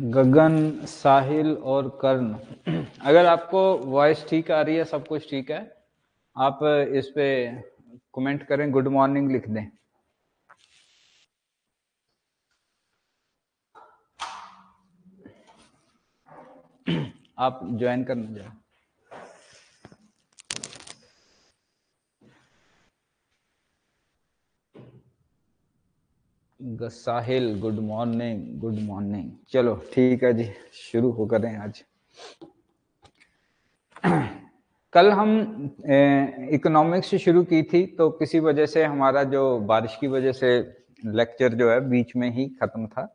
गगन साहिल और कर्ण अगर आपको वॉइस ठीक आ रही है सब कुछ ठीक है आप इस पे कमेंट करें गुड मॉर्निंग लिख दें आप ज्वाइन करना जाए Sahil good morning good morning चलो ठीक है जी शुरू हो करें आज कल हम इकोनॉमिक्स से शुरू की थी तो किसी वजह से हमारा जो बारिश की वजह से लेक्चर जो है बीच में ही खत्म था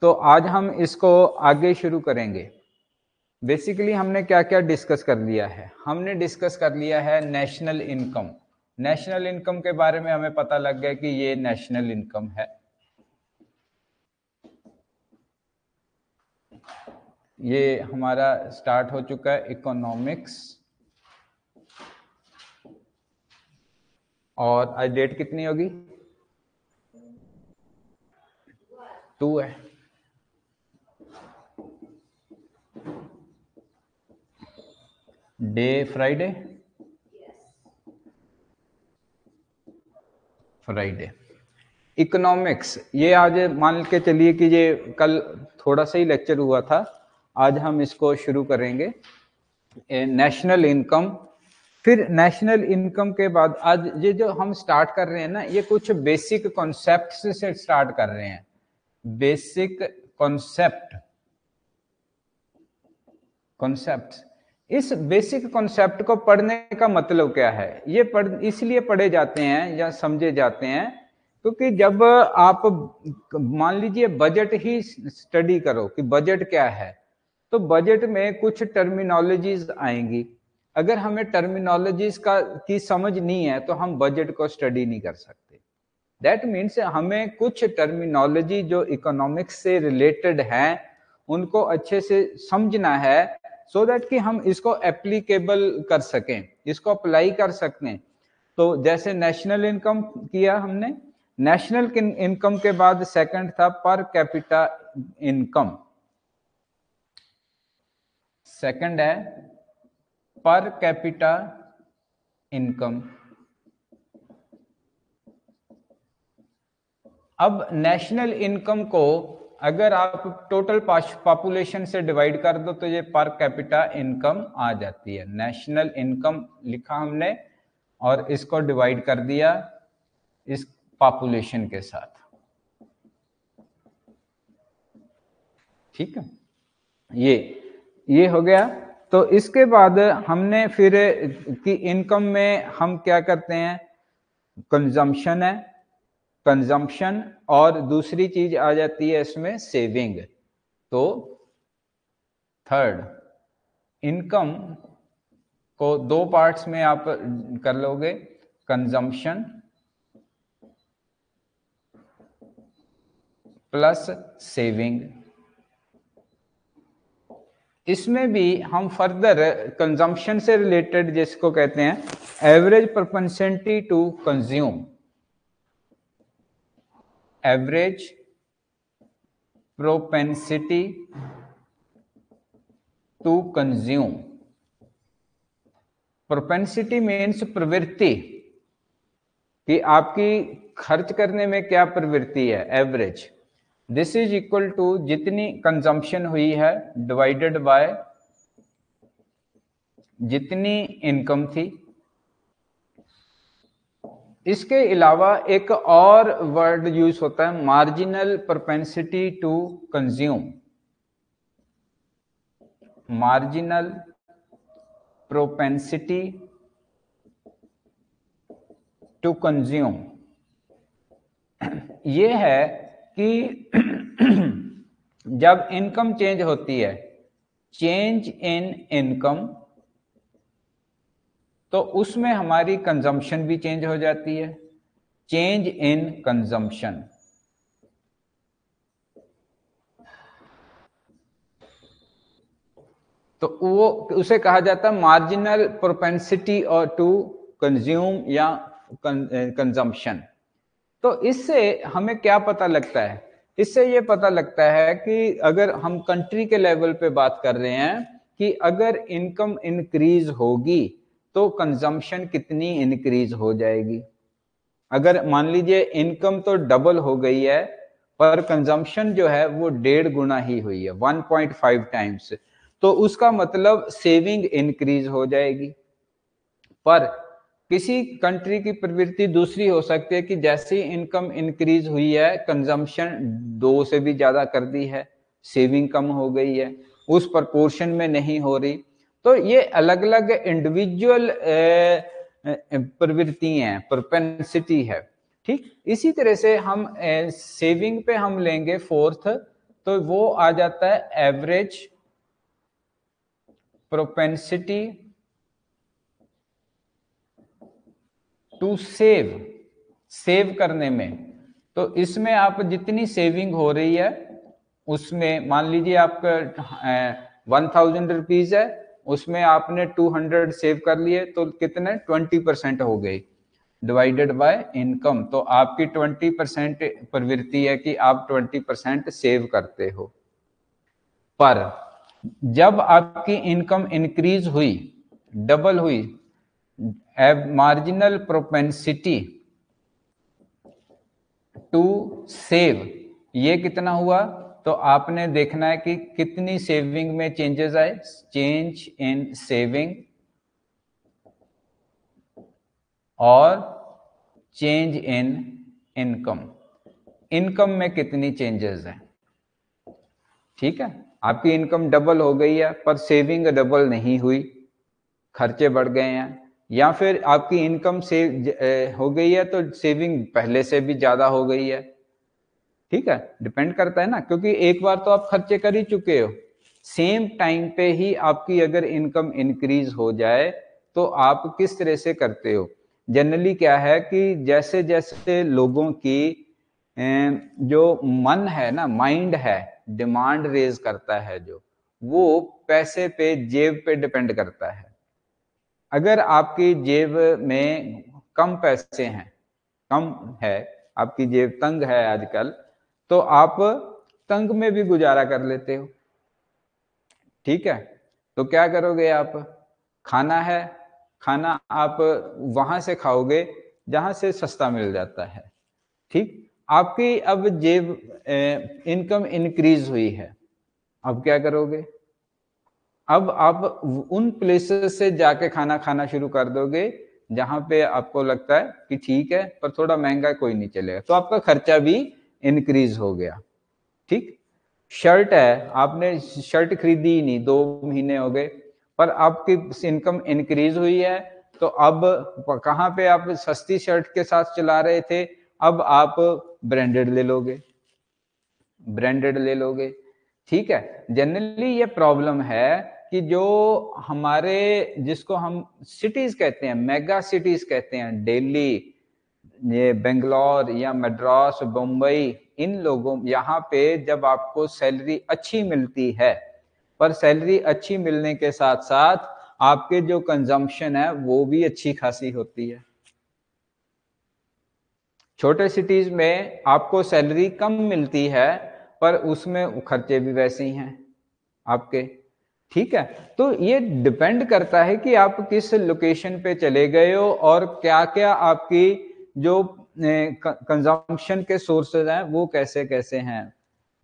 तो आज हम इसको आगे शुरू करेंगे बेसिकली हमने क्या क्या डिस्कस कर लिया है हमने डिस्कस कर लिया है नेशनल इनकम नेशनल इनकम के बारे में हमें पता लग गया कि ये नेशनल इनकम है ये हमारा स्टार्ट हो चुका है इकोनॉमिक्स और आज डेट कितनी होगी टू है डे फ्राइडे फ्राइडे इकोनॉमिक्स ये आज मान के चलिए कि ये कल थोड़ा सा ही लेक्चर हुआ था आज हम इसको शुरू करेंगे नेशनल इनकम फिर नेशनल इनकम के बाद आज ये जो हम स्टार्ट कर रहे हैं ना ये कुछ बेसिक कॉन्सेप्ट से स्टार्ट कर रहे हैं बेसिक कॉन्सेप्ट कॉन्सेप्ट इस बेसिक कॉन्सेप्ट को पढ़ने का मतलब क्या है ये पढ़ इसलिए पढ़े जाते हैं या समझे जाते हैं क्योंकि जब आप मान लीजिए बजट ही स्टडी करो कि बजट क्या है तो बजट में कुछ टर्मिनोलॉजीज आएंगी अगर हमें टर्मिनोलॉजीज का की समझ नहीं है तो हम बजट को स्टडी नहीं कर सकते दैट मीन्स हमें कुछ टर्मिनोलॉजी जो इकोनॉमिक्स से रिलेटेड हैं उनको अच्छे से समझना है सो so दैट कि हम इसको एप्लीकेबल कर सकें इसको अप्लाई कर सकें तो जैसे नेशनल इनकम किया हमने नेशनल इनकम के बाद सेकंड था पर कैपिटा इनकम सेकंड है पर कैपिटा इनकम अब नेशनल इनकम को अगर आप टोटल पॉपुलेशन से डिवाइड कर दो तो ये पर कैपिटा इनकम आ जाती है नेशनल इनकम लिखा हमने और इसको डिवाइड कर दिया इस पॉपुलेशन के साथ ठीक है ये ये हो गया तो इसके बाद हमने फिर की इनकम में हम क्या करते हैं कंजम्पशन है कंजम्पशन और दूसरी चीज आ जाती है इसमें सेविंग तो थर्ड इनकम को दो पार्ट्स में आप कर लोगे कंजम्पशन प्लस सेविंग इसमें भी हम फर्दर कंजम्पशन से रिलेटेड जिसको कहते हैं average propensity to consume average propensity to consume propensity means प्रवृत्ति कि आपकी खर्च करने में क्या प्रवृत्ति है average this is equal to जितनी कंजम्पशन हुई है डिवाइडेड बाय जितनी इनकम थी इसके अलावा एक और वर्ड यूज होता है marginal propensity to consume marginal propensity to consume ये है कि जब इनकम चेंज होती है चेंज इन इनकम तो उसमें हमारी कंजम्पशन भी चेंज हो जाती है चेंज इन कंजम्पशन तो वो उसे कहा जाता है मार्जिनल प्रोपेंसिटी और टू कंज्यूम या कंजम्पशन तो इससे हमें क्या पता लगता है इससे ये पता लगता है कि अगर हम कंट्री के लेवल पे बात कर रहे हैं कि अगर इनकम इंक्रीज होगी तो कंजम्पशन कितनी इंक्रीज हो जाएगी अगर मान लीजिए इनकम तो डबल हो गई है पर कंजम्पशन जो है वो डेढ़ गुना ही हुई है 1.5 टाइम्स तो उसका मतलब सेविंग इंक्रीज हो जाएगी पर किसी कंट्री की प्रवृत्ति दूसरी हो सकती है कि जैसी इनकम इंक्रीज हुई है कंजम्पशन दो से भी ज्यादा कर दी है सेविंग कम हो गई है उस प्रपोर्शन में नहीं हो रही तो ये अलग अलग इंडिविजुअल प्रवृत्ति है प्रोपेंसिटी है ठीक इसी तरह से हम ए, सेविंग पे हम लेंगे फोर्थ तो वो आ जाता है average propensity to save save करने में तो इसमें आप जितनी सेविंग हो रही है उसमें मान लीजिए आपका वन थाउजेंड रुपीज है उसमें आपने टू हंड्रेड सेव कर लिए तो कितने ट्वेंटी परसेंट हो गई डिवाइडेड बाय इनकम तो आपकी ट्वेंटी परसेंट प्रवृत्ति है कि आप ट्वेंटी परसेंट सेव करते हो पर जब आपकी इनकम इंक्रीज हुई डबल हुई have marginal propensity to save ये कितना हुआ तो आपने देखना है कि कितनी सेविंग में चेंजेस आए चेंज इन सेविंग और चेंज इन इनकम इनकम में कितनी चेंजेस है ठीक है आपकी इनकम डबल हो गई है पर सेविंग डबल नहीं हुई खर्चे बढ़ गए हैं या फिर आपकी इनकम सेव हो गई है तो सेविंग पहले से भी ज्यादा हो गई है ठीक है डिपेंड करता है ना क्योंकि एक बार तो आप खर्चे कर ही चुके हो सेम टाइम पे ही आपकी अगर इनकम इंक्रीज हो जाए तो आप किस तरह से करते हो जनरली क्या है कि जैसे जैसे लोगों की जो मन है ना माइंड है डिमांड रेज करता है जो वो पैसे पे जेब पे डिपेंड करता है अगर आपकी जेब में कम पैसे हैं कम है आपकी जेब तंग है आजकल तो आप तंग में भी गुजारा कर लेते हो ठीक है तो क्या करोगे आप खाना है खाना आप वहां से खाओगे जहां से सस्ता मिल जाता है ठीक आपकी अब जेब इनकम इंक्रीज हुई है अब क्या करोगे अब आप उन प्लेसेस से जाके खाना खाना शुरू कर दोगे जहां पे आपको लगता है कि ठीक है पर थोड़ा महंगा कोई नहीं चलेगा तो आपका खर्चा भी इंक्रीज हो गया ठीक शर्ट है आपने शर्ट खरीदी ही नहीं दो महीने हो गए पर आपकी इनकम इंक्रीज हुई है तो अब कहाँ पे आप सस्ती शर्ट के साथ चला रहे थे अब आप ब्रांडेड ले लोगे ब्रांडेड ले लोगे ठीक है जनरली ये प्रॉब्लम है कि जो हमारे जिसको हम सिटीज कहते हैं मेगा सिटीज कहते हैं दिल्ली ये बेंगलोर या मद्रास बम्बई इन लोगों यहाँ पे जब आपको सैलरी अच्छी मिलती है पर सैलरी अच्छी मिलने के साथ साथ आपके जो कंजम्पशन है वो भी अच्छी खासी होती है छोटे सिटीज में आपको सैलरी कम मिलती है पर उसमें खर्चे भी वैसे ही हैं आपके ठीक है तो ये डिपेंड करता है कि आप किस लोकेशन पे चले गए हो और क्या क्या आपकी जो कंजम्पशन के सोर्सेज हैं वो कैसे कैसे हैं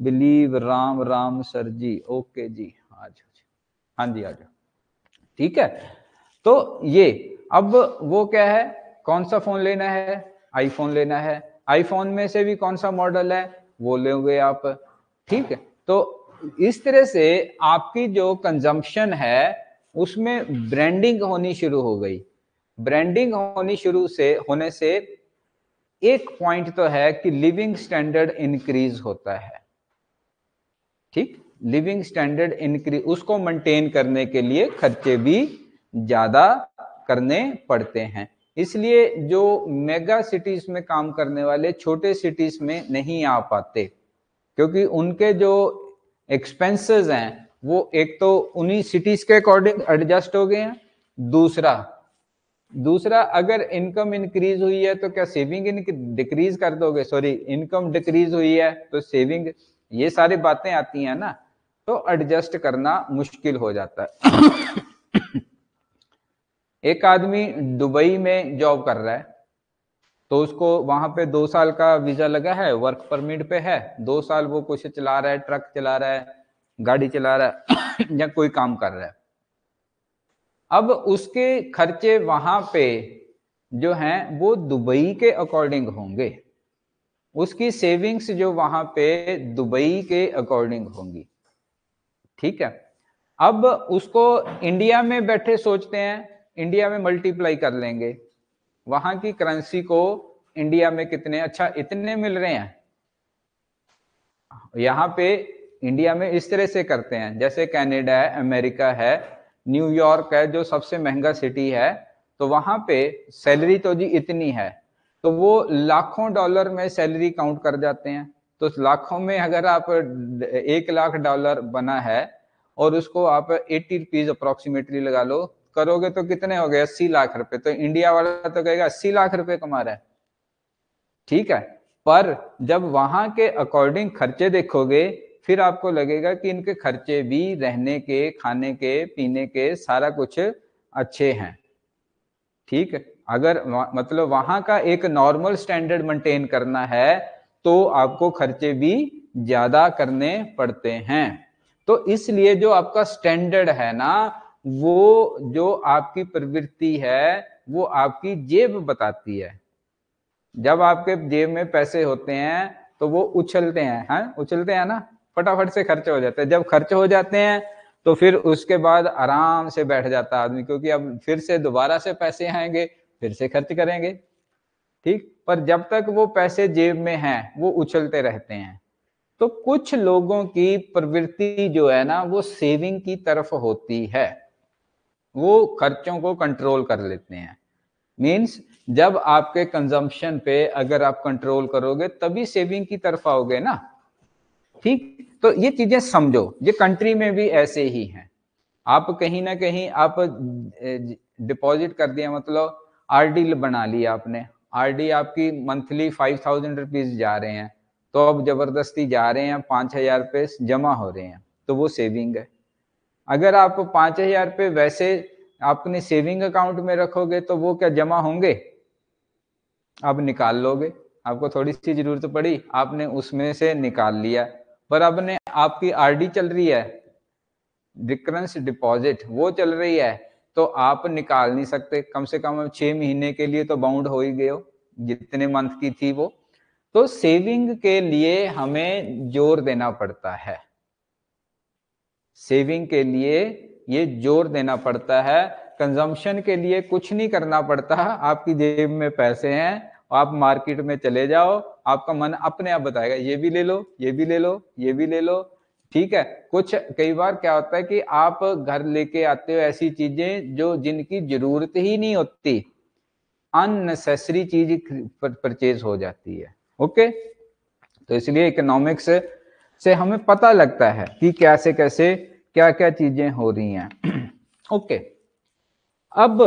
बिलीव राम राम सर जी ओके जी आ हाँ जाओ हाँ, हाँ जी आ जाओ ठीक है तो ये अब वो क्या है कौन सा फोन लेना है आईफोन लेना है आईफोन में से भी कौन सा मॉडल है वो लोगे आप ठीक है तो इस तरह से आपकी जो कंजम्पशन है उसमें ब्रांडिंग होनी शुरू हो गई ब्रांडिंग होनी शुरू से होने से एक पॉइंट तो है कि लिविंग स्टैंडर्ड इंक्रीज होता है ठीक लिविंग स्टैंडर्ड इंक्रीज उसको मेंटेन करने के लिए खर्चे भी ज्यादा करने पड़ते हैं इसलिए जो मेगा सिटीज में काम करने वाले छोटे सिटीज में नहीं आ पाते क्योंकि उनके जो एक्सपेंसेस हैं वो एक तो उन्हीं सिटीज के अकॉर्डिंग एडजस्ट हो गए हैं दूसरा दूसरा अगर इनकम इंक्रीज हुई है तो क्या सेविंग डिक्रीज कर दोगे सॉरी इनकम डिक्रीज हुई है तो सेविंग ये सारी बातें आती हैं ना तो एडजस्ट करना मुश्किल हो जाता है एक आदमी दुबई में जॉब कर रहा है तो उसको वहां पे दो साल का वीजा लगा है वर्क परमिट पे है दो साल वो कुछ चला रहा है ट्रक चला रहा है गाड़ी चला रहा है या कोई काम कर रहा है अब उसके खर्चे वहां पे जो हैं वो दुबई के अकॉर्डिंग होंगे उसकी सेविंग्स जो वहां पे दुबई के अकॉर्डिंग होंगी ठीक है अब उसको इंडिया में बैठे सोचते हैं इंडिया में मल्टीप्लाई कर लेंगे वहां की करेंसी को इंडिया में कितने अच्छा इतने मिल रहे हैं यहाँ पे इंडिया में इस तरह से करते हैं जैसे कनाडा है अमेरिका है न्यूयॉर्क है जो सबसे महंगा सिटी है तो वहां पे सैलरी तो जी इतनी है तो वो लाखों डॉलर में सैलरी काउंट कर जाते हैं तो लाखों में अगर आप एक लाख डॉलर बना है और उसको आप एट्टी रुपीज अप्रोक्सीमेटली लगा लो करोगे तो कितने हो गए अस्सी लाख रुपए तो इंडिया वाला तो कहेगा अस्सी लाख रुपए कमा रहा है ठीक है पर जब वहां के अकॉर्डिंग खर्चे देखोगे फिर आपको लगेगा कि इनके खर्चे भी रहने के खाने के पीने के सारा कुछ अच्छे हैं ठीक है अगर मतलब वहां का एक नॉर्मल स्टैंडर्ड मेंटेन करना है तो आपको खर्चे भी ज्यादा करने पड़ते हैं तो इसलिए जो आपका स्टैंडर्ड है ना वो जो आपकी प्रवृत्ति है वो आपकी जेब बताती है जब आपके जेब में पैसे होते हैं तो वो उछलते हैं हैं हाँ? उछलते हैं ना फटाफट से खर्च हो जाते हैं जब खर्च हो जाते हैं तो फिर उसके बाद आराम से बैठ जाता आदमी क्योंकि अब फिर से दोबारा से पैसे आएंगे फिर से खर्च करेंगे ठीक पर जब तक वो पैसे जेब में हैं वो उछलते रहते हैं तो कुछ लोगों की प्रवृत्ति जो है ना वो सेविंग की तरफ होती है वो खर्चों को कंट्रोल कर लेते हैं मीन्स जब आपके कंजम्पशन पे अगर आप कंट्रोल करोगे तभी सेविंग की तरफ आओगे ना ठीक तो ये चीजें समझो ये कंट्री में भी ऐसे ही हैं आप कहीं ना कहीं आप डिपॉजिट कर दिया मतलब आरडी बना लिया आपने आरडी आपकी मंथली फाइव थाउजेंड रुपीज जा रहे हैं तो अब जबरदस्ती जा रहे हैं पांच हजार रुपये जमा हो रहे हैं तो वो सेविंग है अगर आप पांच हजार रुपये वैसे अपने सेविंग अकाउंट में रखोगे तो वो क्या जमा होंगे आप निकाल लोगे आपको थोड़ी सी जरूरत पड़ी आपने उसमें से निकाल लिया पर आपने आपकी आरडी चल रही है रिकरेंस डिपॉजिट वो चल रही है तो आप निकाल नहीं सकते कम से कम छह महीने के लिए तो बाउंड हो ही गए हो जितने मंथ की थी वो तो सेविंग के लिए हमें जोर देना पड़ता है सेविंग के लिए ये जोर देना पड़ता है कंजम्पशन के लिए कुछ नहीं करना पड़ता आपकी जेब में पैसे हैं आप मार्केट में चले जाओ आपका मन अपने आप बताएगा ये भी ले लो ये भी ले लो ये भी ले लो ठीक है कुछ कई बार क्या होता है कि आप घर लेके आते हो ऐसी चीजें जो जिनकी जरूरत ही नहीं होती अननेसेसरी चीज परचेज हो जाती है ओके तो इसलिए इकोनॉमिक्स से हमें पता लगता है कि कैसे कैसे क्या क्या चीजें हो रही हैं ओके अब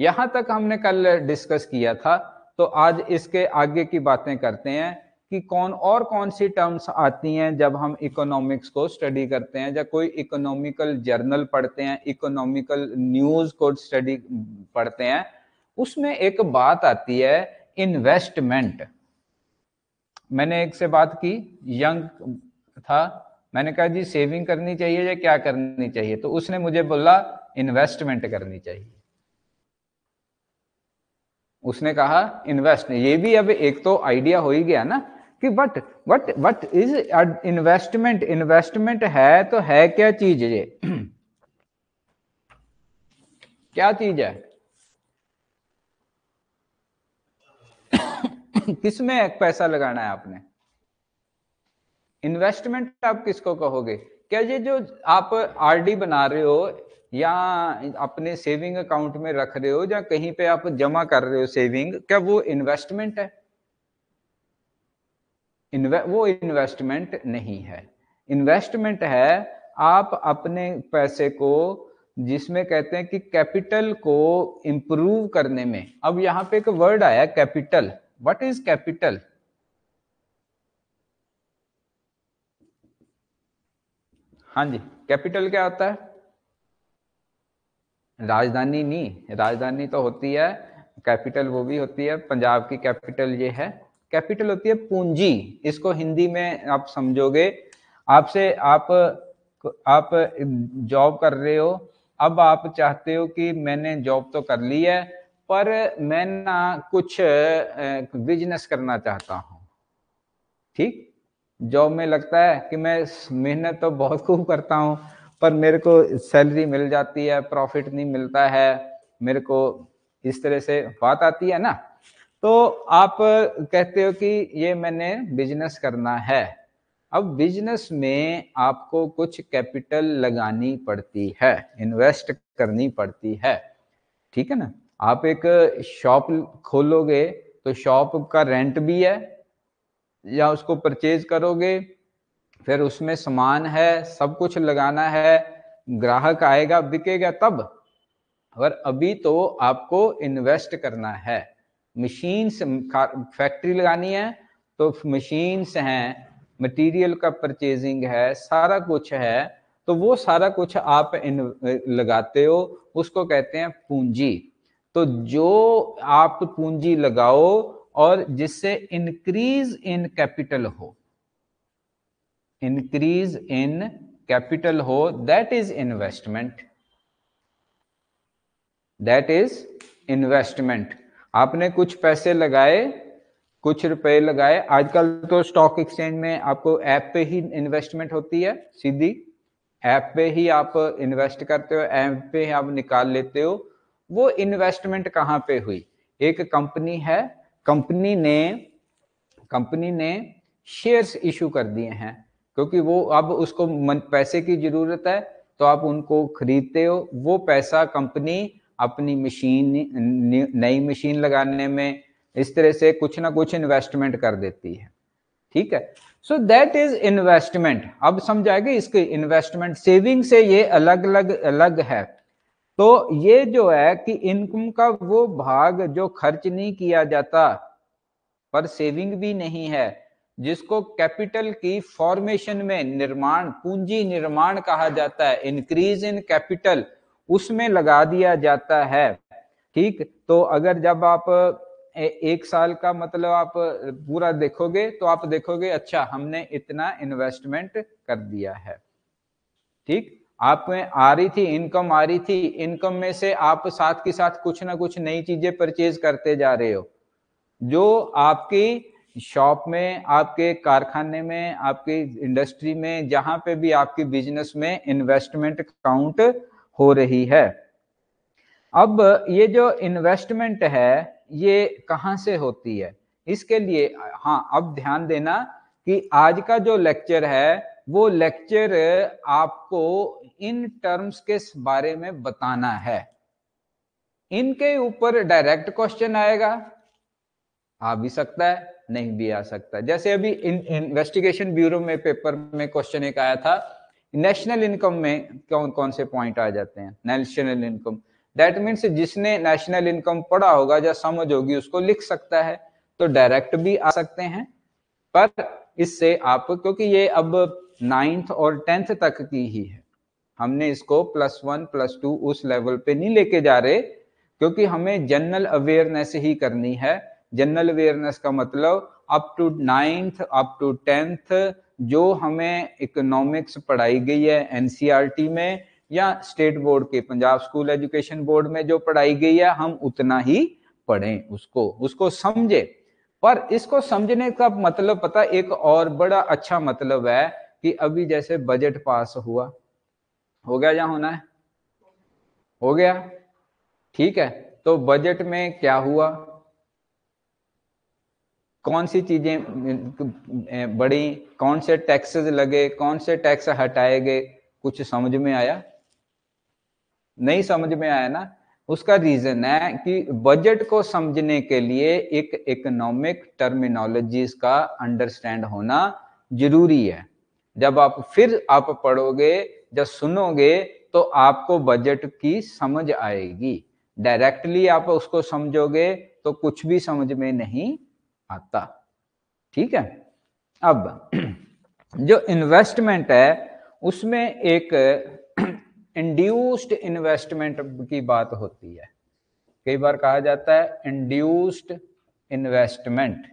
यहां तक हमने कल डिस्कस किया था तो आज इसके आगे की बातें करते हैं कि कौन और कौन सी टर्म्स आती हैं जब हम इकोनॉमिक्स को स्टडी करते हैं या कोई इकोनॉमिकल जर्नल पढ़ते हैं इकोनॉमिकल न्यूज को स्टडी पढ़ते हैं उसमें एक बात आती है इन्वेस्टमेंट मैंने एक से बात की यंग था मैंने कहा जी सेविंग करनी चाहिए या क्या करनी चाहिए तो उसने मुझे बोला इन्वेस्टमेंट करनी चाहिए उसने कहा इन्वेस्ट ये भी अब एक तो आइडिया हो ही गया ना कि what what what is investment investment है तो है क्या चीज ये क्या चीज है किसमें पैसा लगाना है आपने इन्वेस्टमेंट आप किसको कहोगे क्या ये जो आप आरडी बना रहे हो या अपने सेविंग अकाउंट में रख रहे हो या कहीं पे आप जमा कर रहे हो सेविंग क्या वो इन्वेस्टमेंट है इन्वे, वो इन्वेस्टमेंट नहीं है इन्वेस्टमेंट है आप अपने पैसे को जिसमें कहते हैं कि कैपिटल को इम्प्रूव करने में अब यहां पे एक वर्ड आया कैपिटल व्हाट इज कैपिटल हाँ जी कैपिटल क्या होता है राजधानी नहीं राजधानी तो होती है कैपिटल वो भी होती है पंजाब की कैपिटल ये है कैपिटल होती है पूंजी इसको हिंदी में आप समझोगे आपसे आप आप जॉब कर रहे हो अब आप चाहते हो कि मैंने जॉब तो कर ली है पर मैं ना कुछ बिजनेस करना चाहता हूं ठीक जॉब में लगता है कि मैं मेहनत तो बहुत खूब करता हूँ पर मेरे को सैलरी मिल जाती है प्रॉफिट नहीं मिलता है मेरे को इस तरह से बात आती है ना तो आप कहते हो कि ये मैंने बिजनेस करना है अब बिजनेस में आपको कुछ कैपिटल लगानी पड़ती है इन्वेस्ट करनी पड़ती है ठीक है ना आप एक शॉप खोलोगे तो शॉप का रेंट भी है या उसको परचेज करोगे फिर उसमें सामान है सब कुछ लगाना है ग्राहक आएगा बिकेगा तब और अभी तो आपको इन्वेस्ट करना है मशीन फैक्ट्री लगानी है तो मशीन्स हैं मटेरियल का परचेजिंग है सारा कुछ है तो वो सारा कुछ आप इन लगाते हो उसको कहते हैं पूंजी तो जो आप पूंजी लगाओ और जिससे इंक्रीज इन कैपिटल हो इंक्रीज इन कैपिटल हो that is investment that is investment आपने कुछ पैसे लगाए कुछ रुपए लगाए आजकल तो स्टॉक एक्सचेंज में आपको ऐप पे ही इन्वेस्टमेंट होती है सीधी ऐप पे ही आप इन्वेस्ट करते हो ऐप पे ही आप निकाल लेते हो वो इन्वेस्टमेंट कहाँ पे हुई एक कंपनी है कंपनी ने कंपनी ने शेयर्स इशू कर दिए हैं क्योंकि वो अब उसको पैसे की जरूरत है तो आप उनको खरीदते हो वो पैसा कंपनी अपनी मशीन नई मशीन लगाने में इस तरह से कुछ ना कुछ इन्वेस्टमेंट कर देती है ठीक है सो दैट इज इन्वेस्टमेंट अब समझ इसके इन्वेस्टमेंट सेविंग से ये अलग अलग अलग है तो ये जो है कि इनकम का वो भाग जो खर्च नहीं किया जाता पर सेविंग भी नहीं है जिसको कैपिटल की फॉर्मेशन में निर्माण पूंजी निर्माण कहा जाता है इंक्रीज इन कैपिटल उसमें लगा दिया जाता है ठीक तो अगर जब आप एक साल का मतलब आप पूरा देखोगे तो आप देखोगे अच्छा हमने इतना इन्वेस्टमेंट कर दिया है ठीक आप में आ रही थी इनकम आ रही थी इनकम में से आप साथ के साथ कुछ ना कुछ नई चीजें परचेज करते जा रहे हो जो आपकी शॉप में आपके कारखाने में आपकी इंडस्ट्री में जहां पे भी आपकी बिजनेस में इन्वेस्टमेंट काउंट हो रही है अब ये जो इन्वेस्टमेंट है ये कहाँ से होती है इसके लिए हाँ अब ध्यान देना कि आज का जो लेक्चर है वो लेक्चर आपको इन टर्म्स के बारे में बताना है इनके ऊपर डायरेक्ट क्वेश्चन आएगा आ भी सकता है नहीं भी आ सकता जैसे अभी इन्वेस्टिगेशन ब्यूरो में पेपर में क्वेश्चन एक आया था नेशनल इनकम में कौन कौन से पॉइंट आ जाते हैं नेशनल इनकम दैट मीन्स जिसने नेशनल इनकम पढ़ा होगा या समझ होगी उसको लिख सकता है तो डायरेक्ट भी आ सकते हैं पर इससे आप क्योंकि ये अब नाइन्थ और टेंथ तक की ही है हमने इसको प्लस वन प्लस टू उस लेवल पे नहीं लेके जा रहे क्योंकि हमें जनरल अवेयरनेस ही करनी है जनरल अवेयरनेस का मतलब up to ninth up to tenth जो हमें इकोनॉमिक्स पढ़ाई गई है एनसीईआरटी e में या स्टेट बोर्ड के पंजाब स्कूल एजुकेशन बोर्ड में जो पढ़ाई गई है हम उतना ही पढ़ें उसको उसको समझे पर इसको समझने का मतलब पता एक और बड़ा अच्छा मतलब है कि अभी जैसे बजट पास हुआ हो गया या होना है हो गया ठीक है तो बजट में क्या हुआ कौन सी चीजें बड़ी कौन से टैक्सेस लगे कौन से टैक्स हटाए गए कुछ समझ में आया नहीं समझ में आया ना उसका रीजन है कि बजट को समझने के लिए एक इकोनॉमिक टर्मिनोलॉजीज का अंडरस्टैंड होना जरूरी है जब आप फिर आप पढ़ोगे जब सुनोगे तो आपको बजट की समझ आएगी डायरेक्टली आप उसको समझोगे तो कुछ भी समझ में नहीं आता ठीक है अब जो इन्वेस्टमेंट है उसमें एक इंड्यूस्ड इन्वेस्टमेंट की बात होती है कई बार कहा जाता है induced investment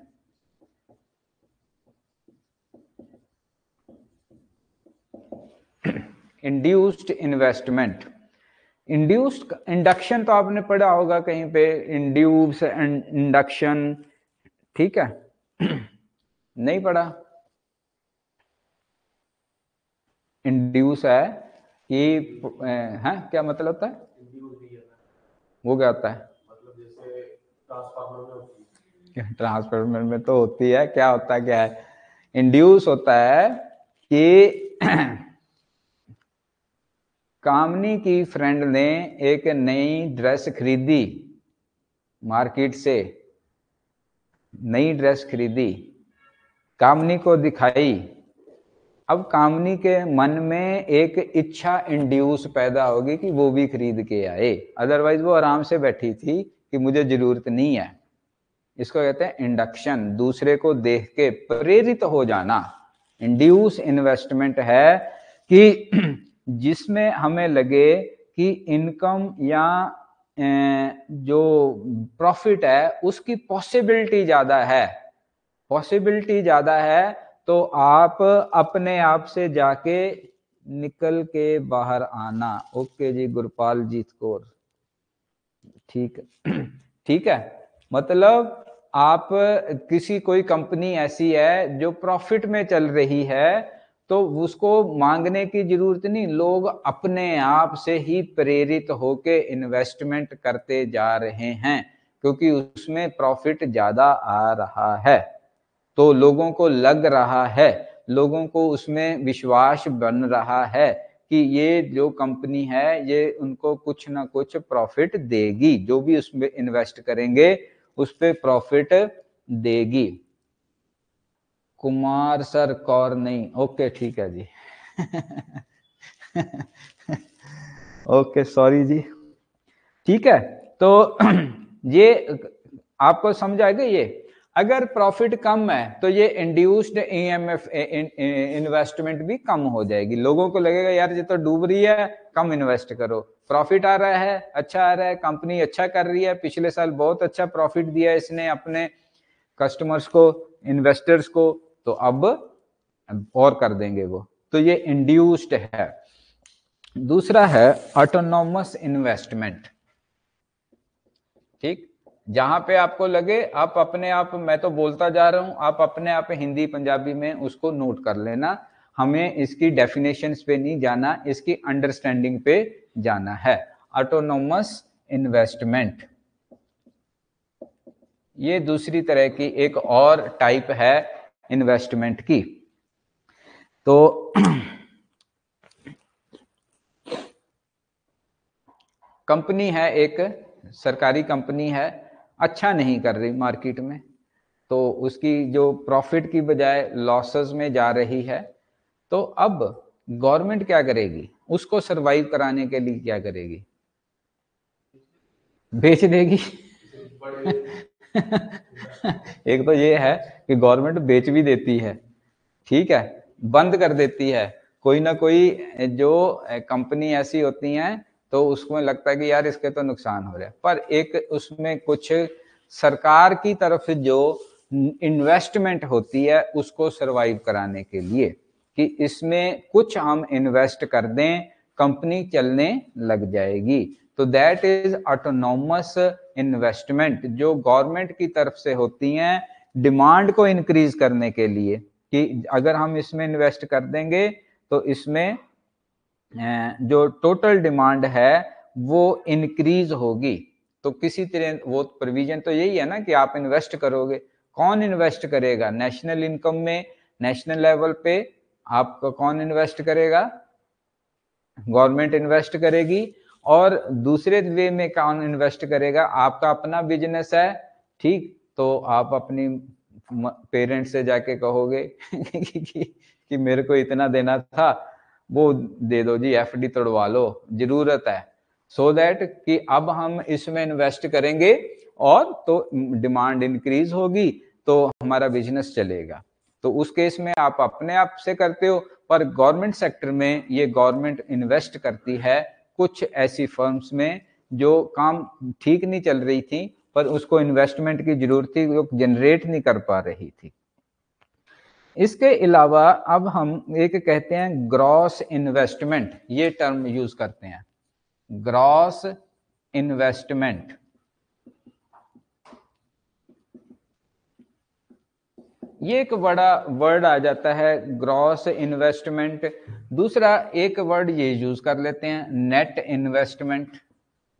induced investment induced induction तो आपने पढ़ा होगा कहीं पे इंड्यूस इंडक्शन ठीक है नहीं पढ़ा इंड्यूस है कि है क्या मतलब होता है वो क्या होता है मतलब ट्रांसफार्मर में तो होती है क्या होता है क्या है इंड्यूस होता है कि कामनी की फ्रेंड ने एक नई ड्रेस खरीदी मार्केट से नई ड्रेस खरीदी कामनी को दिखाई अब कामनी के मन में एक इच्छा इंड्यूस पैदा होगी कि वो भी खरीद के आए अदरवाइज वो आराम से बैठी थी कि मुझे जरूरत नहीं है इसको कहते हैं इंडक्शन दूसरे को देख के प्रेरित हो जाना इंड्यूस इन्वेस्टमेंट है कि जिसमें हमें लगे कि इनकम या जो प्रॉफिट है उसकी पॉसिबिलिटी ज्यादा है पॉसिबिलिटी ज्यादा है तो आप अपने आप से जाके निकल के बाहर आना ओके जी गुरपाल जीत कौर ठीक ठीक है मतलब आप किसी कोई कंपनी ऐसी है जो प्रॉफिट में चल रही है तो उसको मांगने की जरूरत नहीं लोग अपने आप से ही प्रेरित होके इन्वेस्टमेंट करते जा रहे हैं क्योंकि उसमें प्रॉफिट ज्यादा आ रहा है तो लोगों को लग रहा है लोगों को उसमें विश्वास बन रहा है कि ये जो कंपनी है ये उनको कुछ ना कुछ प्रॉफिट देगी जो भी उसमें इन्वेस्ट करेंगे उस पर प्रॉफिट देगी कुमार सर कौर नहीं ओके ठीक है जी ओके सॉरी जी ठीक है तो ये आपको समझ आएगा ये अगर प्रॉफिट कम है तो ये इंड्यूस्ड ईएमएफ इन्वेस्टमेंट भी कम हो जाएगी लोगों को लगेगा यार ये तो डूब रही है कम इन्वेस्ट करो प्रॉफिट आ रहा है अच्छा आ रहा है कंपनी अच्छा कर रही है पिछले साल बहुत अच्छा प्रॉफिट दिया इसने अपने कस्टमर्स को इन्वेस्टर्स को तो अब और कर देंगे वो तो ये इंड्यूस्ड है दूसरा है ऑटोनोमस इन्वेस्टमेंट ठीक जहां पे आपको लगे आप अपने आप मैं तो बोलता जा रहा हूं आप अपने आप हिंदी पंजाबी में उसको नोट कर लेना हमें इसकी डेफिनेशन पे नहीं जाना इसकी अंडरस्टैंडिंग पे जाना है ऑटोनोमस इन्वेस्टमेंट ये दूसरी तरह की एक और टाइप है इन्वेस्टमेंट की तो कंपनी है एक सरकारी कंपनी है अच्छा नहीं कर रही मार्केट में तो उसकी जो प्रॉफिट की बजाय लॉसेस में जा रही है तो अब गवर्नमेंट क्या करेगी उसको सरवाइव कराने के लिए क्या करेगी बेच देगी एक तो ये है कि गवर्नमेंट बेच भी देती है ठीक है बंद कर देती है कोई ना कोई जो कंपनी ऐसी होती है तो उसमें लगता है कि यार इसके तो नुकसान हो रहे है पर एक उसमें कुछ सरकार की तरफ से जो इन्वेस्टमेंट होती है उसको सरवाइव कराने के लिए कि इसमें कुछ हम इन्वेस्ट कर दें कंपनी चलने लग जाएगी तो दैट इज ऑटोनोमस इन्वेस्टमेंट जो गवर्नमेंट की तरफ से होती हैं डिमांड को इंक्रीज करने के लिए कि अगर हम इसमें इन्वेस्ट कर देंगे तो इसमें अं, जो टोटल डिमांड है वो इंक्रीज होगी तो किसी तरह वो प्रोविजन तो यही है ना कि आप इन्वेस्ट करोगे कौन इन्वेस्ट करेगा नेशनल इनकम में नेशनल लेवल पे आपका कौन इन्वेस्ट करेगा गवर्नमेंट इन्वेस्ट करेगी और दूसरे वे में कौन इन्वेस्ट करेगा आपका अपना बिजनेस है ठीक तो आप अपनी पेरेंट्स से जाके कहोगे कि, कि मेरे को इतना देना था वो दे दो जी एफडी तोड़वा लो जरूरत है सो so दैट कि अब हम इसमें इन्वेस्ट करेंगे और तो डिमांड इंक्रीज होगी तो हमारा बिजनेस चलेगा तो उस केस में आप अपने आप से करते हो पर गवर्नमेंट सेक्टर में ये गवर्नमेंट इन्वेस्ट करती है कुछ ऐसी फर्म्स में जो काम ठीक नहीं चल रही थी पर उसको इन्वेस्टमेंट की जरूरत थी जो जनरेट नहीं कर पा रही थी इसके अलावा अब हम एक कहते हैं ग्रॉस इन्वेस्टमेंट ये टर्म यूज करते हैं ग्रॉस इन्वेस्टमेंट ये एक बड़ा वर्ड आ जाता है ग्रॉस इन्वेस्टमेंट दूसरा एक वर्ड ये यूज कर लेते हैं नेट इन्वेस्टमेंट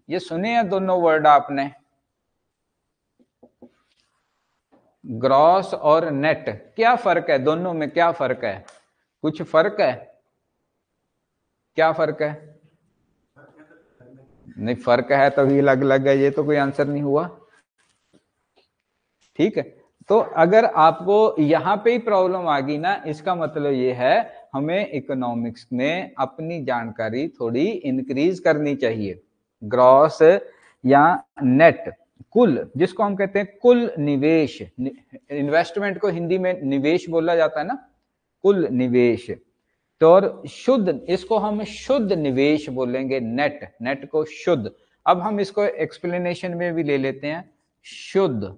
ये सुने हैं दोनों वर्ड आपने ग्रॉस और नेट क्या फर्क है दोनों में क्या फर्क है कुछ फर्क है क्या फर्क है नहीं फर्क है तभी अलग अलग है ये तो कोई आंसर नहीं हुआ ठीक है तो अगर आपको यहाँ पे ही प्रॉब्लम आ गई ना इसका मतलब ये है हमें इकोनॉमिक्स में अपनी जानकारी थोड़ी इंक्रीज करनी चाहिए ग्रॉस या नेट कुल जिसको हम कहते हैं कुल निवेश इन्वेस्टमेंट को हिंदी में निवेश बोला जाता है ना कुल निवेश तो और शुद्ध इसको हम शुद्ध निवेश बोलेंगे नेट नेट को शुद्ध अब हम इसको एक्सप्लेनेशन में भी ले लेते हैं शुद्ध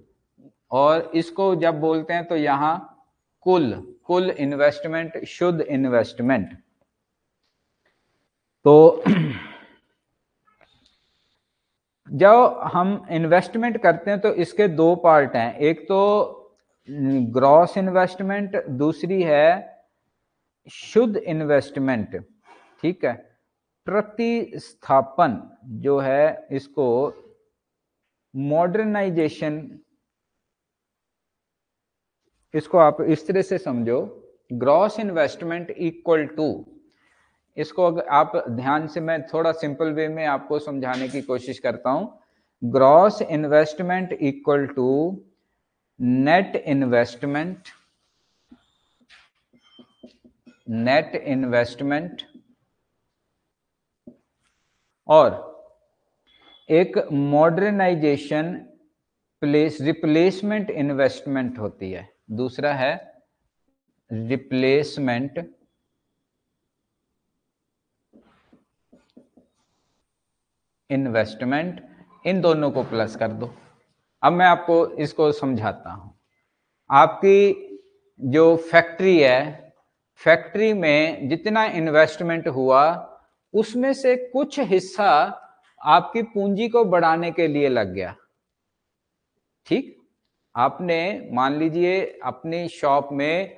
और इसको जब बोलते हैं तो यहां कुल कुल इन्वेस्टमेंट शुद्ध इन्वेस्टमेंट तो जब हम इन्वेस्टमेंट करते हैं तो इसके दो पार्ट हैं एक तो ग्रॉस इन्वेस्टमेंट दूसरी है शुद्ध इन्वेस्टमेंट ठीक है प्रतिस्थापन जो है इसको मॉडर्नाइजेशन इसको आप इस तरह से समझो ग्रॉस इन्वेस्टमेंट इक्वल टू इसको अगर आप ध्यान से मैं थोड़ा सिंपल वे में आपको समझाने की कोशिश करता हूं gross investment equal to net investment net investment और एक मॉडर्नाइजेशन प्लेस रिप्लेसमेंट इन्वेस्टमेंट होती है दूसरा है रिप्लेसमेंट इन्वेस्टमेंट इन दोनों को प्लस कर दो अब मैं आपको इसको समझाता हूं आपकी जो फैक्ट्री है फैक्ट्री में जितना इन्वेस्टमेंट हुआ उसमें से कुछ हिस्सा आपकी पूंजी को बढ़ाने के लिए लग गया ठीक आपने मान लीजिए अपनी शॉप में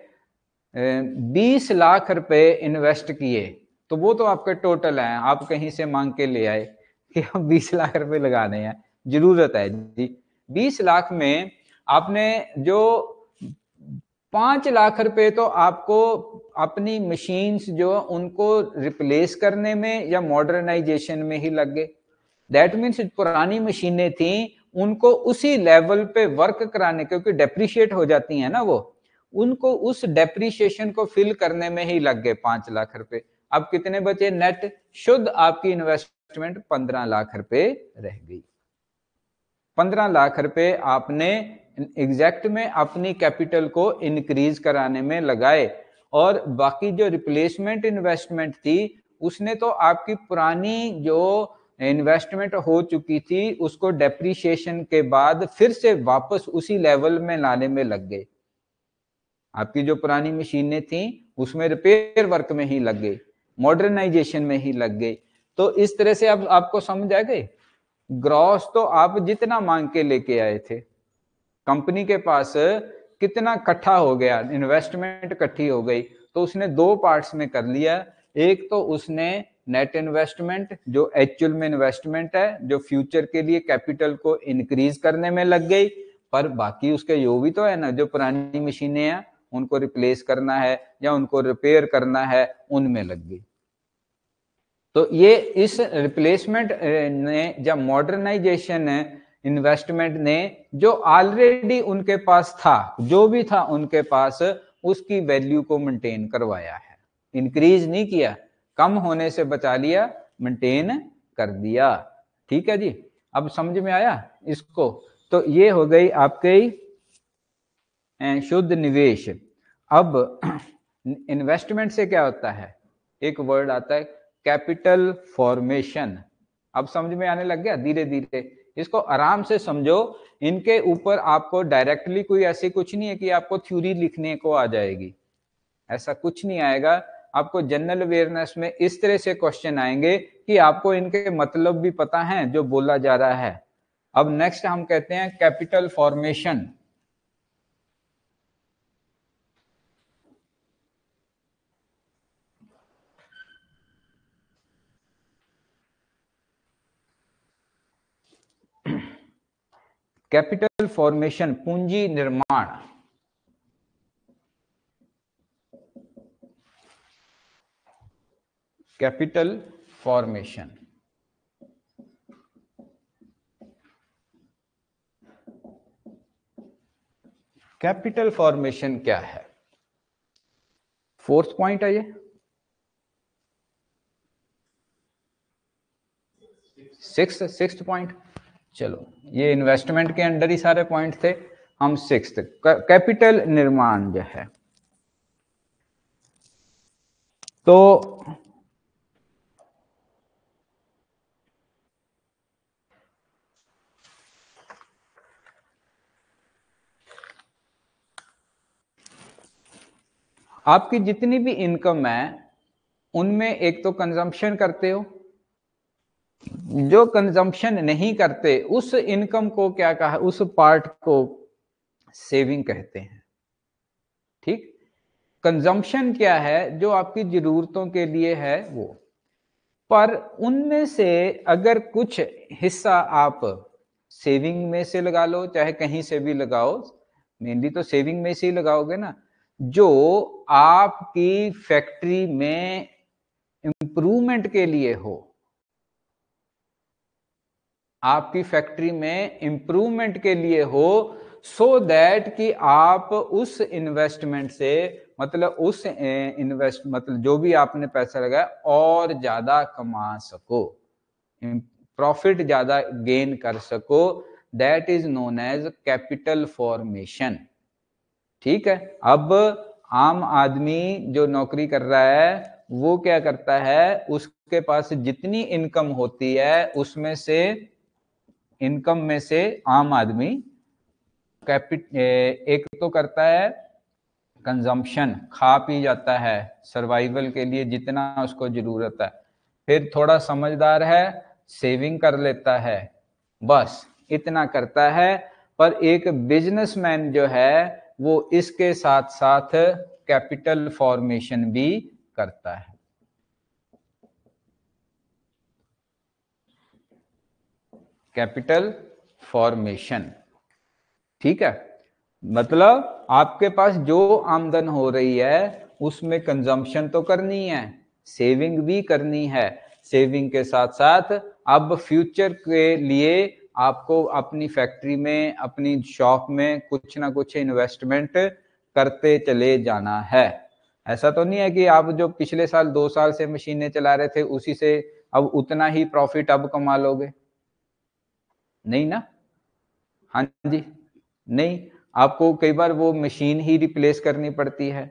बीस लाख रुपए इन्वेस्ट किए तो वो तो आपके टोटल है आप कहीं से मांग के ले आए कि हम बीस लाख रुपए लगा रहे हैं जरूरत है जी बीस लाख में आपने जो पांच लाख रुपए तो आपको अपनी मशीन्स जो उनको रिप्लेस करने में या मॉडर्नाइजेशन में ही लग गए दैट मीन्स पुरानी मशीनें थी उनको उसी लेवल पे वर्क कराने क्योंकि डेप्रिशिएट हो जाती है ना वो उनको उस डेप्रिशिएशन को फिल करने में ही लग गए पांच लाख रुपए अब कितने बचे नेट शुद्ध आपकी इन्वेस्टमेंट पंद्रह लाख रुपए रह गई पंद्रह लाख रुपए आपने एग्जैक्ट में अपनी कैपिटल को इंक्रीज कराने में लगाए और बाकी जो रिप्लेसमेंट इन्वेस्टमेंट थी उसने तो आपकी पुरानी जो इन्वेस्टमेंट हो चुकी थी उसको डेप्रीशिएशन के बाद फिर से वापस उसी लेवल में लाने में लग गए आपकी जो पुरानी मशीनें थी उसमें रिपेयर वर्क में ही लग गए मॉडर्नाइजेशन में ही लग गए तो इस तरह से अब आप, आपको समझ आ गए ग्रॉस तो आप जितना मांग के लेके आए थे कंपनी के पास कितना कट्ठा हो गया इन्वेस्टमेंट कट्ठी हो गई तो उसने दो पार्ट्स में कर लिया एक तो उसने नेट इन्वेस्टमेंट जो एक्चुअल में इन्वेस्टमेंट है जो फ्यूचर के लिए कैपिटल को इंक्रीज करने में लग गई पर बाकी उसके यो भी तो है ना जो पुरानी मशीनें हैं उनको रिप्लेस करना है या उनको रिपेयर करना है उनमें लग गई तो ये इस रिप्लेसमेंट ने या मॉडर्नाइजेशन इन्वेस्टमेंट ने जो ऑलरेडी उनके पास था जो भी था उनके पास उसकी वैल्यू को मेंटेन करवाया है इंक्रीज नहीं किया कम होने से बचा लिया मेंटेन कर दिया ठीक है जी अब समझ में आया इसको तो ये हो गई आपके शुद्ध निवेश अब इन्वेस्टमेंट से क्या होता है एक वर्ड आता है कैपिटल फॉर्मेशन अब समझ में आने लग गया धीरे धीरे इसको आराम से समझो इनके ऊपर आपको डायरेक्टली कोई ऐसी कुछ नहीं है कि आपको थ्योरी लिखने को आ जाएगी ऐसा कुछ नहीं आएगा आपको जनरल अवेयरनेस में इस तरह से क्वेश्चन आएंगे कि आपको इनके मतलब भी पता है जो बोला जा रहा है अब नेक्स्ट हम कहते हैं कैपिटल फॉर्मेशन कैपिटल फॉर्मेशन पूंजी निर्माण कैपिटल फॉर्मेशन कैपिटल फॉर्मेशन क्या है फोर्थ पॉइंट है ये सिक्स सिक्स पॉइंट चलो ये इन्वेस्टमेंट के अंडर ही सारे पॉइंट थे हम सिक्स कैपिटल निर्माण जो है तो आपकी जितनी भी इनकम है उनमें एक तो कंजम्पशन करते हो जो कंजम्पशन नहीं करते उस इनकम को क्या कहा उस पार्ट को सेविंग कहते हैं ठीक कंजम्पशन क्या है जो आपकी जरूरतों के लिए है वो पर उनमें से अगर कुछ हिस्सा आप सेविंग में से लगा लो चाहे कहीं से भी लगाओ मेनली तो सेविंग में से ही लगाओगे ना जो आपकी फैक्ट्री में इंप्रूवमेंट के लिए हो आपकी फैक्ट्री में इंप्रूवमेंट के लिए हो सो so दैट कि आप उस इन्वेस्टमेंट से मतलब उस इन्वेस्ट मतलब जो भी आपने पैसा लगाया और ज्यादा कमा सको प्रॉफिट ज्यादा गेन कर सको that is known as capital formation ठीक है अब आम आदमी जो नौकरी कर रहा है वो क्या करता है उसके पास जितनी इनकम होती है उसमें से इनकम में से आम आदमी कैपिट एक तो करता है कंजम्पशन खा पी जाता है सर्वाइवल के लिए जितना उसको जरूरत है फिर थोड़ा समझदार है सेविंग कर लेता है बस इतना करता है पर एक बिजनेसमैन जो है वो इसके साथ साथ कैपिटल फॉर्मेशन भी करता है कैपिटल फॉर्मेशन ठीक है मतलब आपके पास जो आमदन हो रही है उसमें कंजम्पशन तो करनी है सेविंग भी करनी है सेविंग के साथ साथ अब फ्यूचर के लिए आपको अपनी फैक्ट्री में अपनी शॉप में कुछ ना कुछ इन्वेस्टमेंट करते चले जाना है ऐसा तो नहीं है कि आप जो पिछले साल दो साल से मशीनें चला रहे थे उसी से अब उतना ही प्रॉफिट अब कमा लोगे नहीं ना हाँ जी नहीं आपको कई बार वो मशीन ही रिप्लेस करनी पड़ती है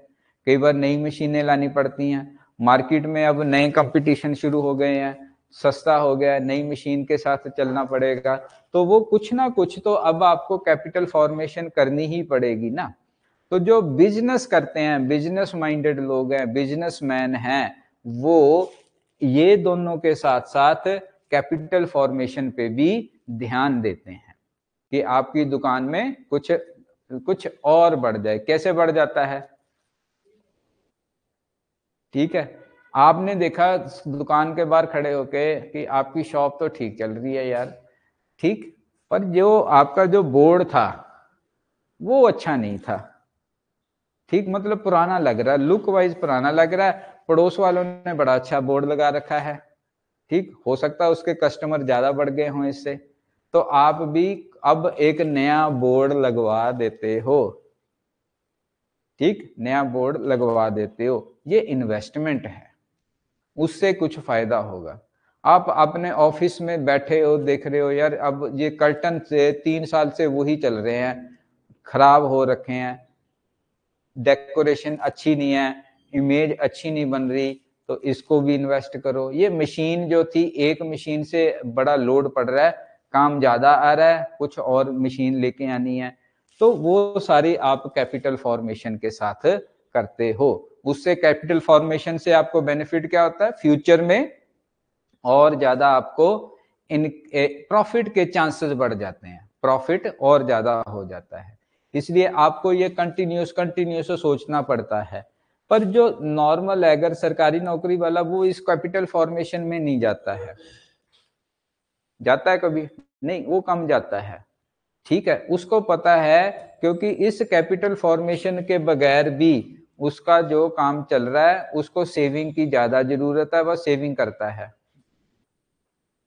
कई बार नई मशीनें लानी पड़ती हैं मार्केट में अब नए कंपटीशन शुरू हो गए हैं सस्ता हो गया नई मशीन के साथ चलना पड़ेगा तो वो कुछ ना कुछ तो अब आपको कैपिटल फॉर्मेशन करनी ही पड़ेगी ना तो जो बिजनेस करते हैं बिजनेस माइंडेड लोग हैं बिजनेस मैन हैं वो ये दोनों के साथ साथ कैपिटल फॉर्मेशन पे भी ध्यान देते हैं कि आपकी दुकान में कुछ कुछ और बढ़ जाए कैसे बढ़ जाता है ठीक है आपने देखा दुकान के बाहर खड़े होके कि आपकी शॉप तो ठीक चल रही है यार ठीक पर जो आपका जो बोर्ड था वो अच्छा नहीं था ठीक मतलब पुराना लग रहा है लुक वाइज पुराना लग रहा है पड़ोस वालों ने बड़ा अच्छा बोर्ड लगा रखा है ठीक हो सकता है उसके कस्टमर ज्यादा बढ़ गए हों इससे तो आप भी अब एक नया बोर्ड लगवा देते हो ठीक नया बोर्ड लगवा देते हो ये इन्वेस्टमेंट है उससे कुछ फायदा होगा आप अपने ऑफिस में बैठे हो देख रहे हो यार अब ये कर्टन से तीन साल से वही चल रहे हैं खराब हो रखे हैं डेकोरेशन अच्छी नहीं है इमेज अच्छी नहीं बन रही तो इसको भी इन्वेस्ट करो ये मशीन जो थी एक मशीन से बड़ा लोड पड़ रहा है काम ज्यादा आ रहा है कुछ और मशीन लेके आनी है तो वो सारी आप कैपिटल फॉर्मेशन के साथ करते हो उससे कैपिटल फॉर्मेशन से आपको बेनिफिट क्या होता है फ्यूचर में और ज्यादा आपको इन प्रॉफिट के चांसेस बढ़ जाते हैं प्रॉफिट और ज्यादा हो जाता है इसलिए आपको ये कंटिन्यूस कंटिन्यूस सोचना पड़ता है पर जो नॉर्मल है अगर सरकारी नौकरी वाला वो इस कैपिटल फॉर्मेशन में नहीं जाता है जाता है कभी नहीं वो कम जाता है ठीक है उसको पता है क्योंकि इस कैपिटल फॉर्मेशन के बगैर भी उसका जो काम चल रहा है उसको सेविंग की ज्यादा जरूरत है वह सेविंग करता है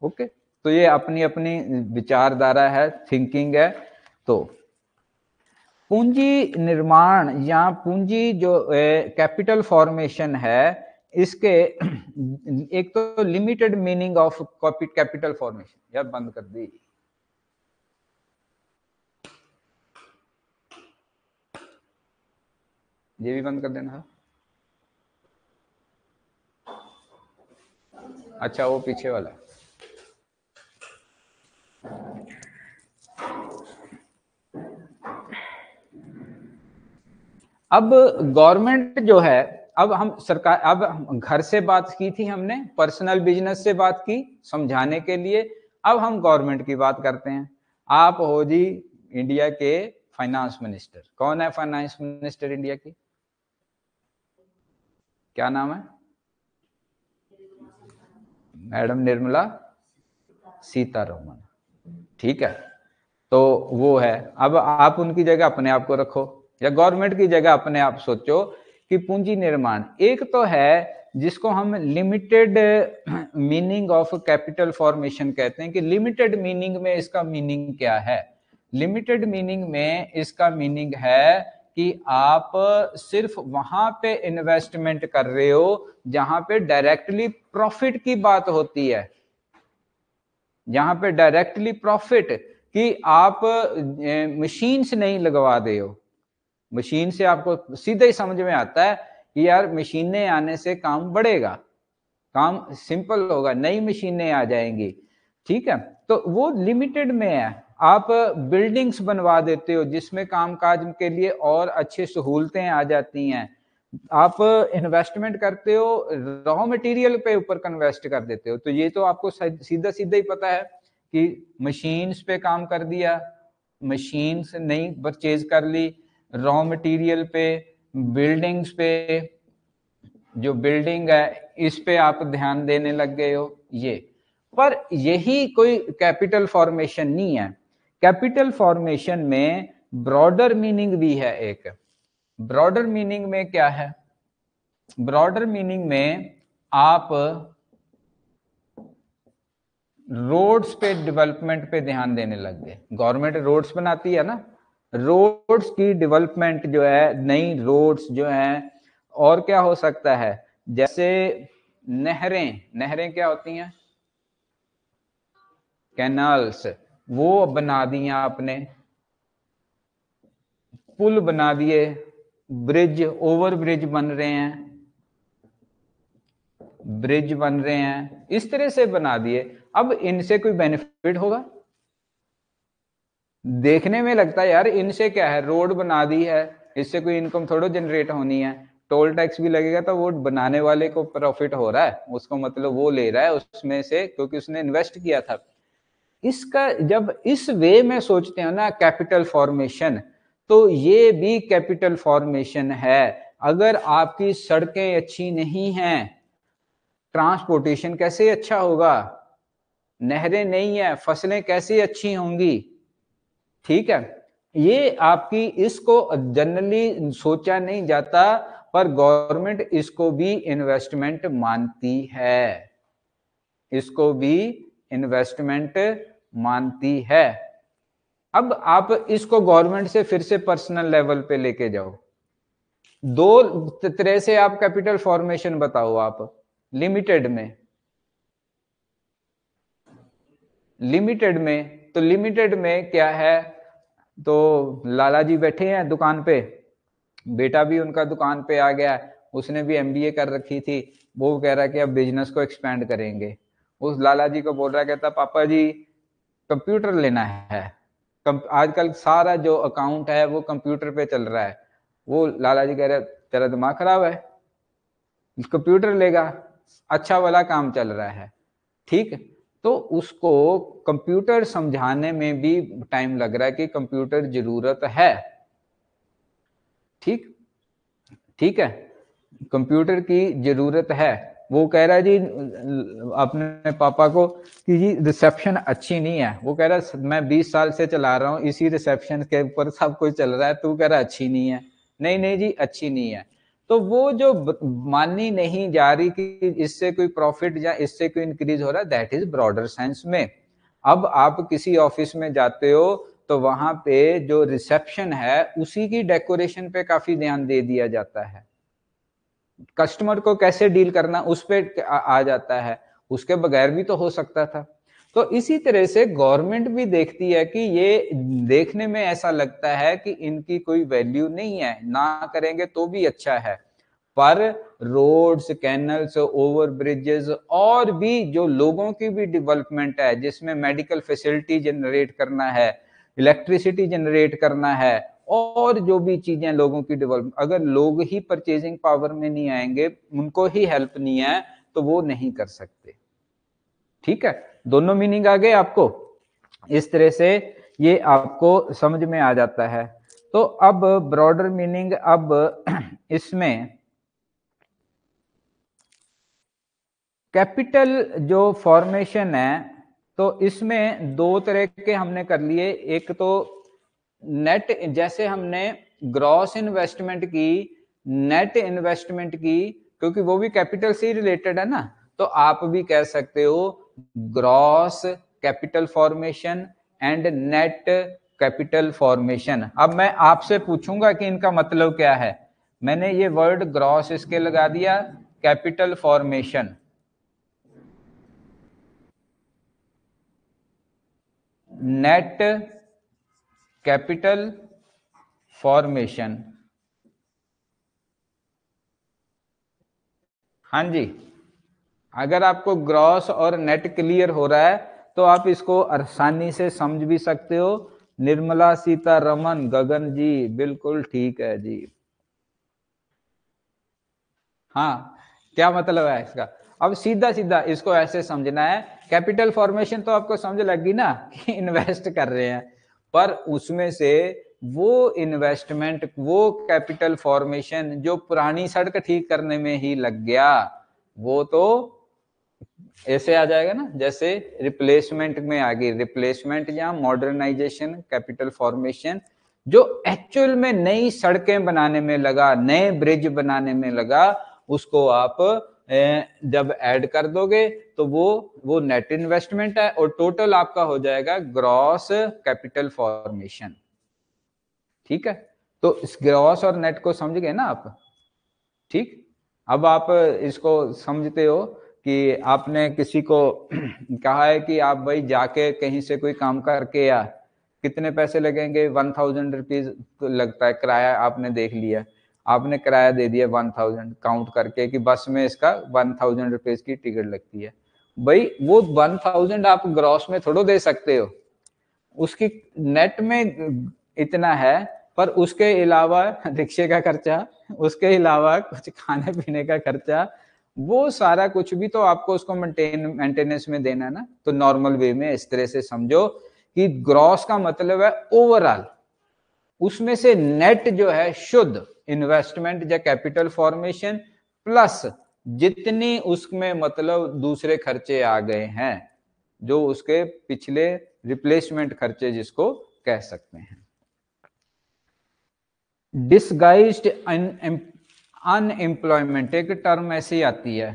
ओके तो ये अपनी अपनी विचारधारा है थिंकिंग है तो पूंजी निर्माण या पूंजी जो कैपिटल फॉर्मेशन है इसके एक तो limited meaning of capital formation यार बंद कर दी ये भी बंद कर देना है अच्छा वो पीछे वाला अब गवर्नमेंट जो है अब हम सरकार अब घर से बात की थी हमने पर्सनल बिजनेस से बात की समझाने के लिए अब हम गवर्नमेंट की बात करते हैं आप हो जी इंडिया के फाइनेंस मिनिस्टर कौन है फाइनेंस मिनिस्टर इंडिया की क्या नाम है मैडम निर्मला सीतारमन ठीक है तो वो है अब आप उनकी जगह अपने आप को रखो या गवर्नमेंट की जगह अपने आप सोचो कि पूंजी निर्माण एक तो है जिसको हम limited meaning of capital formation कहते हैं कि लिमिटेड मीनिंग में इसका मीनिंग क्या है लिमिटेड मीनिंग में इसका मीनिंग है कि आप सिर्फ वहां पे इन्वेस्टमेंट कर रहे हो जहां पे डायरेक्टली प्रॉफिट की बात होती है जहां पे डायरेक्टली प्रॉफिट कि आप मशीन्स नहीं लगवा दे हो मशीन से आपको सीधे ही समझ में आता है कि यार मशीनें आने से काम बढ़ेगा काम सिंपल होगा नई मशीनें आ जाएंगी ठीक है तो वो लिमिटेड में है आप बिल्डिंग्स बनवा देते हो जिसमें काम काज के लिए और अच्छी सहूलतें आ जाती हैं आप इन्वेस्टमेंट करते हो रॉ मटेरियल पे ऊपर इन्वेस्ट कर देते हो तो ये तो आपको सीधा सीधा ही पता है कि मशीन्स पे काम कर दिया मशीन्स नहीं परचेज कर ली रॉ मटेरियल पे बिल्डिंग्स पे जो बिल्डिंग है इस पे आप ध्यान देने लग गए हो ये पर यही कोई कैपिटल फॉर्मेशन नहीं है कैपिटल फॉर्मेशन में ब्रॉडर मीनिंग भी है एक ब्रॉडर मीनिंग में क्या है ब्रॉडर मीनिंग में आप रोड्स पे डेवलपमेंट पे ध्यान देने लग गए गवर्नमेंट रोड्स बनाती है ना रोड्स की डेवलपमेंट जो है नई रोड्स जो है और क्या हो सकता है जैसे नहरें नहरें क्या होती हैं कैनाल्स वो बना दिया आपने पुल बना दिए ब्रिज ओवर ब्रिज बन रहे हैं ब्रिज बन रहे हैं इस तरह से बना दिए अब इनसे कोई बेनिफिट होगा देखने में लगता है यार इनसे क्या है रोड बना दी है इससे कोई इनकम थोड़ा जनरेट होनी है टोल टैक्स भी लगेगा तो वो बनाने वाले को प्रॉफिट हो रहा है उसको मतलब वो ले रहा है उसमें से क्योंकि उसने इन्वेस्ट किया था इसका जब इस वे में सोचते हैं ना कैपिटल फॉर्मेशन तो ये भी कैपिटल फॉर्मेशन है अगर आपकी सड़कें अच्छी नहीं हैं ट्रांसपोर्टेशन कैसे अच्छा होगा नहरें नहीं है फसलें कैसे अच्छी होंगी ठीक है ये आपकी इसको जनरली सोचा नहीं जाता पर गवर्नमेंट इसको भी इन्वेस्टमेंट मानती है इसको भी इन्वेस्टमेंट मानती है अब आप इसको गवर्नमेंट से फिर से पर्सनल लेवल पे लेके जाओ दो तरह से आप कैपिटल फॉर्मेशन बताओ आप लिमिटेड में लिमिटेड में तो लिमिटेड में क्या है तो लाला जी बैठे हैं दुकान पे बेटा भी उनका दुकान पे आ गया उसने भी एमबीए कर रखी थी वो कह रहा है कि अब बिजनेस को एक्सपेंड करेंगे उस लाला जी को बोल रहा कहता पापा जी कंप्यूटर लेना है आजकल सारा जो अकाउंट है वो कंप्यूटर पे चल रहा है वो लाला जी कह रहे तेरा दिमाग खराब है कंप्यूटर लेगा अच्छा वाला काम चल रहा है ठीक तो उसको कंप्यूटर समझाने में भी टाइम लग रहा है कि कंप्यूटर जरूरत है ठीक ठीक है कंप्यूटर की जरूरत है वो कह रहा है जी अपने पापा को कि जी रिसेप्शन अच्छी नहीं है वो कह रहा है मैं 20 साल से चला रहा हूँ इसी रिसेप्शन के ऊपर सब कुछ चल रहा है तू कह रहा अच्छी नहीं है नहीं नहीं जी अच्छी नहीं है तो वो जो माननी नहीं जा रही कि इससे कोई प्रॉफिट या इससे कोई इंक्रीज हो रहा है दैट इज ब्रॉडर सेंस में अब आप किसी ऑफिस में जाते हो तो वहां पे जो रिसेप्शन है उसी की डेकोरेशन पे काफी ध्यान दे दिया जाता है कस्टमर को कैसे डील करना उस पर आ जाता है उसके बगैर भी तो हो सकता था तो इसी तरह से गवर्नमेंट भी देखती है कि ये देखने में ऐसा लगता है कि इनकी कोई वैल्यू नहीं है ना करेंगे तो भी अच्छा है पर रोड्स कैनल्स ओवर ब्रिजेस और भी जो लोगों की भी डेवलपमेंट है जिसमें मेडिकल फैसिलिटी जनरेट करना है इलेक्ट्रिसिटी जनरेट करना है और जो भी चीजें लोगों की डेवलप अगर लोग ही परचेजिंग पावर में नहीं आएंगे उनको ही हेल्प नहीं है तो वो नहीं कर सकते ठीक है दोनों मीनिंग आ गए आपको इस तरह से ये आपको समझ में आ जाता है तो अब ब्रॉडर मीनिंग अब इसमें कैपिटल जो फॉर्मेशन है तो इसमें दो तरह के हमने कर लिए एक तो नेट जैसे हमने ग्रॉस इन्वेस्टमेंट की नेट इन्वेस्टमेंट की क्योंकि वो भी कैपिटल से रिलेटेड है ना तो आप भी कह सकते हो gross capital formation and net capital formation अब मैं आपसे पूछूंगा कि इनका मतलब क्या है मैंने ये वर्ड ग्रॉस इसके लगा दिया capital formation net capital formation हाँ जी अगर आपको ग्रॉस और नेट क्लियर हो रहा है तो आप इसको आसानी से समझ भी सकते हो निर्मला सीतारमन गगन जी बिल्कुल ठीक है जी हाँ क्या मतलब है इसका अब सीधा सीधा इसको ऐसे समझना है कैपिटल फॉर्मेशन तो आपको समझ लगी ना कि इन्वेस्ट कर रहे हैं पर उसमें से वो इन्वेस्टमेंट वो कैपिटल फॉर्मेशन जो पुरानी सड़क ठीक करने में ही लग गया वो तो ऐसे आ जाएगा ना जैसे रिप्लेसमेंट में आ गई रिप्लेसमेंट या मॉडर्नाइजेशन कैपिटल फॉर्मेशन जो एक्चुअल में नई सड़कें बनाने में लगा नए ब्रिज बनाने में लगा उसको आप जब ऐड कर दोगे तो वो वो नेट इन्वेस्टमेंट है और टोटल आपका हो जाएगा ग्रॉस कैपिटल फॉर्मेशन ठीक है तो इस ग्रॉस और नेट को समझ गए ना आप ठीक अब आप इसको समझते हो कि आपने किसी को कहा है कि आप भाई जाके कहीं से कोई काम करके या कितने पैसे लगेंगे वन थाउजेंड रुपीज लगता है किराया आपने देख लिया आपने किराया दे दिया वन थाउजेंड काउंट करके कि बस में इसका वन थाउजेंड रुपीज की टिकट लगती है भाई वो वन थाउजेंड आप ग्रॉस में थोड़ा दे सकते हो उसकी नेट में इतना है पर उसके अलावा रिक्शे का खर्चा उसके अलावा कुछ खाने पीने का खर्चा वो सारा कुछ भी तो आपको उसको मेंटेन मेंटेनेंस में देना है ना तो नॉर्मल वे में इस तरह से समझो कि ग्रॉस का मतलब है ओवरऑल उसमें से नेट जो है शुद्ध इन्वेस्टमेंट या कैपिटल फॉर्मेशन प्लस जितनी उसमें मतलब दूसरे खर्चे आ गए हैं जो उसके पिछले रिप्लेसमेंट खर्चे जिसको कह सकते हैं डिसगाइज अनएम्प्लॉयमेंट एक टर्म ऐसी आती है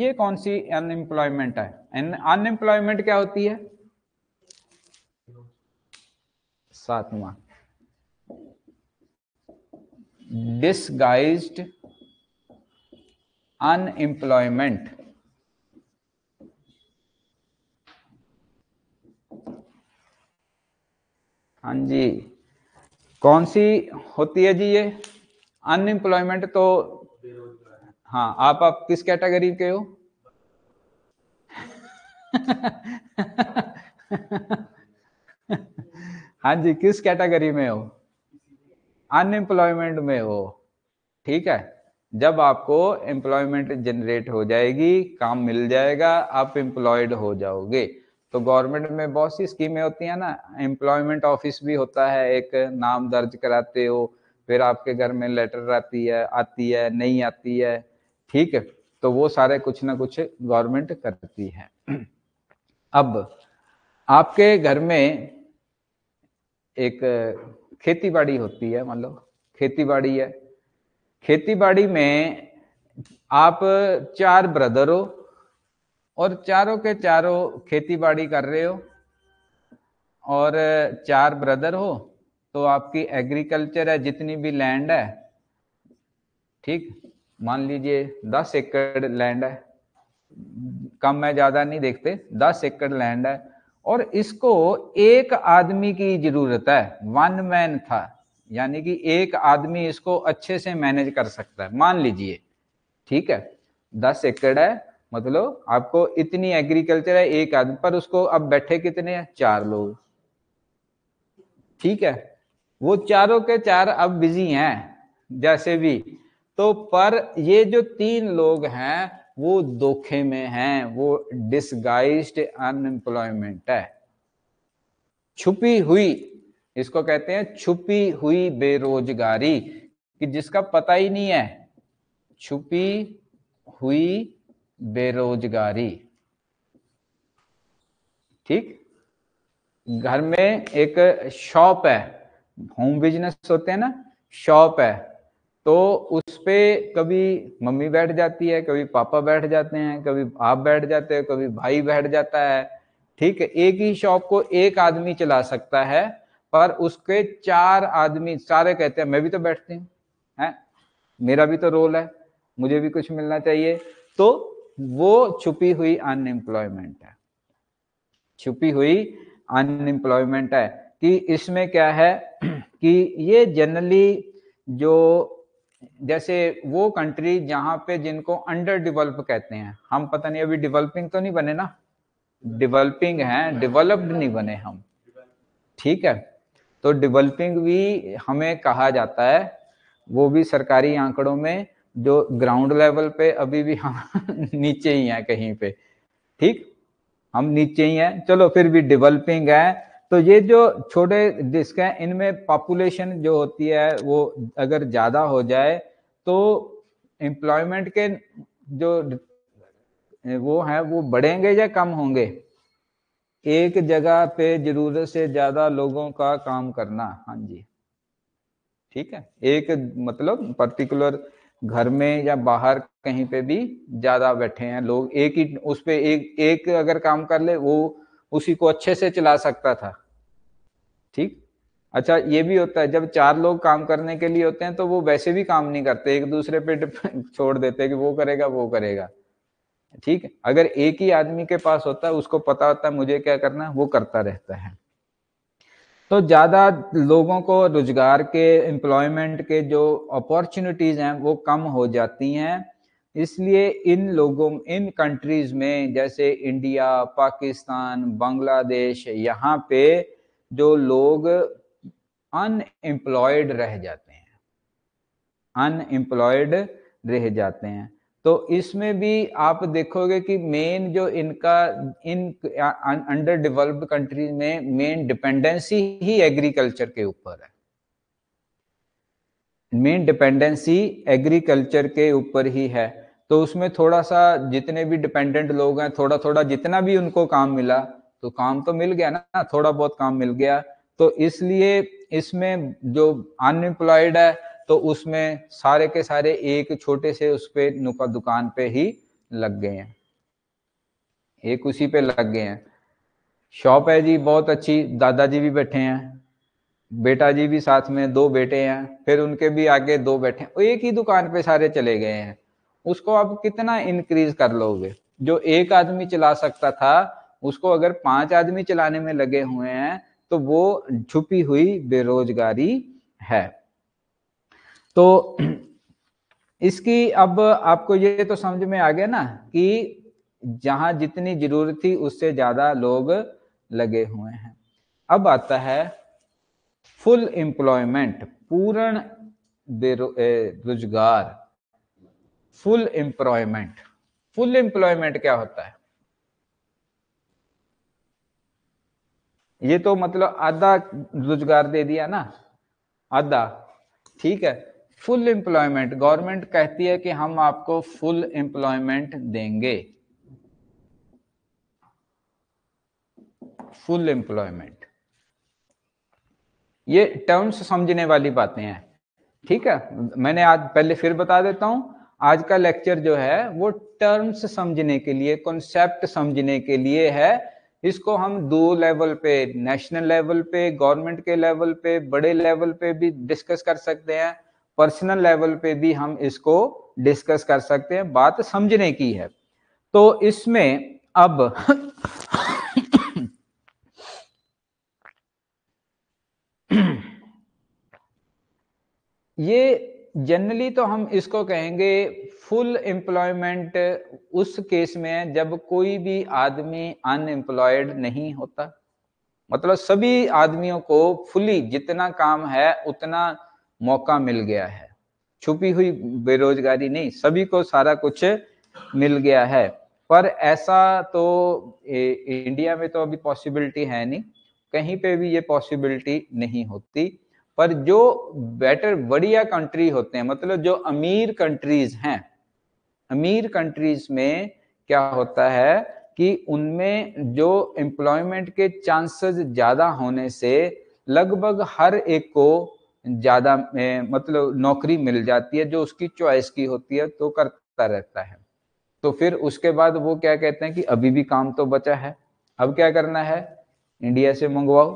ये कौन सी अनएम्प्लॉयमेंट है अनएम्प्लॉयमेंट क्या होती है सातवा disguised unemployment हाँ जी कौन सी होती है जी ये अनएम्प्लॉयमेंट तो हाँ आप आप किस कैटेगरी के हो हाँ जी किस कैटेगरी में हो अनएम्प्लॉयमेंट में हो ठीक है जब आपको एम्प्लॉयमेंट जनरेट हो जाएगी काम मिल जाएगा आप एम्प्लॉयड हो जाओगे तो गवर्नमेंट में बहुत सी स्कीमें होती हैं ना एम्प्लॉयमेंट ऑफिस भी होता है एक नाम दर्ज कराते हो फिर आपके घर में लेटर आती है आती है नहीं आती है ठीक है तो वो सारे कुछ ना कुछ गवर्नमेंट करती है अब आपके घर में एक खेती बाड़ी होती है मान लो खेती बाड़ी है खेती बाड़ी में आप चार ब्रदर हो और चारों के चारों खेती बाड़ी कर रहे हो और चार ब्रदर हो तो आपकी एग्रीकल्चर है जितनी भी लैंड है ठीक मान लीजिए दस एकड़ लैंड है कम है ज्यादा नहीं देखते दस एकड़ लैंड है और इसको एक आदमी की जरूरत है वन मैन था यानी कि एक आदमी इसको अच्छे से मैनेज कर सकता है मान लीजिए ठीक है दस एकड़ है मतलब आपको इतनी एग्रीकल्चर है एक आदमी पर उसको अब बैठे कितने हैं चार लोग ठीक है वो चारों के चार अब बिजी हैं जैसे भी तो पर ये जो तीन लोग हैं वो धोखे में है वो डिसगाइज्ड अनएम्प्लॉयमेंट है छुपी हुई इसको कहते हैं छुपी हुई बेरोजगारी कि जिसका पता ही नहीं है छुपी हुई बेरोजगारी ठीक घर में एक शॉप है होम बिजनेस होते हैं ना शॉप है तो उस पर कभी मम्मी बैठ जाती है कभी पापा बैठ जाते हैं कभी आप बैठ जाते हैं कभी भाई बैठ जाता है ठीक है एक ही शॉप को एक आदमी चला सकता है पर उसके चार आदमी सारे कहते हैं मैं भी तो बैठती हूँ है मेरा भी तो रोल है मुझे भी कुछ मिलना चाहिए तो वो छुपी हुई अनएम्प्लॉयमेंट है छुपी हुई अनएम्प्लॉयमेंट है कि इसमें क्या है कि ये जनरली जो जैसे वो कंट्री जहां पे जिनको अंडर डेवलप कहते हैं हम पता नहीं अभी डेवलपिंग तो नहीं बने ना डेवलपिंग है डेवलप्ड नहीं बने हम ठीक है तो डेवलपिंग भी हमें कहा जाता है वो भी सरकारी आंकड़ों में जो ग्राउंड लेवल पे अभी भी हम नीचे ही हैं कहीं पे ठीक हम नीचे ही हैं चलो फिर भी डेवलपिंग है तो ये जो छोटे डिस्क हैं इनमें पॉपुलेशन जो होती है वो अगर ज़्यादा हो जाए तो एम्प्लॉयमेंट के जो वो है वो बढ़ेंगे या कम होंगे एक जगह पे जरूरत से ज़्यादा लोगों का काम करना हाँ जी ठीक है एक मतलब पर्टिकुलर घर में या बाहर कहीं पे भी ज़्यादा बैठे हैं लोग एक ही उस पर एक एक अगर काम कर ले वो उसी को अच्छे से चला सकता था ठीक अच्छा ये भी होता है जब चार लोग काम करने के लिए होते हैं तो वो वैसे भी काम नहीं करते एक दूसरे पे छोड़ देते कि वो करेगा वो करेगा ठीक अगर एक ही आदमी के पास होता है उसको पता होता है मुझे क्या करना है वो करता रहता है तो ज्यादा लोगों को रोजगार के एम्प्लॉयमेंट के जो अपॉर्चुनिटीज हैं वो कम हो जाती हैं इसलिए इन लोगों इन कंट्रीज में जैसे इंडिया पाकिस्तान बांग्लादेश यहाँ पे जो लोग अनएम्प्लॉयड रह जाते हैं अनएम्प्लॉयड रह जाते हैं तो इसमें भी आप देखोगे कि मेन जो इनका इन अंडर डेवलप्ड कंट्रीज में मेन डिपेंडेंसी ही एग्रीकल्चर के ऊपर है मेन डिपेंडेंसी एग्रीकल्चर के ऊपर ही है तो उसमें थोड़ा सा जितने भी डिपेंडेंट लोग हैं थोड़ा थोड़ा जितना भी उनको काम मिला तो काम तो मिल गया ना थोड़ा बहुत काम मिल गया तो इसलिए इसमें जो अनएम्प्लॉयड है तो उसमें सारे के सारे एक छोटे से उस पे नुका दुकान पे ही लग गए हैं एक उसी पे लग गए हैं शॉप है जी बहुत अच्छी दादाजी भी बैठे हैं बेटा जी भी साथ में दो बेटे हैं फिर उनके भी आगे दो बैठे हैं एक ही दुकान पे सारे चले गए हैं उसको आप कितना इंक्रीज कर लोगे जो एक आदमी चला सकता था उसको अगर पांच आदमी चलाने में लगे हुए हैं तो वो छुपी हुई बेरोजगारी है तो इसकी अब आपको ये तो समझ में आ गया ना कि जहां जितनी जरूरत थी उससे ज्यादा लोग लगे हुए हैं अब आता है फुल एम्प्लॉयमेंट पूर्ण रोजगार फुल एम्प्लॉयमेंट फुल एम्प्लॉयमेंट क्या होता है ये तो मतलब आधा रोजगार दे दिया ना आधा ठीक है फुल एम्प्लॉयमेंट गवर्नमेंट कहती है कि हम आपको फुल एम्प्लॉयमेंट देंगे फुल एम्प्लॉयमेंट ये टर्म्स समझने वाली बातें हैं ठीक है मैंने आज पहले फिर बता देता हूं आज का लेक्चर जो है वो टर्म्स समझने के लिए कॉन्सेप्ट समझने के लिए है इसको हम दो लेवल पे नेशनल लेवल पे गवर्नमेंट के लेवल पे बड़े लेवल पे भी डिस्कस कर सकते हैं पर्सनल लेवल पे भी हम इसको डिस्कस कर सकते हैं बात समझने की है तो इसमें अब ये जनरली तो हम इसको कहेंगे फुल एम्प्लॉयमेंट उस केस में है जब कोई भी आदमी अनएम्प्लॉयड नहीं होता मतलब सभी आदमियों को फुली जितना काम है उतना मौका मिल गया है छुपी हुई बेरोजगारी नहीं सभी को सारा कुछ मिल गया है पर ऐसा तो ए, इंडिया में तो अभी पॉसिबिलिटी है नहीं कहीं पे भी ये पॉसिबिलिटी नहीं होती पर जो बेटर बढ़िया कंट्री होते हैं मतलब जो अमीर कंट्रीज हैं अमीर कंट्रीज में क्या होता है कि उनमें जो एम्प्लॉयमेंट के चांसेस ज़्यादा होने से लगभग हर एक को ज़्यादा मतलब नौकरी मिल जाती है जो उसकी चॉइस की होती है तो करता रहता है तो फिर उसके बाद वो क्या कहते हैं कि अभी भी काम तो बचा है अब क्या करना है इंडिया से मंगवाओ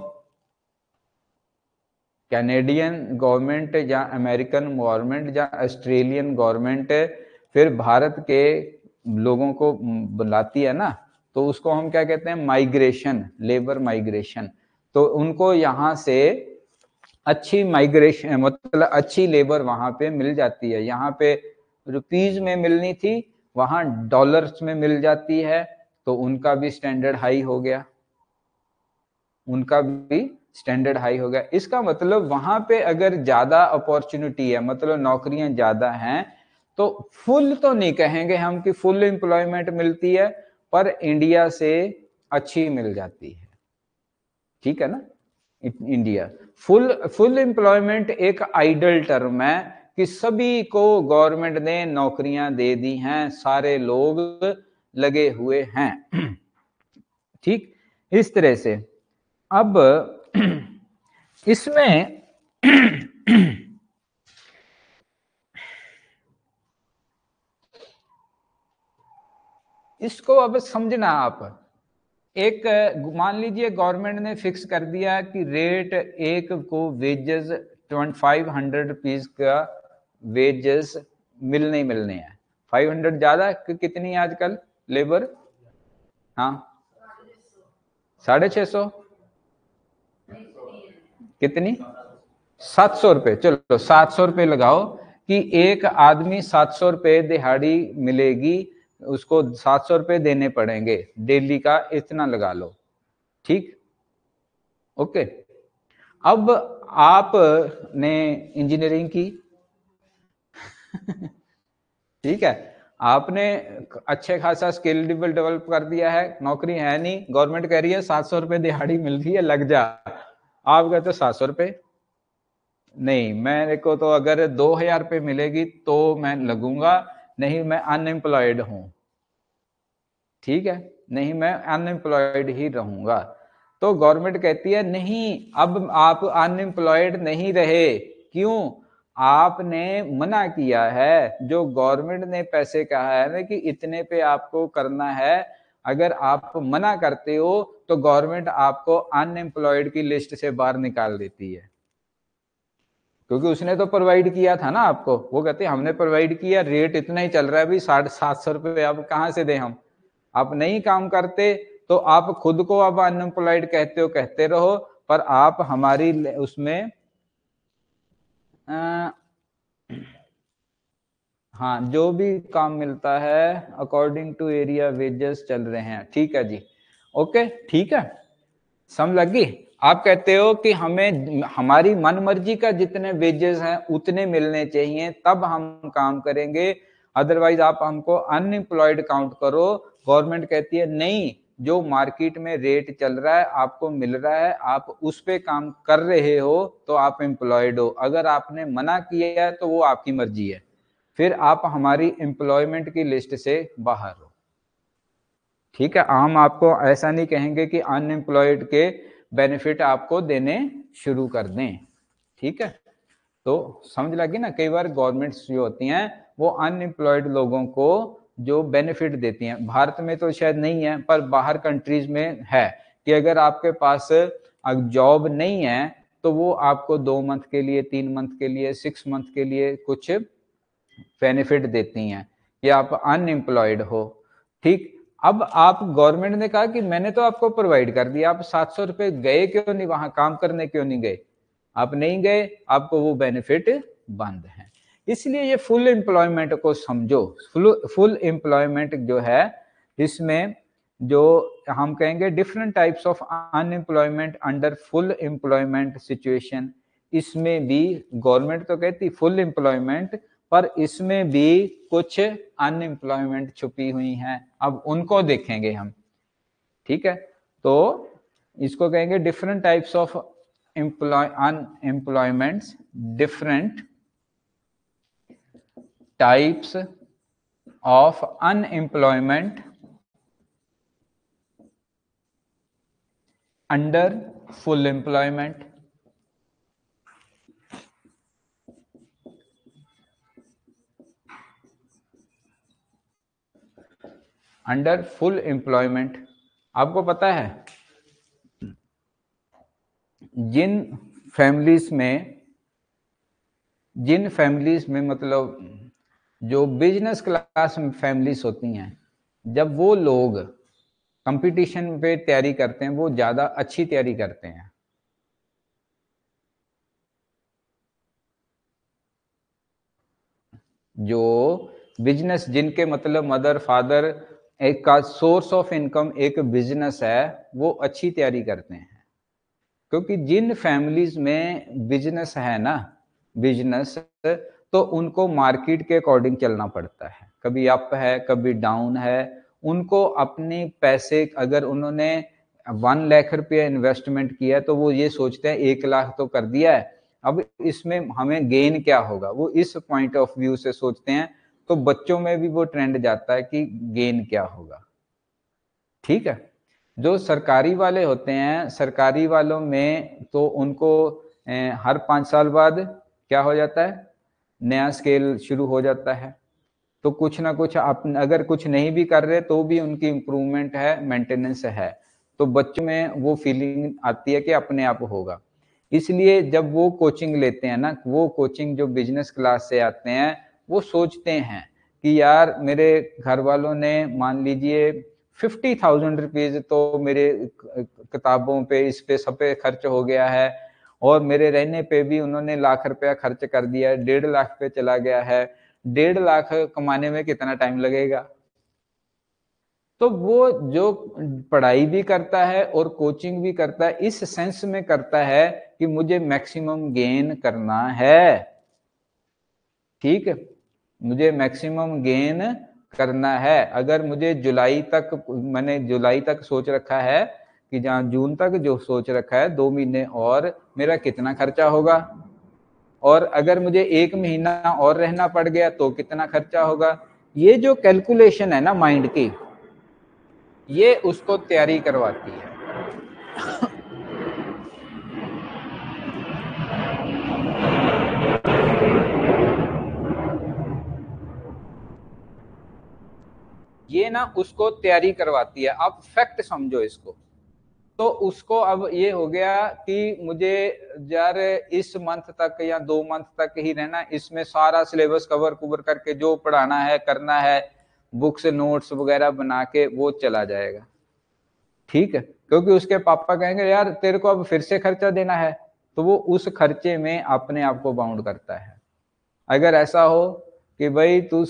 कैनेडियन गवर्नमेंट या अमेरिकन गवर्नमेंट या ऑस्ट्रेलियन गवर्नमेंट फिर भारत के लोगों को बुलाती है ना तो उसको हम क्या कहते हैं माइग्रेशन लेबर माइग्रेशन तो उनको यहाँ से अच्छी माइग्रेशन मतलब अच्छी लेबर वहां पे मिल जाती है यहाँ पे रुपीज में मिलनी थी वहां डॉलर्स में मिल जाती है तो उनका भी स्टैंडर्ड हाई हो गया उनका भी स्टैंडर्ड हाई हो गया इसका मतलब वहां पे अगर ज्यादा अपॉर्चुनिटी है मतलब नौकरियां ज्यादा हैं तो फुल तो नहीं कहेंगे हम कि फुल एम्प्लॉयमेंट मिलती है पर इंडिया से अच्छी मिल जाती है ठीक है ना इंडिया फुल फुल इंप्लॉयमेंट एक आइडल टर्म है कि सभी को गवर्नमेंट ने नौकरियां दे दी हैं सारे लोग लगे हुए हैं ठीक इस तरह से अब इसमें इसको अब समझना आप एक मान लीजिए गवर्नमेंट ने फिक्स कर दिया कि रेट एक को wages twenty five hundred rupees का वेजेस मिलने मिलने हैं फाइव हंड्रेड ज्यादा कितनी है आजकल लेबर हाँ साढ़े छ सौ कितनी सात सौ रुपये चलो सात सौ रुपये लगाओ कि एक आदमी सात सौ रुपये दिहाड़ी मिलेगी उसको सात सौ रुपये देने पड़ेंगे डेली का इतना लगा लो ठीक ओके अब आप ने इंजीनियरिंग की ठीक है आपने अच्छे खासा स्किल डेवलप कर दिया है नौकरी है नहीं गवर्नमेंट कह रही है सात सौ रुपये दिहाड़ी मिल रही है लग जा आप कहते तो सात सौ रुपये नहीं मेरे को तो अगर दो हजार रुपये मिलेगी तो मैं लगूंगा नहीं मैं अनएम्प्लॉयड हूं ठीक है नहीं मैं अनएम्प्लॉयड ही रहूंगा तो गवर्नमेंट कहती है नहीं अब आप अनएम्प्लॉयड नहीं रहे क्यों आपने मना किया है जो गवर्नमेंट ने पैसे कहा है ना कि इतने पे आपको करना है अगर आप मना करते हो तो गवर्नमेंट आपको अनएम्प्लॉयड की लिस्ट से बाहर निकाल देती है क्योंकि उसने तो प्रोवाइड किया था ना आपको वो कहते हैं हमने प्रोवाइड किया रेट इतना ही चल रहा है भाई साढ़े सात सौ रुपये अब कहाँ से दें हम आप नहीं काम करते तो आप खुद को अब अनएम्प्लॉयड कहते हो कहते रहो पर आप हमारी उसमें आ, हाँ जो भी काम मिलता है अकॉर्डिंग टू एरिया वेजेस चल रहे हैं ठीक है जी ओके ठीक है सम लगी आप कहते हो कि हमें हमारी मन मर्जी का जितने वेजेस हैं उतने मिलने चाहिए तब हम काम करेंगे अदरवाइज आप हमको अनएम्प्लॉयड काउंट करो गवर्नमेंट कहती है नहीं जो मार्केट में रेट चल रहा है आपको मिल रहा है आप उस पे काम कर रहे हो तो आप एम्प्लॉयड हो अगर आपने मना किया है तो वो आपकी मर्जी है फिर आप हमारी एम्प्लॉयमेंट की लिस्ट से बाहर हो ठीक है हम आपको ऐसा नहीं कहेंगे कि अनएम्प्लॉयड के बेनिफिट आपको देने शुरू कर दें ठीक है तो समझ लगी ना कई बार गवर्नमेंट्स जो होती हैं वो अनएम्प्लॉयड लोगों को जो बेनिफिट देती हैं भारत में तो शायद नहीं है पर बाहर कंट्रीज में है कि अगर आपके पास जॉब नहीं है तो वो आपको दो मंथ के लिए तीन मंथ के लिए सिक्स मंथ के लिए कुछ बेनिफिट देती हैं कि आप अनएम्प्लॉयड हो ठीक अब आप गवर्नमेंट ने कहा कि मैंने तो आपको प्रोवाइड कर दिया आप सात सौ रुपए गए क्यों नहीं वहां काम करने क्यों नहीं गए आप नहीं गए आपको वो बेनिफिट बंद है इसलिए ये फुल एम्प्लॉयमेंट को समझो फुल फुल एम्प्लॉयमेंट जो है इसमें जो हम कहेंगे different types of unemployment under full employment situation इसमें भी गवर्नमेंट तो कहती फुल एम्प्लॉयमेंट पर इसमें भी कुछ अनएम्प्लॉयमेंट छुपी हुई है अब उनको देखेंगे हम ठीक है तो इसको कहेंगे different types of employ unemployment different types of unemployment under full employment under full employment आपको पता है जिन फैमिलीज में जिन फैमिलीज में मतलब जो बिजनेस क्लास फैमिलीज होती हैं जब वो लोग कंपटीशन पे तैयारी करते हैं वो ज़्यादा अच्छी तैयारी करते हैं जो बिजनेस जिनके मतलब मदर फादर एक का सोर्स ऑफ इनकम एक बिजनेस है वो अच्छी तैयारी करते हैं क्योंकि जिन फैमिलीज में बिजनेस है ना बिजनेस तो उनको मार्केट के अकॉर्डिंग चलना पड़ता है कभी अप है कभी डाउन है उनको अपने पैसे अगर उन्होंने वन लाख रुपया इन्वेस्टमेंट किया तो वो ये सोचते हैं एक लाख तो कर दिया है अब इसमें हमें गेन क्या होगा वो इस पॉइंट ऑफ व्यू से सोचते हैं तो बच्चों में भी वो ट्रेंड जाता है कि गेन क्या होगा ठीक है जो सरकारी वाले होते हैं सरकारी वालों में तो उनको हर पांच साल बाद क्या हो जाता है नया स्केल शुरू हो जाता है तो कुछ ना कुछ आप अगर कुछ नहीं भी कर रहे तो भी उनकी इम्प्रूवमेंट है मेंटेनेंस है तो बच्चों में वो फीलिंग आती है कि अपने आप होगा इसलिए जब वो कोचिंग लेते हैं ना वो कोचिंग जो बिजनेस क्लास से आते हैं वो सोचते हैं कि यार मेरे घर वालों ने मान लीजिए फिफ्टी थाउजेंड रुपीज तो मेरे किताबों पे इस पे सब पे खर्च हो गया है और मेरे रहने पे भी उन्होंने लाख रुपया खर्च कर दिया है डेढ़ लाख पे चला गया है डेढ़ लाख कमाने में कितना टाइम लगेगा तो वो जो पढ़ाई भी करता है और कोचिंग भी करता है इस सेंस में करता है कि मुझे मैक्सिमम गेन करना है ठीक है मुझे मैक्सिमम गेन करना है अगर मुझे जुलाई तक मैंने जुलाई तक सोच रखा है कि जहाँ जून तक जो सोच रखा है दो महीने और मेरा कितना खर्चा होगा और अगर मुझे एक महीना और रहना पड़ गया तो कितना खर्चा होगा ये जो कैलकुलेशन है ना माइंड की ये उसको तैयारी करवाती है ये ना उसको तैयारी करवाती है आप फैक्ट समझो इसको तो उसको अब ये हो गया कि मुझे यार इस मंथ तक या दो मंथ तक ही रहना इसमें सारा सिलेबस कवर कुवर करके जो पढ़ाना है करना है बुक्स नोट्स वगैरह बना के वो चला जाएगा ठीक है क्योंकि उसके पापा कहेंगे यार तेरे को अब फिर से खर्चा देना है तो वो उस खर्चे में अपने आप को बाउंड करता है अगर ऐसा हो कि भाई तू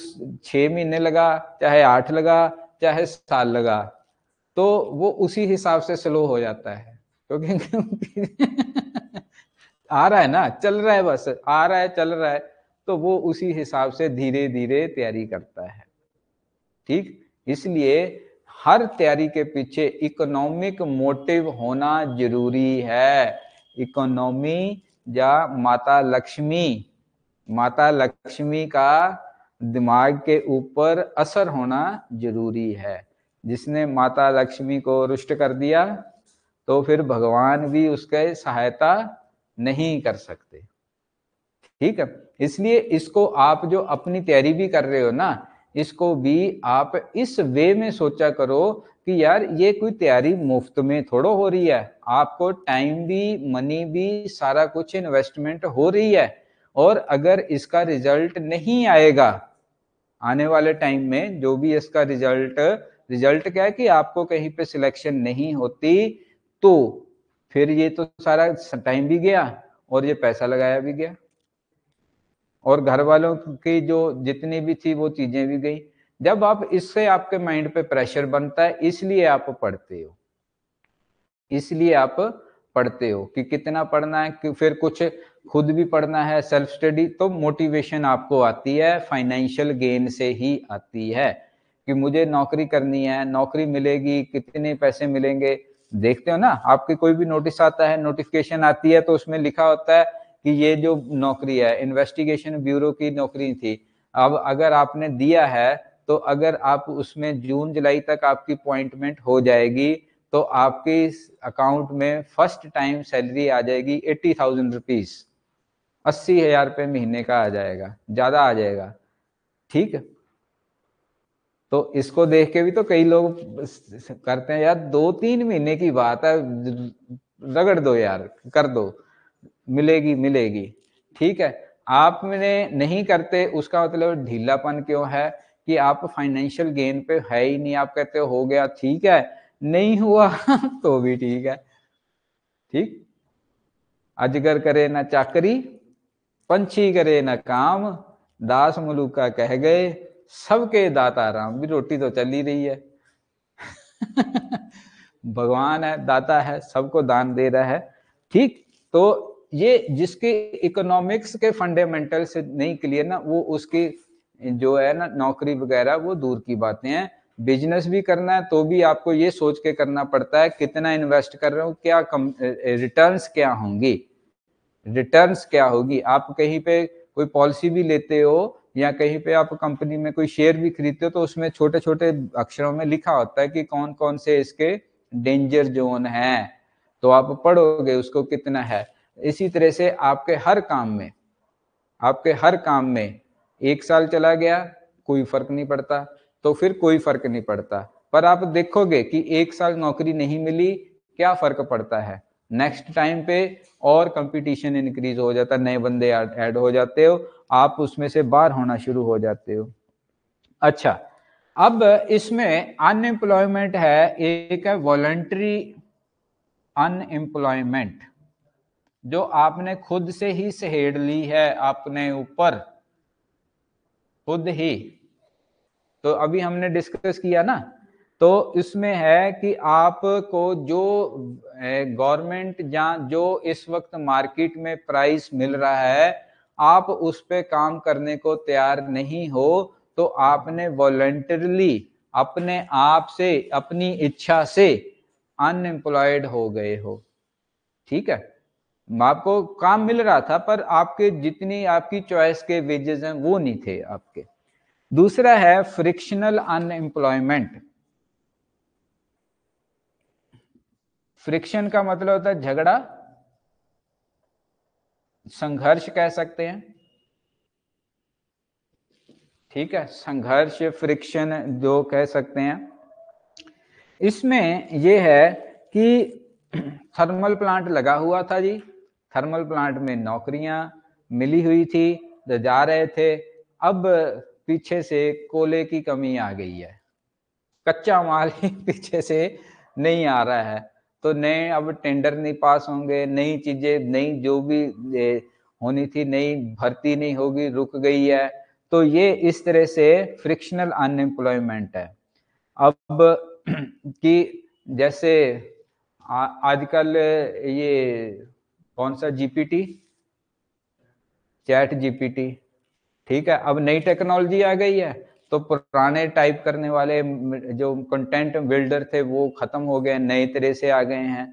छ महीने लगा चाहे आठ लगा चाहे साल लगा तो वो उसी हिसाब से स्लो हो जाता है क्योंकि आ रहा है ना चल रहा है बस आ रहा है चल रहा है तो वो उसी हिसाब से धीरे धीरे तैयारी करता है ठीक इसलिए हर तैयारी के पीछे इकोनॉमिक मोटिव होना जरूरी है इकोनॉमी या माता लक्ष्मी माता लक्ष्मी का दिमाग के ऊपर असर होना जरूरी है जिसने माता लक्ष्मी को रुष्ट कर दिया तो फिर भगवान भी उसके सहायता नहीं कर सकते ठीक है इसलिए इसको आप जो अपनी तैयारी भी कर रहे हो ना इसको भी आप इस वे में सोचा करो कि यार ये कोई तैयारी मुफ्त में थोड़ो हो रही है आपको टाइम भी मनी भी सारा कुछ इन्वेस्टमेंट हो रही है और अगर इसका रिजल्ट नहीं आएगा आने वाले टाइम में जो भी इसका रिजल्ट रिजल्ट क्या है कि आपको कहीं पे सिलेक्शन नहीं होती तो फिर ये तो सारा टाइम भी गया और ये पैसा लगाया भी गया और घर वालों की जो जितनी भी थी वो चीजें भी गई जब आप इससे आपके माइंड पे प्रेशर बनता है इसलिए आप पढ़ते हो इसलिए आप पढ़ते हो कि कितना पढ़ना है कि फिर कुछ खुद भी पढ़ना है सेल्फ स्टडी तो मोटिवेशन आपको आती है फाइनेंशियल गेन से ही आती है कि मुझे नौकरी करनी है नौकरी मिलेगी कितने पैसे मिलेंगे देखते हो ना आपके कोई भी नोटिस आता है नोटिफिकेशन आती है तो उसमें लिखा होता है कि ये जो नौकरी है इन्वेस्टिगेशन ब्यूरो की नौकरी थी अब अगर आपने दिया है तो अगर आप उसमें जून जुलाई तक आपकी अपॉइंटमेंट हो जाएगी तो आपके अकाउंट में फर्स्ट टाइम सैलरी आ जाएगी एट्टी थाउजेंड रुपीज़ अस्सी हजार रुपये महीने का आ जाएगा ज़्यादा आ जाएगा ठीक तो इसको देख के भी तो कई लोग करते हैं यार दो तीन महीने की बात है रगड़ दो यार कर दो मिलेगी मिलेगी ठीक है आपने नहीं करते उसका मतलब ढीलापन क्यों है कि आप फाइनेंशियल गेन पे है ही नहीं आप कहते हो गया ठीक है नहीं हुआ तो भी ठीक है ठीक अजगर करे ना चाकरी पंछी करे न काम दास मलूका कह गए सबके दाता राम भी रोटी तो चल ही रही है भगवान है दाता है सबको दान दे रहा है ठीक तो ये जिसके इकोनॉमिक्स के फंडामेंटल से नहीं क्लियर ना वो उसकी जो है ना नौकरी वगैरह वो दूर की बातें हैं बिजनेस भी करना है तो भी आपको ये सोच के करना पड़ता है कितना इन्वेस्ट कर रहे हो क्या कम रिटर्न्स क्या होंगी रिटर्न्स क्या होगी आप कहीं पे कोई पॉलिसी भी लेते हो या कहीं पे आप कंपनी में कोई शेयर भी खरीदते हो तो उसमें छोटे छोटे अक्षरों में लिखा होता है कि कौन कौन से इसके डेंजर जोन है तो आप पढ़ोगे उसको कितना है इसी तरह से आपके हर काम में आपके हर काम में एक साल चला गया कोई फर्क नहीं पड़ता तो फिर कोई फर्क नहीं पड़ता पर आप देखोगे कि एक साल नौकरी नहीं मिली क्या फर्क पड़ता है नेक्स्ट टाइम पे और कंपटीशन इंक्रीज हो जाता है नए बंदे ऐड हो जाते हो आप उसमें से बाहर होना शुरू हो जाते हो अच्छा अब इसमें अनएम्प्लॉयमेंट है एक है वॉलंट्री अनएम्प्लॉयमेंट जो आपने खुद से ही सहेड़ ली है अपने ऊपर खुद ही तो अभी हमने डिस्कस किया ना तो इसमें है कि आपको जो गवर्नमेंट या जो इस वक्त मार्केट में प्राइस मिल रहा है आप उस पर काम करने को तैयार नहीं हो तो आपने वॉलेंटरली अपने आप से अपनी इच्छा से अनएम्प्लॉयड हो गए हो ठीक है आपको काम मिल रहा था पर आपके जितनी आपकी चॉइस के वेजेस हैं वो नहीं थे आपके दूसरा है फ्रिक्शनल अनएम्प्लॉयमेंट फ्रिक्शन का मतलब होता है झगड़ा संघर्ष कह सकते हैं ठीक है संघर्ष फ्रिक्शन दो कह सकते हैं इसमें यह है कि थर्मल प्लांट लगा हुआ था जी थर्मल प्लांट में नौकरियां मिली हुई थी तो जा रहे थे अब पीछे से कोले की कमी आ गई है कच्चा माल ही पीछे से नहीं आ रहा है तो नए अब टेंडर नहीं पास होंगे नई चीजें नई जो भी होनी थी नई भर्ती नहीं होगी रुक गई है तो ये इस तरह से फ्रिक्शनल अनएम्प्लॉयमेंट है अब कि जैसे आजकल ये कौन सा जीपीटी चैट जीपीटी ठीक है अब नई टेक्नोलॉजी आ गई है तो पुराने टाइप करने वाले जो कंटेंट बिल्डर थे वो ख़त्म हो गए नए तरह से आ गए हैं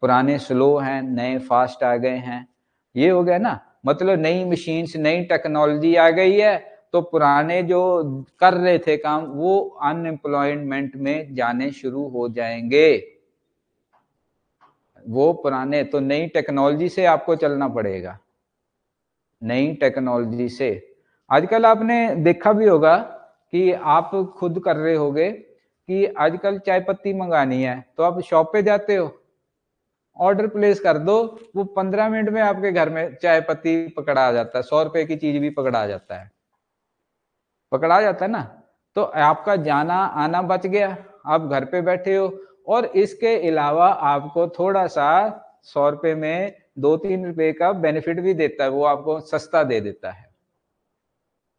पुराने स्लो हैं नए फास्ट आ गए हैं ये हो गया ना मतलब नई मशीन्स नई टेक्नोलॉजी आ गई है तो पुराने जो कर रहे थे काम वो अनएम्प्लॉयमेंट में जाने शुरू हो जाएंगे वो पुराने तो नई टेक्नोलॉजी से आपको चलना पड़ेगा नई टेक्नोलॉजी से आजकल आपने देखा भी होगा कि आप खुद कर रहे होगे कि आजकल चाय पत्ती मंगानी है तो आप शॉप पे जाते हो ऑर्डर प्लेस कर दो वो पंद्रह मिनट में आपके घर में चाय पत्ती पकड़ा आ जाता है सौ रुपए की चीज भी पकड़ा जाता है पकड़ा जाता है ना तो आपका जाना आना बच गया आप घर पे बैठे हो और इसके अलावा आपको थोड़ा सा सौ रुपये में दो तीन रुपए का बेनिफिट भी देता है वो आपको सस्ता दे देता है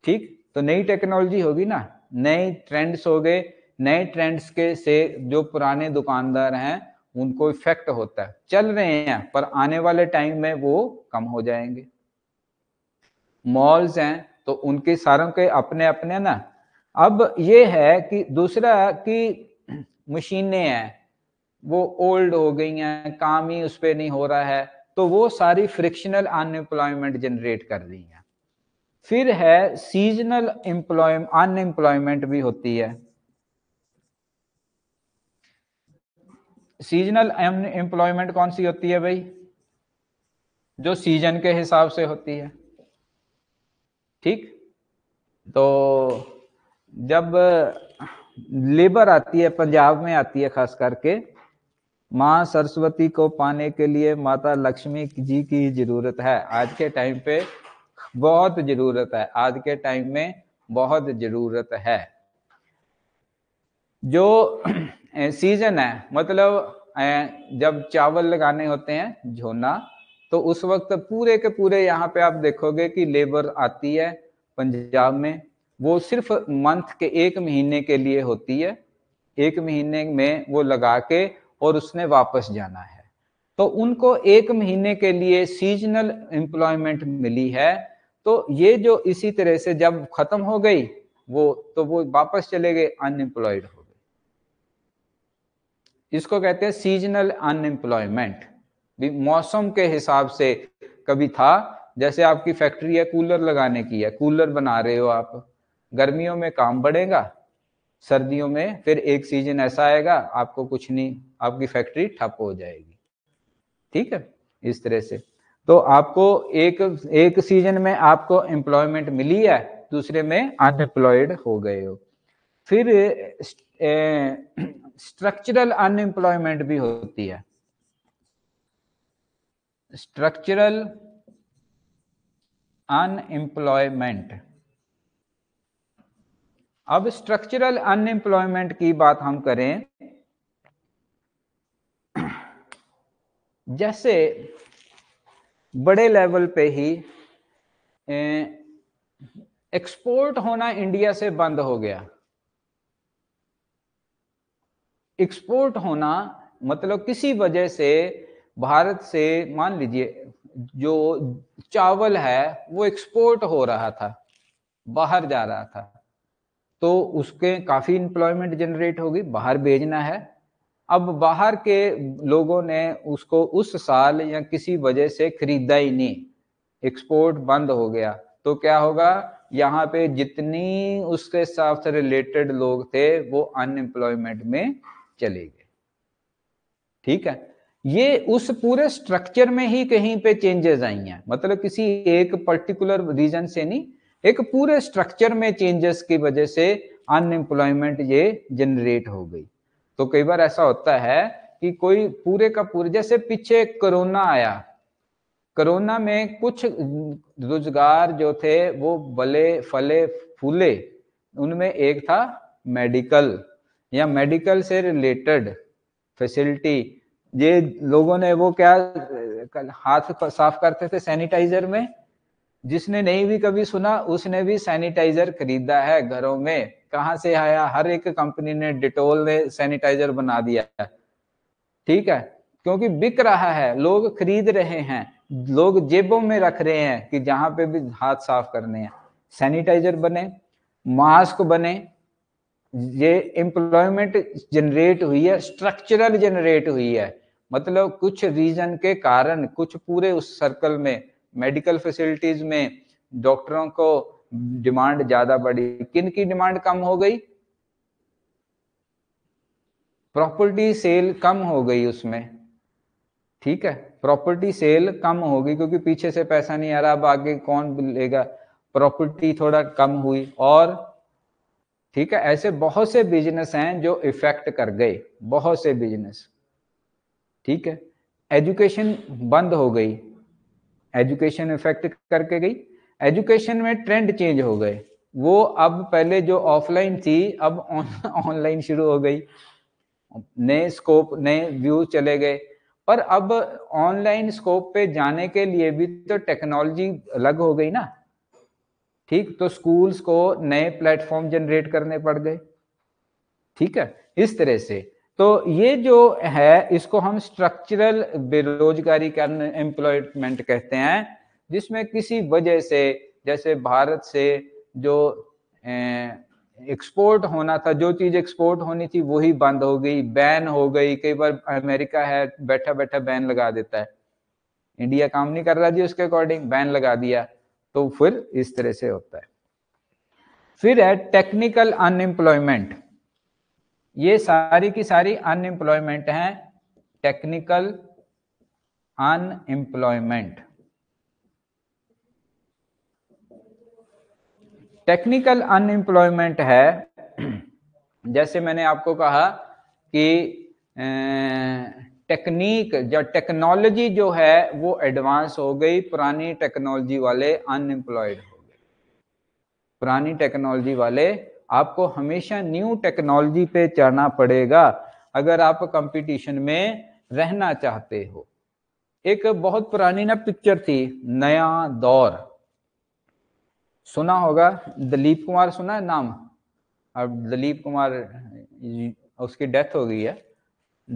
ठीक तो नई टेक्नोलॉजी होगी ना नए ट्रेंड्स हो गए नए ट्रेंड्स के से जो पुराने दुकानदार हैं उनको इफेक्ट होता है चल रहे हैं पर आने वाले टाइम में वो कम हो जाएंगे मॉल्स हैं तो उनके सारों के अपने अपने ना अब ये है कि दूसरा कि मशीनें हैं वो ओल्ड हो गई हैं काम ही उस पर नहीं हो रहा है तो वो सारी फ्रिक्शनल अनएम्प्लॉयमेंट जनरेट कर रही हैं फिर है सीजनल एम्प्लॉय अनएम्प्लॉयमेंट भी होती है सीजनल एम्प्लॉयमेंट कौन सी होती है भाई जो सीजन के हिसाब से होती है ठीक तो जब लेबर आती है पंजाब में आती है खास करके माँ सरस्वती को पाने के लिए माता लक्ष्मी जी की जरूरत है आज के टाइम पे बहुत जरूरत है आज के टाइम में बहुत जरूरत है जो सीजन है मतलब जब चावल लगाने होते हैं झोना तो उस वक्त पूरे के पूरे यहाँ पे आप देखोगे कि लेबर आती है पंजाब में वो सिर्फ मंथ के एक महीने के लिए होती है एक महीने में वो लगा के और उसने वापस जाना है तो उनको एक महीने के लिए सीजनल एम्प्लॉयमेंट मिली है तो ये जो इसी तरह से जब खत्म हो गई वो तो वो वापस चले गए अनएम्प्लॉयड हो गए इसको कहते हैं सीजनल अनएम्प्लॉयमेंट भी मौसम के हिसाब से कभी था जैसे आपकी फैक्ट्री है कूलर लगाने की है कूलर बना रहे हो आप गर्मियों में काम बढ़ेगा सर्दियों में फिर एक सीजन ऐसा आएगा आपको कुछ नहीं आपकी फैक्ट्री ठप हो जाएगी ठीक है इस तरह से तो आपको एक एक सीजन में आपको एम्प्लॉयमेंट मिली है दूसरे में अनएम्प्लॉयड हो गए हो फिर स्ट्रक्चरल अनएम्प्लॉयमेंट भी होती है स्ट्रक्चरल अनएम्प्लॉयमेंट अब स्ट्रक्चरल अनएम्प्लॉयमेंट की बात हम करें जैसे बड़े लेवल पे ही एक्सपोर्ट होना इंडिया से बंद हो गया एक्सपोर्ट होना मतलब किसी वजह से भारत से मान लीजिए जो चावल है वो एक्सपोर्ट हो रहा था बाहर जा रहा था तो उसके काफी एम्प्लॉयमेंट जनरेट होगी बाहर भेजना है अब बाहर के लोगों ने उसको उस साल या किसी वजह से खरीदा ही नहीं एक्सपोर्ट बंद हो गया तो क्या होगा यहाँ पे जितनी उसके साथ से रिलेटेड लोग थे वो अनएम्प्लॉयमेंट में चले गए ठीक है ये उस पूरे स्ट्रक्चर में ही कहीं पे चेंजेस आई हैं मतलब किसी एक पर्टिकुलर रीजन से नहीं एक पूरे स्ट्रक्चर में चेंजेस की वजह से अनएम्प्लॉयमेंट ये जनरेट हो गई तो कई बार ऐसा होता है कि कोई पूरे का पूरे जैसे पीछे कोरोना आया कोरोना में कुछ रोजगार जो थे वो बले फले फूले उनमें एक था मेडिकल या मेडिकल से रिलेटेड फैसिलिटी ये लोगों ने वो क्या हाथ साफ करते थे सैनिटाइजर में जिसने नहीं भी कभी सुना उसने भी सैनिटाइजर खरीदा है घरों में कहां से आया हर एक कंपनी ने डिटोल ने सैनिटाइजर बना दिया है ठीक है क्योंकि बिक रहा है लोग खरीद रहे हैं लोग जेबों में रख रहे हैं कि जहां पे भी हाथ साफ करने हैं सैनिटाइजर बने मास्क बने ये एम्प्लॉयमेंट जनरेट हुई है स्ट्रक्चरल जनरेट हुई है मतलब कुछ रीजन के कारण कुछ पूरे उस सर्कल में मेडिकल फैसिलिटीज में डॉक्टरों को डिमांड ज्यादा बढ़ी किन की डिमांड कम हो गई प्रॉपर्टी सेल कम हो गई उसमें ठीक है प्रॉपर्टी सेल कम होगी क्योंकि पीछे से पैसा नहीं आ रहा अब आगे कौन लेगा प्रॉपर्टी थोड़ा कम हुई और ठीक है ऐसे बहुत से बिजनेस हैं जो इफेक्ट कर गए बहुत से बिजनेस ठीक है एजुकेशन बंद हो गई एजुकेशन इफेक्ट करके गई एजुकेशन में ट्रेंड चेंज हो गए वो अब पहले जो ऑफलाइन थी अब ऑनलाइन शुरू हो गई नए स्कोप नए व्यूज चले गए पर अब ऑनलाइन स्कोप पे जाने के लिए भी तो टेक्नोलॉजी अलग हो गई ना ठीक तो स्कूल्स को नए प्लेटफॉर्म जनरेट करने पड़ गए ठीक है इस तरह से तो ये जो है इसको हम स्ट्रक्चरल बेरोजगारी का एम्प्लॉयमेंट कहते हैं जिसमें किसी वजह से जैसे भारत से जो एक्सपोर्ट होना था जो चीज एक्सपोर्ट होनी थी वही बंद हो गई बैन हो गई कई बार अमेरिका है बैठा बैठा बैन लगा देता है इंडिया काम नहीं कर रहा जी उसके अकॉर्डिंग बैन लगा दिया तो फिर इस तरह से होता है फिर है टेक्निकल अनएम्प्लॉयमेंट ये सारी की सारी अनएम्प्लॉयमेंट है टेक्निकल अनएम्प्लॉयमेंट टेक्निकल अनएम्प्लॉयमेंट है जैसे मैंने आपको कहा कि टेक्निक या टेक्नोलॉजी जो है वो एडवांस हो गई पुरानी टेक्नोलॉजी वाले अनएम्प्लॉयड हो गए पुरानी टेक्नोलॉजी वाले आपको हमेशा न्यू टेक्नोलॉजी पे चढ़ना पड़ेगा अगर आप कंपटीशन में रहना चाहते हो एक बहुत पुरानी ना पिक्चर थी नया दौर सुना होगा दलीप कुमार सुना है नाम अब दलीप कुमार उसकी डेथ हो गई है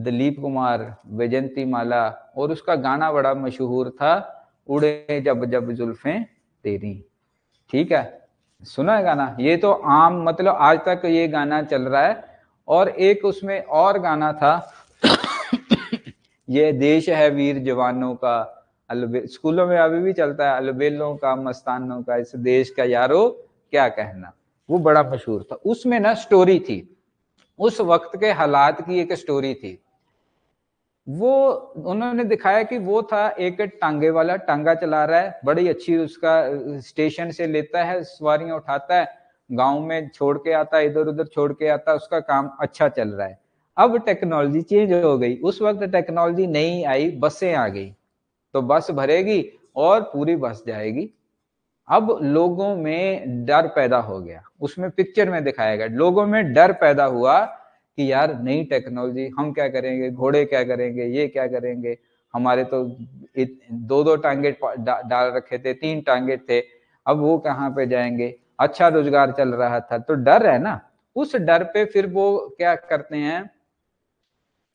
दलीप कुमार वैजंती माला और उसका गाना बड़ा मशहूर था उड़े जब जब जुल्फे तेरी ठीक है सुना है गाना ये तो आम मतलब आज तक ये गाना चल रहा है और एक उसमें और गाना था ये देश है वीर जवानों का स्कूलों में अभी भी चलता है अलबेलों का मस्तानों का इस देश का यारो क्या कहना वो बड़ा मशहूर था उसमें ना स्टोरी थी उस वक्त के हालात की एक स्टोरी थी वो उन्होंने दिखाया कि वो था एक टांगे वाला टांगा चला रहा है बड़ी अच्छी उसका स्टेशन से लेता है सवारियां उठाता है गांव में छोड़ के आता है इधर उधर छोड़ के आता है उसका काम अच्छा चल रहा है अब टेक्नोलॉजी चेंज हो गई उस वक्त टेक्नोलॉजी नहीं आई बसें आ गई तो बस भरेगी और पूरी बस जाएगी अब लोगों में डर पैदा हो गया उसमें पिक्चर में दिखाया गया लोगों में डर पैदा हुआ कि यार नई टेक्नोलॉजी हम क्या करेंगे घोड़े क्या करेंगे ये क्या करेंगे हमारे तो इत, दो दो टांगे डाल रखे थे तीन टांगे थे अब वो कहाँ पे जाएंगे अच्छा रोजगार चल रहा था तो डर है ना उस डर पे फिर वो क्या करते हैं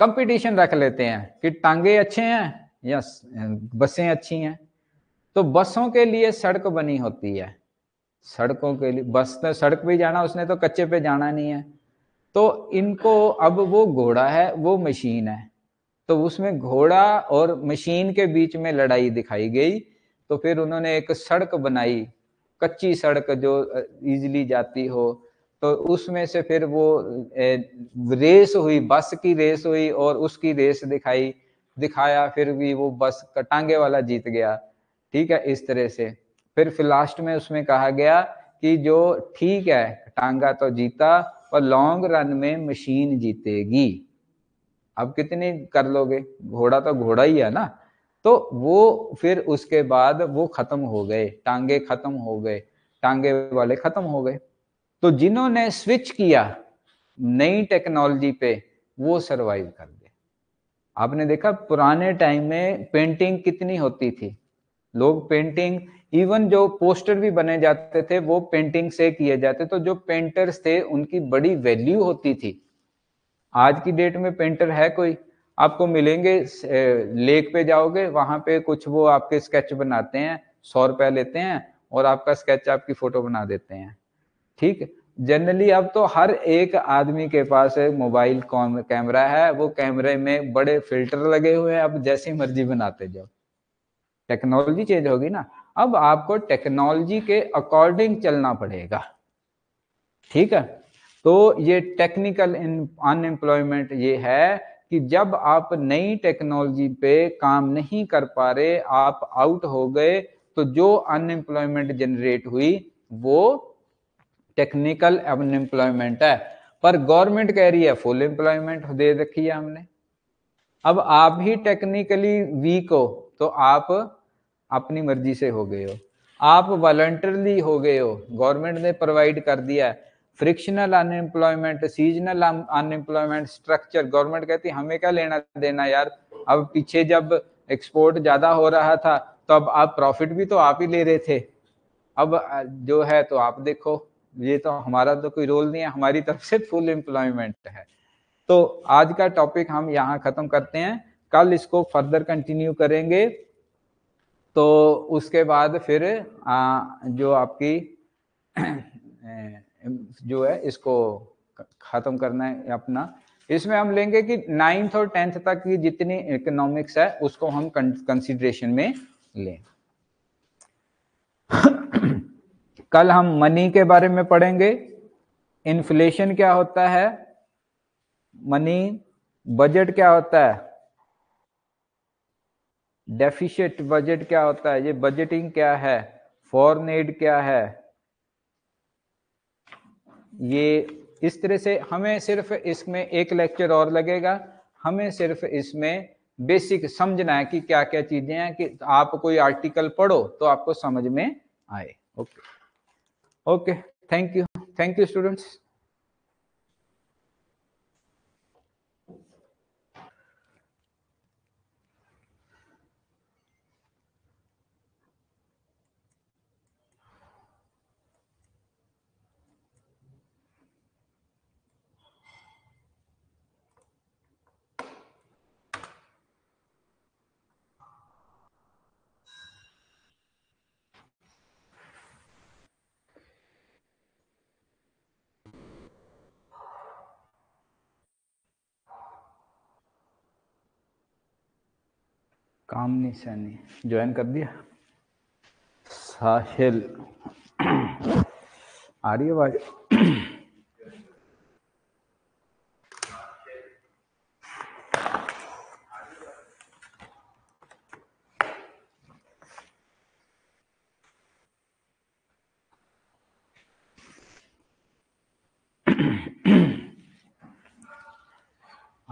कंपटीशन रख लेते हैं कि टांगे अच्छे हैं यस बसें अच्छी हैं तो बसों के लिए सड़क बनी होती है सड़कों के लिए बस तो सड़क पे जाना उसने तो कच्चे पे जाना नहीं है तो इनको अब वो घोड़ा है वो मशीन है तो उसमें घोड़ा और मशीन के बीच में लड़ाई दिखाई गई तो फिर उन्होंने एक सड़क बनाई कच्ची सड़क जो इजली जाती हो तो उसमें से फिर वो रेस हुई बस की रेस हुई और उसकी रेस दिखाई दिखाया फिर भी वो बस कटांगे वाला जीत गया ठीक है इस तरह से फिर लास्ट में उसमें कहा गया कि जो ठीक है टांगा तो जीता और लॉन्ग रन में मशीन जीतेगी अब कितनी कर लोगे घोड़ा तो घोड़ा ही है ना तो वो फिर उसके बाद वो खत्म हो गए टांगे खत्म हो गए टांगे वाले खत्म हो गए तो जिन्होंने स्विच किया नई टेक्नोलॉजी पे वो सरवाइव कर गए आपने देखा पुराने टाइम में पेंटिंग कितनी होती थी लोग पेंटिंग इवन जो पोस्टर भी बने जाते थे वो पेंटिंग से किए जाते तो जो पेंटर्स थे उनकी बड़ी वैल्यू होती थी आज की डेट में पेंटर है कोई आपको मिलेंगे लेक पे जाओगे वहां पे कुछ वो आपके स्केच बनाते हैं सौ रुपया लेते हैं और आपका स्केच आपकी फोटो बना देते हैं ठीक है जनरली अब तो हर एक आदमी के पास मोबाइल कैमरा है वो कैमरे में बड़े फिल्टर लगे हुए हैं अब जैसी मर्जी बनाते जाओ टेक्नोलॉजी चेंज होगी ना अब आपको टेक्नोलॉजी के अकॉर्डिंग चलना पड़ेगा ठीक है तो ये टेक्निकल अनएम्प्लॉयमेंट ये है कि जब आप नई टेक्नोलॉजी पे काम नहीं कर पा रहे आप आउट हो गए तो जो अनएम्प्लॉयमेंट जनरेट हुई वो टेक्निकल अनएम्प्लॉयमेंट है पर गवर्नमेंट कह रही है फुल एम्प्लॉयमेंट दे रखी है हमने अब आप ही टेक्निकली वीक हो तो आप अपनी मर्जी से हो गए हो आप वॉलंटरली हो गए हो गवर्नमेंट ने प्रोवाइड कर दिया है frictional unemployment seasonal unemployment structure government कहती हमें क्या लेना देना यार अब पीछे जब एक्सपोर्ट ज्यादा हो रहा था तो अब आप प्रॉफिट भी तो आप ही ले रहे थे अब जो है तो आप देखो ये तो हमारा तो कोई रोल नहीं है हमारी तरफ से फुल एम्प्लॉयमेंट है तो आज का टॉपिक हम यहाँ खत्म करते हैं कल इसको फर्दर कंटिन्यू करेंगे तो उसके बाद फिर आ, जो आपकी जो है इसको खत्म करना है अपना इसमें हम लेंगे कि नाइन्थ और टेंथ तक की जितनी इकोनॉमिक्स है उसको हम कंसिडरेशन में लें कल हम मनी के बारे में पढ़ेंगे इन्फ्लेशन क्या होता है मनी बजट क्या होता है डेफिशिट बजट क्या होता है ये बजटिंग क्या है फॉरन एड क्या है ये इस तरह से हमें सिर्फ इसमें एक लेक्चर और लगेगा हमें सिर्फ इसमें बेसिक समझना है कि क्या क्या चीजें हैं कि आप कोई आर्टिकल पढ़ो तो आपको समझ में आए okay okay. okay thank you thank you students Kamni Saini join कर दिया साहिल आ रही है भाई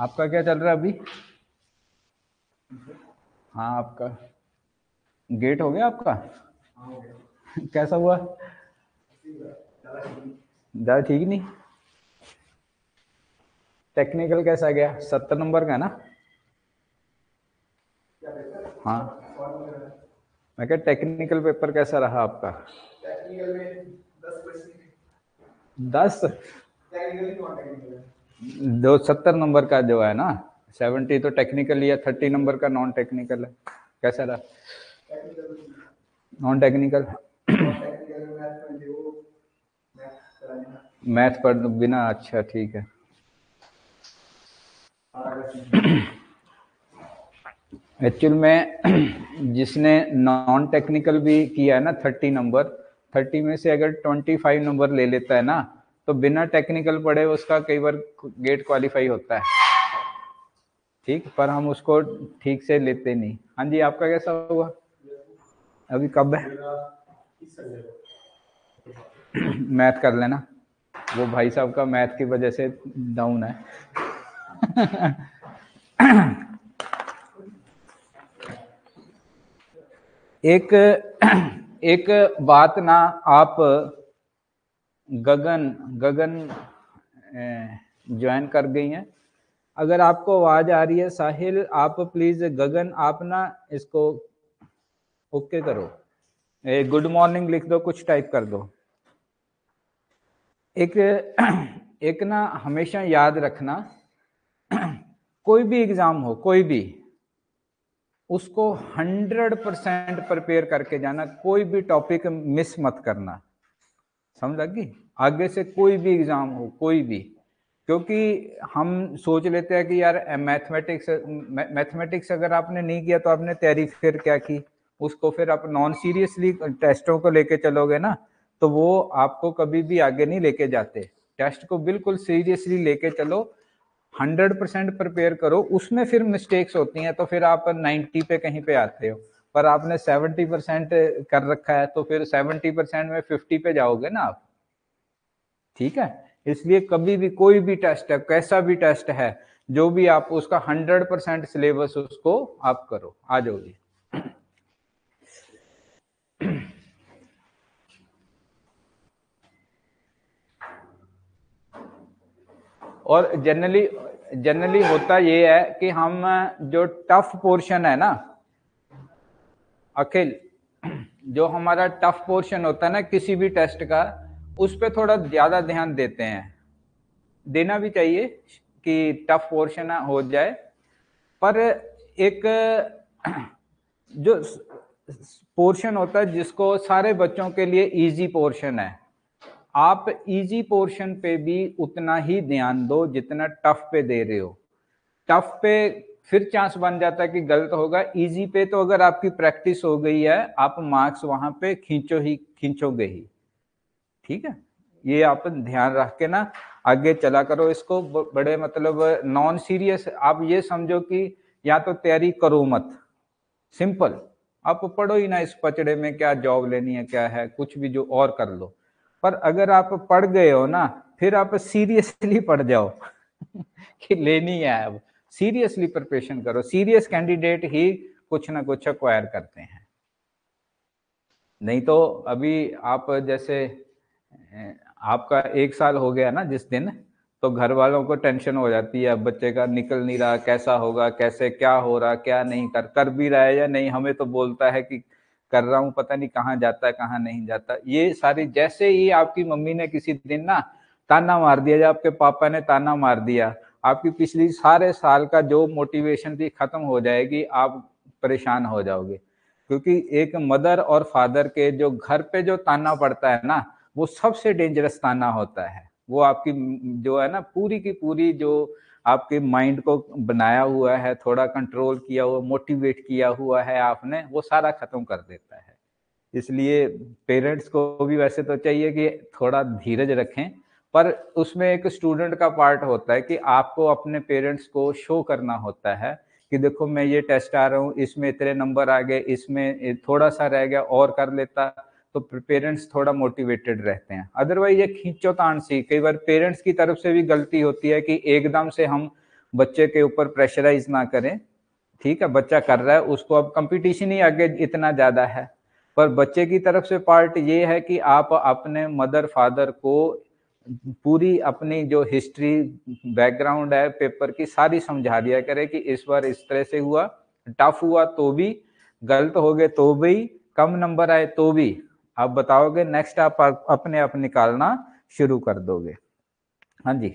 आपका क्या चल रहा है अभी हाँ आपका गेट हो गया आपका कैसा हुआ ज़्यादा ठीक नहीं टेक्निकल कैसा गया सत्तर नंबर का ना हाँ मैं क्या टेक्निकल पेपर कैसा रहा आपका दस दो सत्तर नंबर का जो है ना सेवेंटी तो ही है थर्टी नंबर का नॉन टेक्निकल है कैसा रहा नॉन टेक्निकल मैथ पढ़ बिना अच्छा ठीक है एक्चुअल में जिसने नॉन टेक्निकल भी किया है ना थर्टी नंबर थर्टी में से अगर ट्वेंटी फाइव नंबर ले लेता है ना तो बिना टेक्निकल पढ़े उसका कई बार गेट क्वालिफाई होता है ठीक पर हम उसको ठीक से लेते नहीं हाँ जी आपका कैसा हुआ अभी कब है मैथ कर लेना वो भाई साहब का मैथ की वजह से डाउन है एक एक बात ना आप गगन गगन ज्वाइन कर गई हैं अगर आपको आवाज आ रही है साहिल आप प्लीज गगन आप ना इसको ओके करो ए गुड मॉर्निंग लिख दो कुछ टाइप कर दो एक एक ना हमेशा याद रखना कोई भी एग्जाम हो कोई भी उसको हंड्रेड परसेंट प्रिपेयर करके जाना कोई भी टॉपिक मिस मत करना समझ लगी आगे से कोई भी एग्जाम हो कोई भी क्योंकि हम सोच लेते हैं कि यार मैथमेटिक्स मैथमेटिक्स अगर आपने नहीं किया तो आपने तैयारी फिर क्या की उसको फिर आप नॉन सीरियसली टेस्टों को लेके चलोगे ना तो वो आपको कभी भी आगे नहीं लेके जाते टेस्ट को बिल्कुल सीरियसली लेके चलो हंड्रेड परसेंट प्रिपेयर करो उसमें फिर मिस्टेक्स होती हैं तो फिर आप नाइन्टी पे कहीं पे आते हो पर आपने सेवेंटी परसेंट कर रखा है तो फिर सेवेंटी परसेंट में फिफ्टी पे जाओगे ना आप ठीक है इसलिए कभी भी कोई भी टेस्ट है कैसा भी टेस्ट है जो भी आप उसका हंड्रेड परसेंट सिलेबस उसको आप करो आ जाओ जी और जनरली जनरली होता ये है कि हम जो टफ पोर्शन है ना अखिल जो हमारा टफ पोर्शन होता है ना किसी भी टेस्ट का उस पर थोड़ा ज़्यादा ध्यान देते हैं देना भी चाहिए कि टफ पोर्शन हो जाए पर एक जो पोर्शन होता है जिसको सारे बच्चों के लिए इजी पोर्शन है आप इजी पोर्शन पे भी उतना ही ध्यान दो जितना टफ पे दे रहे हो टफ पे फिर चांस बन जाता है कि गलत होगा इजी पे तो अगर आपकी प्रैक्टिस हो गई है आप मार्क्स वहां पे खींचो ही खींचोगे ही ठीक है ये आप ध्यान रख के ना आगे चला करो इसको बड़े मतलब नॉन सीरियस आप ये समझो कि या तो तैयारी करो मत सिंपल आप पढ़ो ही ना इस पचड़े में क्या जॉब लेनी है क्या है कुछ भी जो और कर लो पर अगर आप पढ़ गए हो ना फिर आप सीरियसली पढ़ जाओ कि लेनी है अब सीरियसली प्रिपरेशन करो सीरियस कैंडिडेट ही कुछ ना कुछ अक्वायर करते हैं नहीं तो अभी आप जैसे आपका एक साल हो गया ना जिस दिन तो घर वालों को टेंशन हो जाती है अब बच्चे का निकल नहीं रहा कैसा होगा कैसे क्या हो रहा क्या नहीं कर कर भी रहा है या नहीं हमें तो बोलता है कि कर रहा हूं पता नहीं कहाँ जाता है कहाँ नहीं जाता ये सारी जैसे ही आपकी मम्मी ने किसी दिन ना ताना मार दिया या आपके पापा ने ताना मार दिया आपकी पिछली सारे साल का जो मोटिवेशन थी खत्म हो जाएगी आप परेशान हो जाओगे क्योंकि एक मदर और फादर के जो घर पे जो ताना पड़ता है ना वो सबसे डेंजरस ताना होता है वो आपकी जो है ना पूरी की पूरी जो आपके माइंड को बनाया हुआ है थोड़ा कंट्रोल किया हुआ मोटिवेट किया हुआ है आपने वो सारा खत्म कर देता है इसलिए पेरेंट्स को भी वैसे तो चाहिए कि थोड़ा धीरज रखें पर उसमें एक स्टूडेंट का पार्ट होता है कि आपको अपने पेरेंट्स को शो करना होता है कि देखो मैं ये टेस्ट आ रहा हूँ इसमें इतने नंबर आ गए इसमें थोड़ा सा रह गया और कर लेता तो पेरेंट्स थोड़ा मोटिवेटेड रहते हैं अदरवाइज ये खींचो तान सी कई बार पेरेंट्स की तरफ से भी गलती होती है कि एकदम से हम बच्चे के ऊपर प्रेशराइज ना करें ठीक है बच्चा कर रहा है उसको अब कंपटीशन ही आगे इतना ज़्यादा है पर बच्चे की तरफ से पार्ट ये है कि आप अपने मदर फादर को पूरी अपनी जो हिस्ट्री बैकग्राउंड है पेपर की सारी समझा दिया करें कि इस बार इस तरह से हुआ टफ हुआ तो भी गलत हो गए तो भी कम नंबर आए तो भी आप बताओगे नेक्स्ट आप अपने आप निकालना शुरू कर दोगे हाँ जी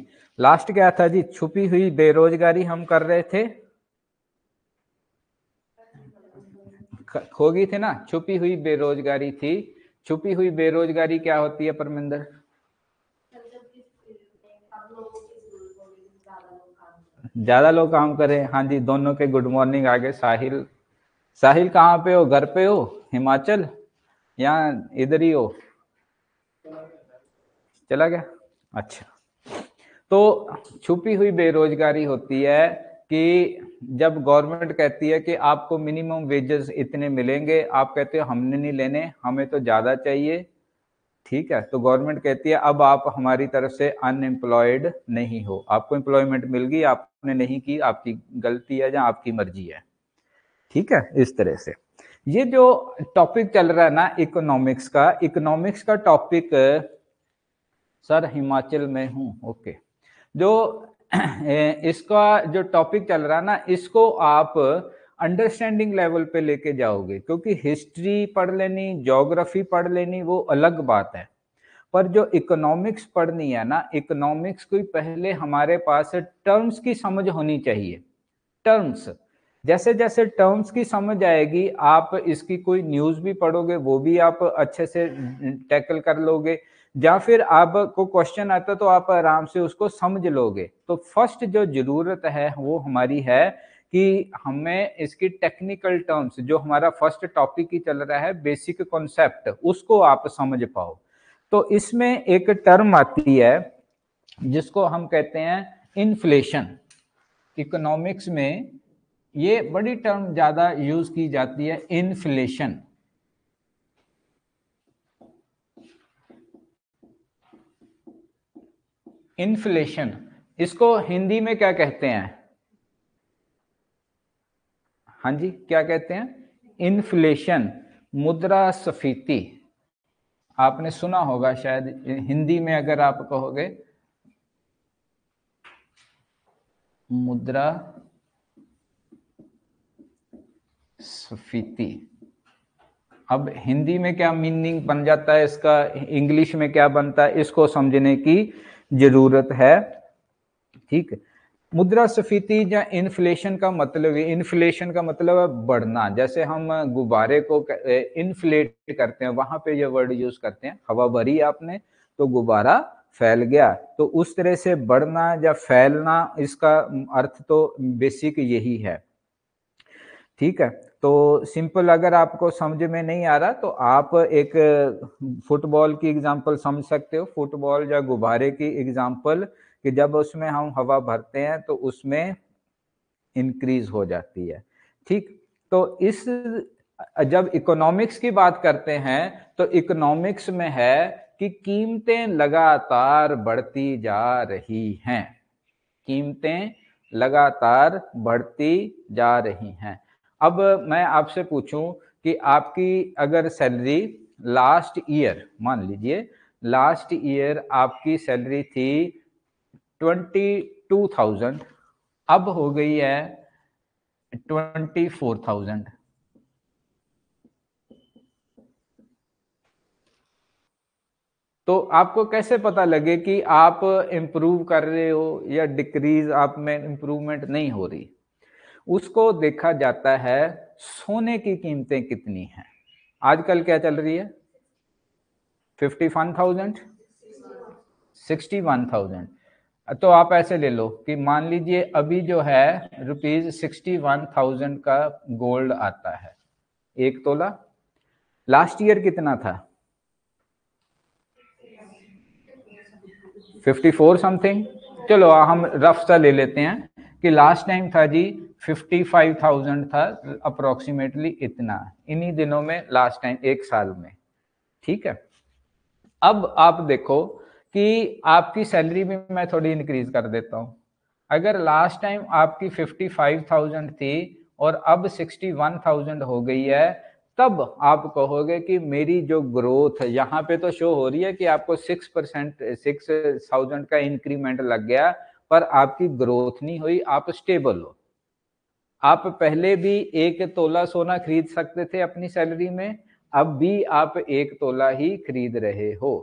लास्ट क्या था जी छुपी हुई बेरोजगारी हम कर रहे थे खो गई थी ना छुपी हुई बेरोजगारी थी छुपी हुई बेरोजगारी क्या होती है परमिंदर ज्यादा लोग काम हैं हाँ जी दोनों के गुड मॉर्निंग आगे साहिल साहिल कहाँ पे हो घर पे हो हिमाचल यहाँ इधर ही हो चला गया अच्छा तो छुपी हुई बेरोजगारी होती है कि जब गवर्नमेंट कहती है कि आपको मिनिमम वेजेस इतने मिलेंगे आप कहते हो हमने नहीं लेने हमें तो ज्यादा चाहिए ठीक है तो गवर्नमेंट कहती है अब आप हमारी तरफ से अनएम्प्लॉयड नहीं हो आपको एम्प्लॉयमेंट मिल गई आपने नहीं की आपकी गलती है या आपकी मर्जी है ठीक है इस तरह से ये जो टॉपिक चल रहा है ना इकोनॉमिक्स का इकोनॉमिक्स का टॉपिक सर हिमाचल में हूं ओके जो इसका जो टॉपिक चल रहा है ना इसको आप अंडरस्टैंडिंग लेवल पे लेके जाओगे क्योंकि हिस्ट्री पढ़ लेनी जोग्राफी पढ़ लेनी वो अलग बात है पर जो इकोनॉमिक्स पढ़नी है ना इकोनॉमिक्स को पहले हमारे पास टर्म्स की समझ होनी चाहिए टर्म्स जैसे जैसे टर्म्स की समझ आएगी आप इसकी कोई न्यूज भी पढ़ोगे वो भी आप अच्छे से टैकल कर लोगे या फिर आपको क्वेश्चन आता तो आप आराम से उसको समझ लोगे तो फर्स्ट जो जरूरत है वो हमारी है कि हमें इसकी टेक्निकल टर्म्स जो हमारा फर्स्ट टॉपिक ही चल रहा है बेसिक कॉन्सेप्ट उसको आप समझ पाओ तो इसमें एक टर्म आती है जिसको हम कहते हैं इन्फ्लेशन इकोनॉमिक्स में ये बड़ी टर्म ज्यादा यूज की जाती है इन्फ्लेशन इन्फ्लेशन इसको हिंदी में क्या कहते हैं हाँ जी क्या कहते हैं इन्फ्लेशन मुद्रा सफीती आपने सुना होगा शायद हिंदी में अगर आप कहोगे मुद्रा स्फीति अब हिंदी में क्या मीनिंग बन जाता है इसका इंग्लिश में क्या बनता है इसको समझने की जरूरत है ठीक मुद्रा स्फीति या इन्फ्लेशन का मतलब इन्फ्लेशन का मतलब है बढ़ना जैसे हम गुब्बारे को इन्फ्लेट करते हैं वहां पे ये वर्ड यूज करते हैं हवा भरी आपने तो गुब्बारा फैल गया तो उस तरह से बढ़ना या फैलना इसका अर्थ तो बेसिक यही है ठीक है तो सिंपल अगर आपको समझ में नहीं आ रहा तो आप एक फुटबॉल की एग्जांपल समझ सकते हो फुटबॉल या गुब्बारे की एग्जांपल कि जब उसमें हम हवा भरते हैं तो उसमें इंक्रीज हो जाती है ठीक तो इस जब इकोनॉमिक्स की बात करते हैं तो इकोनॉमिक्स में है कि कीमतें लगातार बढ़ती जा रही हैं कीमतें लगातार बढ़ती जा रही हैं अब मैं आपसे पूछूं कि आपकी अगर सैलरी लास्ट ईयर मान लीजिए लास्ट ईयर आपकी सैलरी थी ट्वेंटी टू थाउजेंड अब हो गई है ट्वेंटी फोर थाउजेंड तो आपको कैसे पता लगे कि आप इम्प्रूव कर रहे हो या डिक्रीज आप में इम्प्रूवमेंट नहीं हो रही उसको देखा जाता है सोने की कीमतें कितनी हैं आजकल क्या चल रही है fifty one thousand sixty one thousand तो आप ऐसे ले लो कि मान लीजिए अभी जो है रुपीज सिक्सटी वन थाउजेंड का गोल्ड आता है एक तोला लास्ट ईयर कितना था फिफ्टी फोर समथिंग चलो हम रफ सा ले लेते हैं कि लास्ट टाइम था जी 55,000 था अप्रोक्सीमेटली इतना इन्हीं दिनों में लास्ट टाइम एक साल में ठीक है अब आप देखो कि आपकी सैलरी भी मैं थोड़ी इंक्रीज कर देता हूं अगर लास्ट टाइम आपकी 55,000 थी और अब 61,000 हो गई है तब आप कहोगे कि मेरी जो ग्रोथ यहाँ पे तो शो हो रही है कि आपको सिक्स परसेंट सिक्स थाउजेंड का इंक्रीमेंट लग गया पर आपकी ग्रोथ नहीं हुई आप स्टेबल हो आप पहले भी एक तोला सोना खरीद सकते थे अपनी सैलरी में अब भी आप एक तोला ही खरीद रहे हो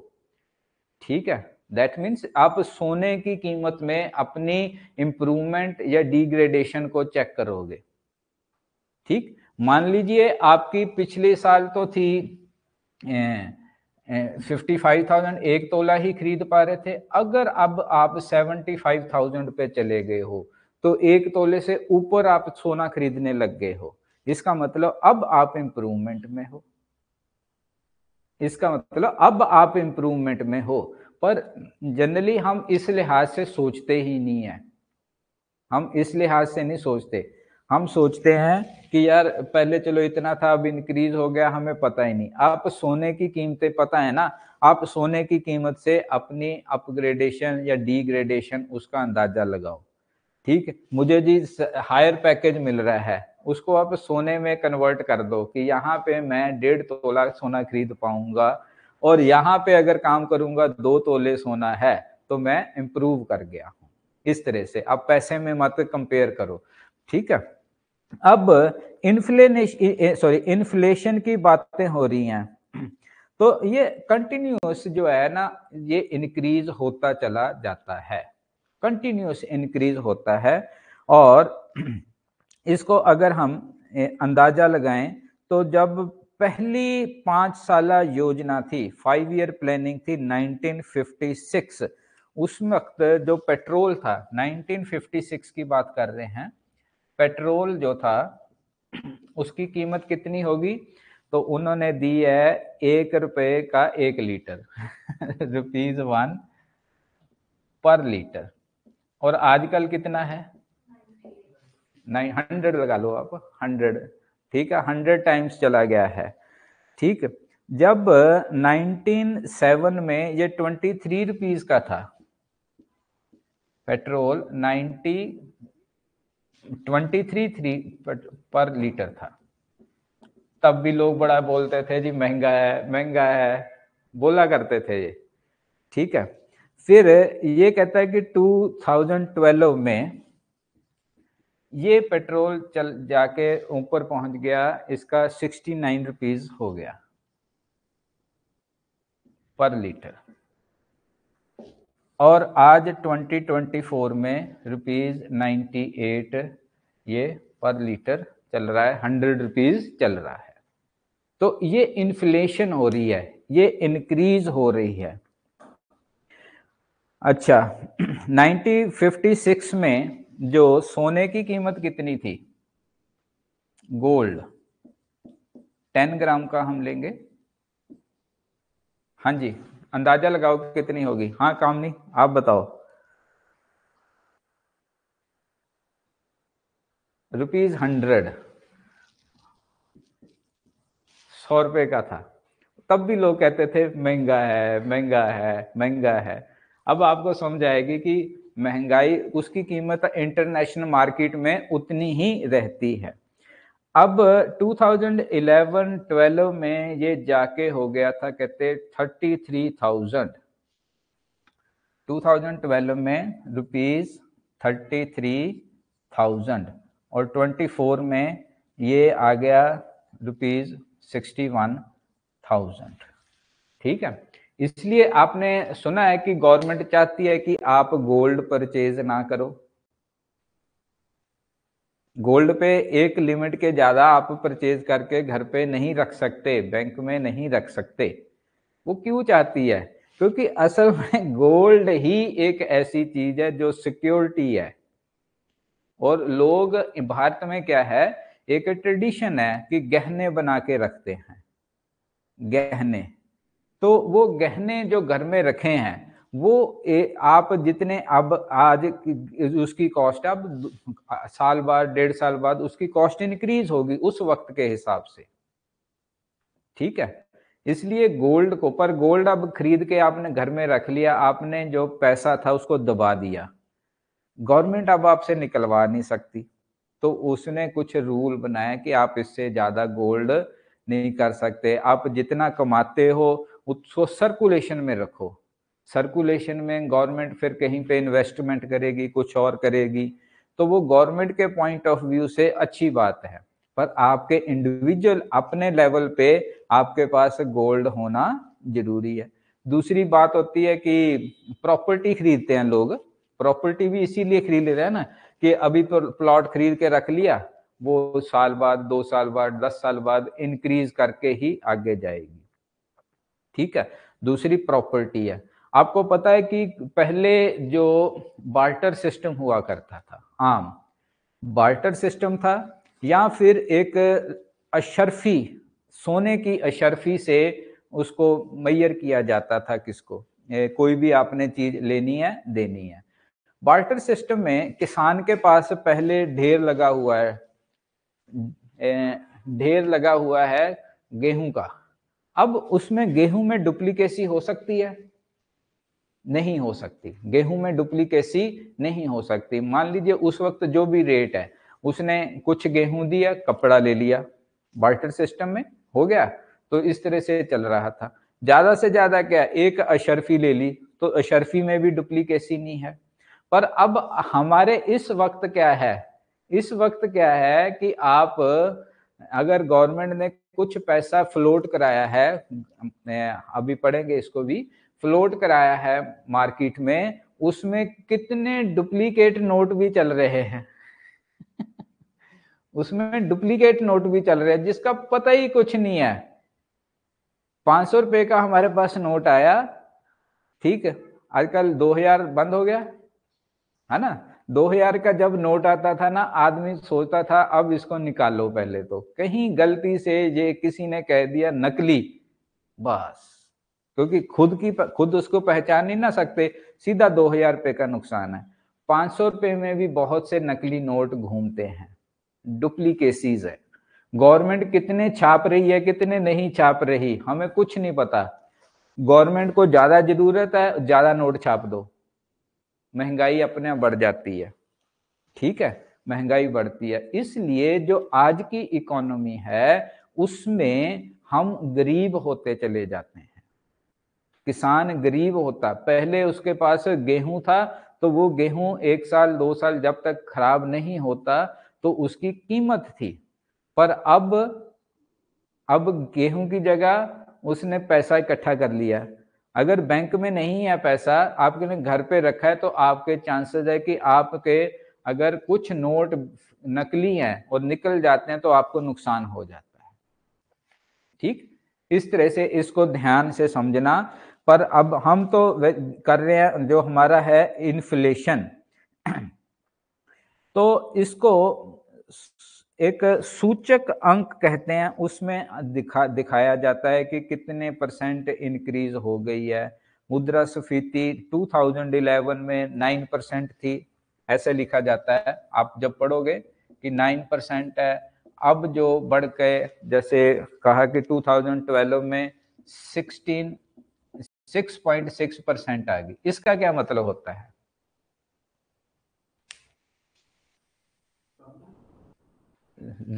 ठीक है दैट मीन्स आप सोने की कीमत में अपनी इम्प्रूवमेंट या डिग्रेडेशन को चेक करोगे ठीक मान लीजिए आपकी पिछले साल तो थी फिफ्टी फाइव थाउजेंड एक तोला ही खरीद पा रहे थे अगर अब आप सेवेंटी फाइव थाउजेंड पे चले गए हो तो एक तोले से ऊपर आप सोना खरीदने लग गए हो इसका मतलब अब आप इंप्रूवमेंट में हो इसका मतलब अब आप इंप्रूवमेंट में हो पर जनरली हम इस लिहाज से सोचते ही नहीं है हम इस लिहाज से नहीं सोचते हम सोचते हैं कि यार पहले चलो इतना था अब इंक्रीज हो गया हमें पता ही नहीं आप सोने की कीमतें पता है ना आप सोने की कीमत से अपनी अपग्रेडेशन या डीग्रेडेशन उसका अंदाजा लगाओ ठीक मुझे जी हायर पैकेज मिल रहा है उसको आप सोने में कन्वर्ट कर दो कि यहाँ पे मैं डेढ़ तोला सोना खरीद पाऊंगा और यहाँ पे अगर काम करूंगा दो तोले सोना है तो मैं इम्प्रूव कर गया हूँ इस तरह से अब पैसे में मत कंपेयर करो ठीक है अब इन्फ्लेशन सॉरी इन्फ्लेशन की बातें हो रही हैं तो ये कंटिन्यूस जो है ना ये इंक्रीज होता चला जाता है कंटिन्यूस इंक्रीज होता है और इसको अगर हम अंदाजा लगाएं तो जब पहली पाँच साल योजना थी फाइव ईयर प्लानिंग थी 1956 उस वक्त जो पेट्रोल था 1956 की बात कर रहे हैं पेट्रोल जो था उसकी कीमत कितनी होगी तो उन्होंने दी है एक रुपये का एक litre rupees one per litre और आजकल कितना है नाइन हंड्रेड लगा लो आप हंड्रेड ठीक है हंड्रेड टाइम्स चला गया है ठीक जब सेवन में ये 23 रुपीज का था petrol 90 twenty three per litre था तब भी लोग बड़ा बोलते थे जी महंगा है महंगा है बोला करते थे ये ठीक है फिर ये कहता है कि 2012 में ये पेट्रोल चल जाके ऊपर पहुंच गया इसका 69 रुपीस हो गया पर लीटर और आज 2024 में रुपीज 98 ये पर लीटर चल रहा है हंड्रेड रुपीज चल रहा है तो ये इन्फ्लेशन हो रही है ये इंक्रीज हो रही है अच्छा 1956 में जो सोने की कीमत कितनी थी गोल्ड 10 ग्राम का हम लेंगे हाँ जी अंदाजा लगाओ कि कितनी होगी हाँ काम नहीं आप बताओ रुपीज हंड्रेड सौ रुपए का था तब भी लोग कहते थे महंगा है महंगा है महंगा है अब आपको समझ आएगी कि महंगाई उसकी कीमत इंटरनेशनल मार्केट में उतनी ही रहती है अब 2011-12 में ये जाके हो गया था कहते 33,000 2012 में रुपीज 33,000 और 24 में ये आ गया रुपीज 61,000 ठीक है इसलिए आपने सुना है कि गवर्नमेंट चाहती है कि आप गोल्ड परचेज ना करो गोल्ड पे एक लिमिट के ज्यादा आप परचेज करके घर पे नहीं रख सकते बैंक में नहीं रख सकते वो क्यों चाहती है क्योंकि असल में गोल्ड ही एक ऐसी चीज है जो सिक्योरिटी है और लोग भारत में क्या है एक ट्रेडिशन है कि गहने बना के रखते हैं गहने तो वो गहने जो घर में रखे हैं वो ए, आप जितने अब आज उसकी कॉस्ट अब साल बाद डेढ़ साल बाद उसकी कॉस्ट इंक्रीज होगी उस वक्त के हिसाब से ठीक है इसलिए गोल्ड को पर गोल्ड अब खरीद के आपने घर में रख लिया आपने जो पैसा था उसको दबा दिया गवर्नमेंट अब आपसे निकलवा नहीं सकती तो उसने कुछ रूल बनाया कि आप इससे ज्यादा गोल्ड नहीं कर सकते आप जितना कमाते हो उसको सर्कुलेशन में रखो सर्कुलेशन में गवर्नमेंट फिर कहीं पे इन्वेस्टमेंट करेगी कुछ और करेगी तो वो गवर्नमेंट के पॉइंट ऑफ व्यू से अच्छी बात है पर आपके इंडिविजुअल अपने लेवल पे आपके पास गोल्ड होना जरूरी है दूसरी बात होती है कि प्रॉपर्टी खरीदते हैं लोग प्रॉपर्टी भी इसीलिए खरीद ले रहे हैं ना कि अभी तो प्लॉट खरीद के रख लिया वो साल बाद दो साल बाद दस साल बाद इंक्रीज करके ही आगे जाएगी ठीक है दूसरी प्रॉपर्टी है आपको पता है कि पहले जो बार्टर सिस्टम हुआ करता था आम बार्टर सिस्टम था या फिर एक अशरफी सोने की अशरफी से उसको मैयर किया जाता था किसको कोई भी आपने चीज लेनी है देनी है बार्टर सिस्टम में किसान के पास पहले ढेर लगा हुआ है ढेर लगा हुआ है गेहूं का अब उसमें गेहूं में डुप्लीकेसी हो सकती है नहीं हो सकती गेहूं में डुप्लीकेसी नहीं हो सकती मान लीजिए उस वक्त जो भी रेट है उसने कुछ गेहूं दिया कपड़ा ले लिया बार्टर सिस्टम में हो गया तो इस तरह से चल रहा था ज्यादा से ज्यादा क्या एक अशरफी ले ली तो अशरफी में भी डुप्लीकेसी नहीं है पर अब हमारे इस वक्त क्या है इस वक्त क्या है कि आप अगर गवर्नमेंट ने कुछ पैसा फ्लोट कराया है अभी पढ़ेंगे इसको भी फ्लोट कराया है मार्केट में उसमें कितने डुप्लीकेट नोट भी चल रहे हैं उसमें डुप्लीकेट नोट भी चल रहे हैं जिसका पता ही कुछ नहीं है पांच सौ रुपए का हमारे पास नोट आया ठीक आजकल दो हजार बंद हो गया है ना 2000 का जब नोट आता था ना आदमी सोचता था अब इसको निकालो पहले तो कहीं गलती से ये किसी ने कह दिया नकली बस क्योंकि खुद की खुद उसको पहचान ही ना सकते सीधा 2000 रुपए का नुकसान है 500 रुपए में भी बहुत से नकली नोट घूमते हैं डुप्लीकेसीज है गवर्नमेंट कितने छाप रही है कितने नहीं छाप रही हमें कुछ नहीं पता गवर्नमेंट को ज्यादा जरूरत है ज्यादा नोट छाप दो महंगाई अपने बढ़ जाती है ठीक है महंगाई बढ़ती है इसलिए जो आज की इकोनॉमी है उसमें हम गरीब होते चले जाते हैं किसान गरीब होता पहले उसके पास गेहूं था तो वो गेहूं एक साल दो साल जब तक खराब नहीं होता तो उसकी कीमत थी पर अब अब गेहूं की जगह उसने पैसा इकट्ठा कर लिया अगर बैंक में नहीं है पैसा आपके घर पे रखा है तो आपके चांसेस है कि आपके अगर कुछ नोट नकली हैं और निकल जाते हैं तो आपको नुकसान हो जाता है ठीक इस तरह से इसको ध्यान से समझना पर अब हम तो कर रहे हैं जो हमारा है इन्फ्लेशन तो इसको एक सूचक अंक कहते हैं उसमें दिखा दिखाया जाता है कि कितने परसेंट इंक्रीज हो गई है मुद्रा स्फीति 2011 में 9 परसेंट थी ऐसे लिखा जाता है आप जब पढ़ोगे कि 9 परसेंट है अब जो बढ़ के जैसे कहा कि 2012 में 16 6.6 परसेंट आ गई इसका क्या मतलब होता है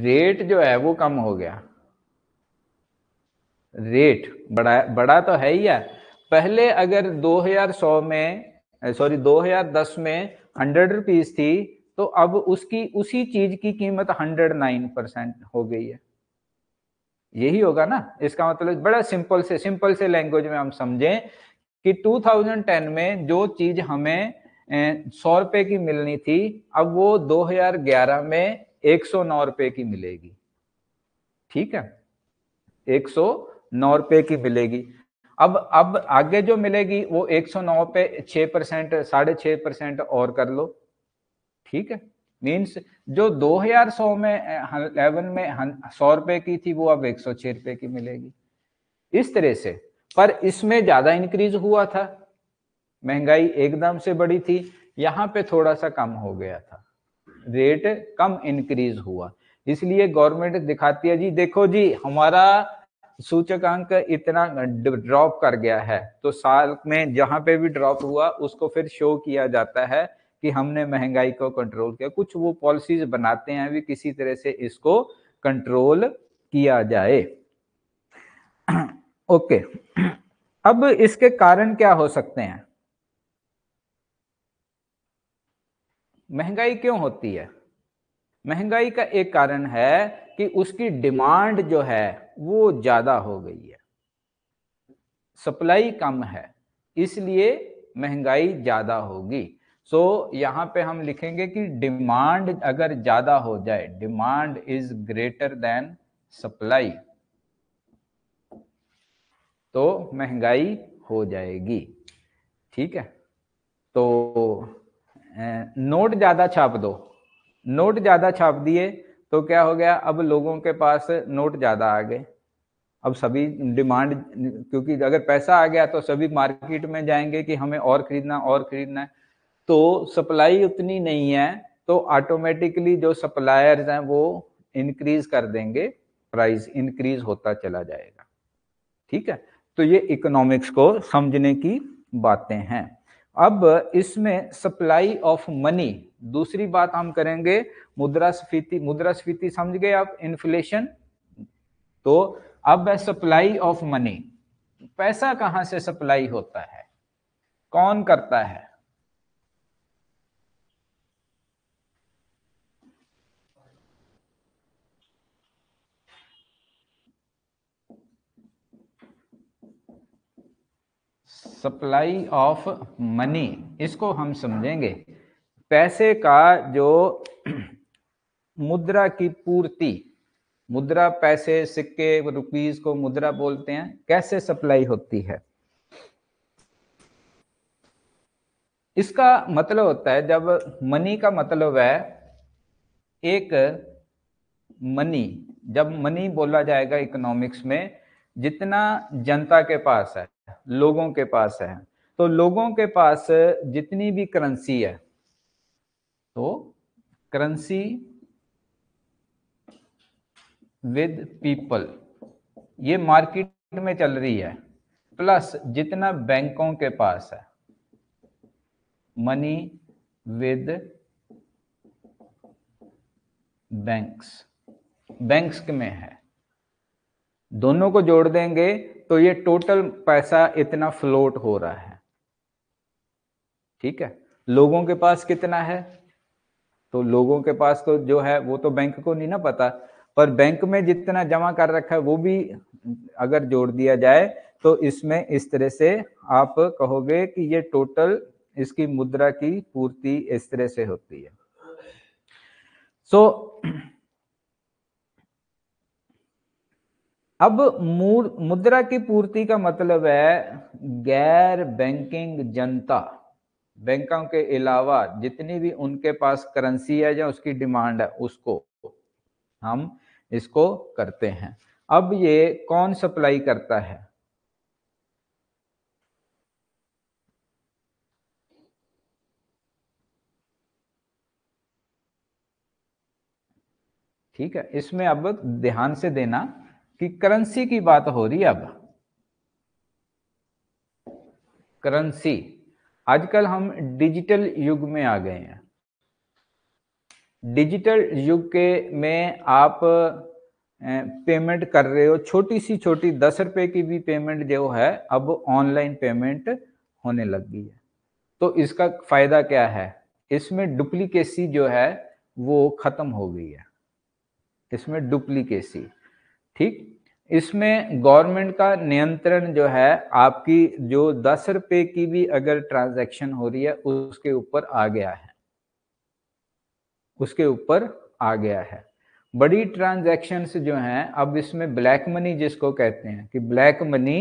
रेट जो है वो कम हो गया रेट बड़ा बड़ा तो है ही है पहले अगर 2100 में सॉरी 2010 में हंड्रेड रुपीज थी तो अब उसकी उसी चीज की कीमत 109 परसेंट हो गई है यही होगा ना इसका मतलब बड़ा सिंपल से सिंपल से लैंग्वेज में हम समझें कि 2010 में जो चीज हमें सौ रुपए की मिलनी थी अब वो 2011 में एक सौ नौ रुपए की मिलेगी ठीक है एक सौ नौ रुपए की मिलेगी अब अब आगे जो मिलेगी वो एक सौ नौ पे छह परसेंट साढ़े छह परसेंट और कर लो ठीक है मीन्स जो 2100 में इलेवन में सौ रुपए की थी वो अब एक सौ छह रुपए की मिलेगी इस तरह से पर इसमें ज्यादा इंक्रीज हुआ था महंगाई एकदम से बड़ी थी यहां पे थोड़ा सा कम हो गया था रेट कम इंक्रीज हुआ इसलिए गवर्नमेंट दिखाती है जी देखो जी हमारा सूचकांक इतना ड्रॉप कर गया है तो साल में जहां पे भी ड्रॉप हुआ उसको फिर शो किया जाता है कि हमने महंगाई को कंट्रोल किया कुछ वो पॉलिसीज बनाते हैं भी किसी तरह से इसको कंट्रोल किया जाए ओके अब इसके कारण क्या हो सकते हैं महंगाई क्यों होती है महंगाई का एक कारण है कि उसकी डिमांड जो है वो ज़्यादा हो गई है सप्लाई कम है इसलिए महंगाई ज़्यादा होगी सो so, यहां पे हम लिखेंगे कि डिमांड अगर ज़्यादा हो जाए demand is greater than supply तो महंगाई हो जाएगी ठीक है तो नोट ज्यादा छाप दो नोट ज्यादा छाप दिए तो क्या हो गया अब लोगों के पास नोट ज्यादा आ गए अब सभी डिमांड क्योंकि अगर पैसा आ गया तो सभी मार्केट में जाएंगे कि हमें और खरीदना और खरीदना है तो सप्लाई उतनी नहीं है तो ऑटोमेटिकली जो सप्लायर्स हैं वो इंक्रीज कर देंगे प्राइस इंक्रीज होता चला जाएगा ठीक है तो ये इकोनॉमिक्स को समझने की बातें हैं अब इसमें सप्लाई ऑफ मनी दूसरी बात हम करेंगे मुद्रास्फीति मुद्रास्फीति समझ गए आप इन्फ्लेशन तो अब है सप्लाई ऑफ मनी पैसा कहाँ से सप्लाई होता है कौन करता है सप्लाई ऑफ मनी इसको हम समझेंगे पैसे का जो मुद्रा की पूर्ति मुद्रा पैसे सिक्के रुपीज को मुद्रा बोलते हैं कैसे सप्लाई होती है इसका मतलब होता है जब मनी का मतलब है एक मनी जब मनी बोला जाएगा इकोनॉमिक्स में जितना जनता के पास है लोगों के पास है तो लोगों के पास जितनी भी करेंसी है तो करेंसी विद पीपल ये मार्केट में चल रही है प्लस जितना बैंकों के पास है मनी विद बैंक्स बैंक्स में है दोनों को जोड़ देंगे तो ये टोटल पैसा इतना फ्लोट हो रहा है ठीक है लोगों के पास कितना है तो लोगों के पास तो जो है वो तो बैंक को नहीं ना पता पर बैंक में जितना जमा कर रखा है वो भी अगर जोड़ दिया जाए तो इसमें इस तरह से आप कहोगे कि ये टोटल इसकी मुद्रा की पूर्ति इस तरह से होती है सो so, अब मुद्रा की पूर्ति का मतलब है गैर बैंकिंग जनता बैंकों के अलावा जितनी भी उनके पास करेंसी है या उसकी डिमांड है उसको हम इसको करते हैं अब ये कौन सप्लाई करता है ठीक है इसमें अब ध्यान से देना कि करेंसी की बात हो रही है अब करेंसी आजकल हम डिजिटल युग में आ गए हैं डिजिटल युग के में आप पेमेंट कर रहे हो छोटी सी छोटी दस रुपए की भी पेमेंट जो है अब ऑनलाइन पेमेंट होने लग गई है तो इसका फायदा क्या है इसमें डुप्लीकेसी जो है वो खत्म हो गई है इसमें डुप्लीकेसी ठीक इसमें गवर्नमेंट का नियंत्रण जो है आपकी जो दस रुपए की भी अगर ट्रांजैक्शन हो रही है उसके ऊपर आ गया है उसके ऊपर आ गया है बड़ी ट्रांजैक्शंस जो हैं अब इसमें ब्लैक मनी जिसको कहते हैं कि ब्लैक मनी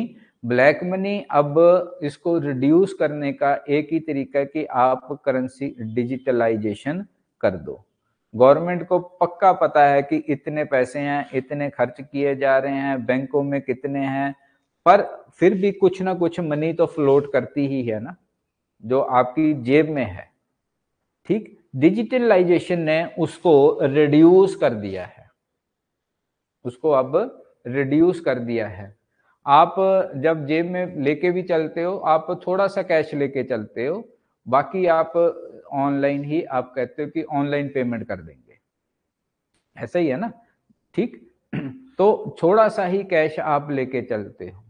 ब्लैक मनी अब इसको रिड्यूस करने का एक ही तरीका कि आप करेंसी डिजिटलाइजेशन कर दो गवर्नमेंट को पक्का पता है कि इतने पैसे हैं इतने खर्च किए जा रहे हैं बैंकों में कितने हैं पर फिर भी कुछ ना कुछ मनी तो फ्लोट करती ही है ना जो आपकी जेब में है ठीक डिजिटलाइजेशन ने उसको रिड्यूस कर दिया है उसको अब रिड्यूस कर दिया है आप जब जेब में लेके भी चलते हो आप थोड़ा सा कैश लेके चलते हो बाकी आप ऑनलाइन ही आप कहते हो कि ऑनलाइन पेमेंट कर देंगे ऐसा ही है ना ठीक तो थोड़ा सा ही कैश आप लेके चलते हो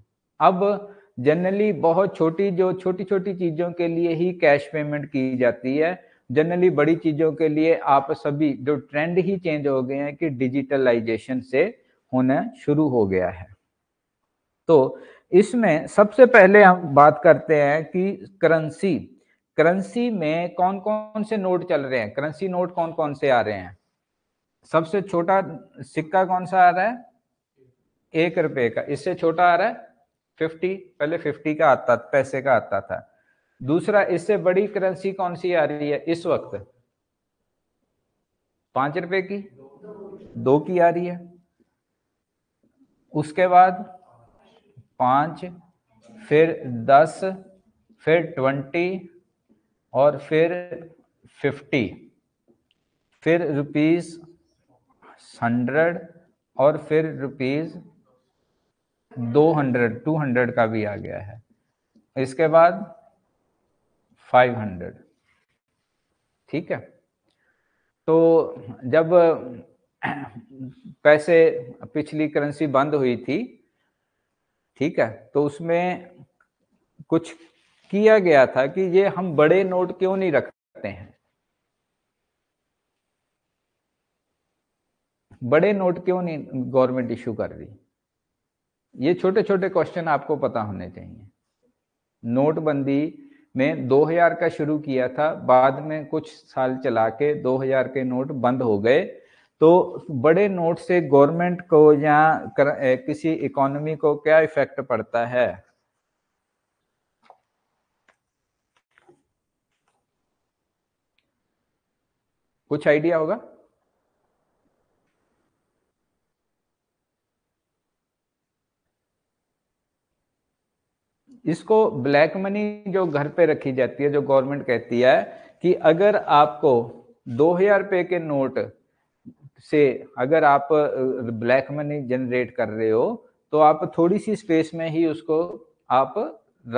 अब जनरली बहुत छोटी जो छोटी छोटी चीजों के लिए ही कैश पेमेंट की जाती है जनरली बड़ी चीजों के लिए आप सभी जो ट्रेंड ही चेंज हो गए हैं कि डिजिटलाइजेशन से होना शुरू हो गया है तो इसमें सबसे पहले हम बात करते हैं कि करेंसी करेंसी में कौन कौन से नोट चल रहे हैं करेंसी नोट कौन कौन से आ रहे हैं सबसे छोटा सिक्का कौन सा आ रहा है एक रुपए का इससे छोटा आ रहा है फिफ्टी पहले फिफ्टी का आता पैसे का आता था दूसरा इससे बड़ी करेंसी कौन सी आ रही है इस वक्त पांच रुपए की दो की आ रही है उसके बाद पांच फिर दस फिर ट्वेंटी और फिर फिफ्टी फिर रुपीज हंड्रेड और फिर रुपीज दो हंड्रेड टू हंड्रेड का भी आ गया है इसके बाद फाइव हंड्रेड ठीक है तो जब पैसे पिछली करेंसी बंद हुई थी ठीक है तो उसमें कुछ किया गया था कि ये हम बड़े नोट क्यों नहीं रखते हैं बड़े नोट क्यों नहीं गवर्नमेंट इशू कर रही ये छोटे छोटे क्वेश्चन आपको पता होने चाहिए नोटबंदी में 2000 का शुरू किया था बाद में कुछ साल चला के 2000 के नोट बंद हो गए तो बड़े नोट से गवर्नमेंट को या किसी इकोनॉमी को क्या इफेक्ट पड़ता है कुछ आइडिया होगा इसको ब्लैक मनी जो घर पे रखी जाती है जो गवर्नमेंट कहती है कि अगर आपको दो हजार रुपये के नोट से अगर आप ब्लैक मनी जनरेट कर रहे हो तो आप थोड़ी सी स्पेस में ही उसको आप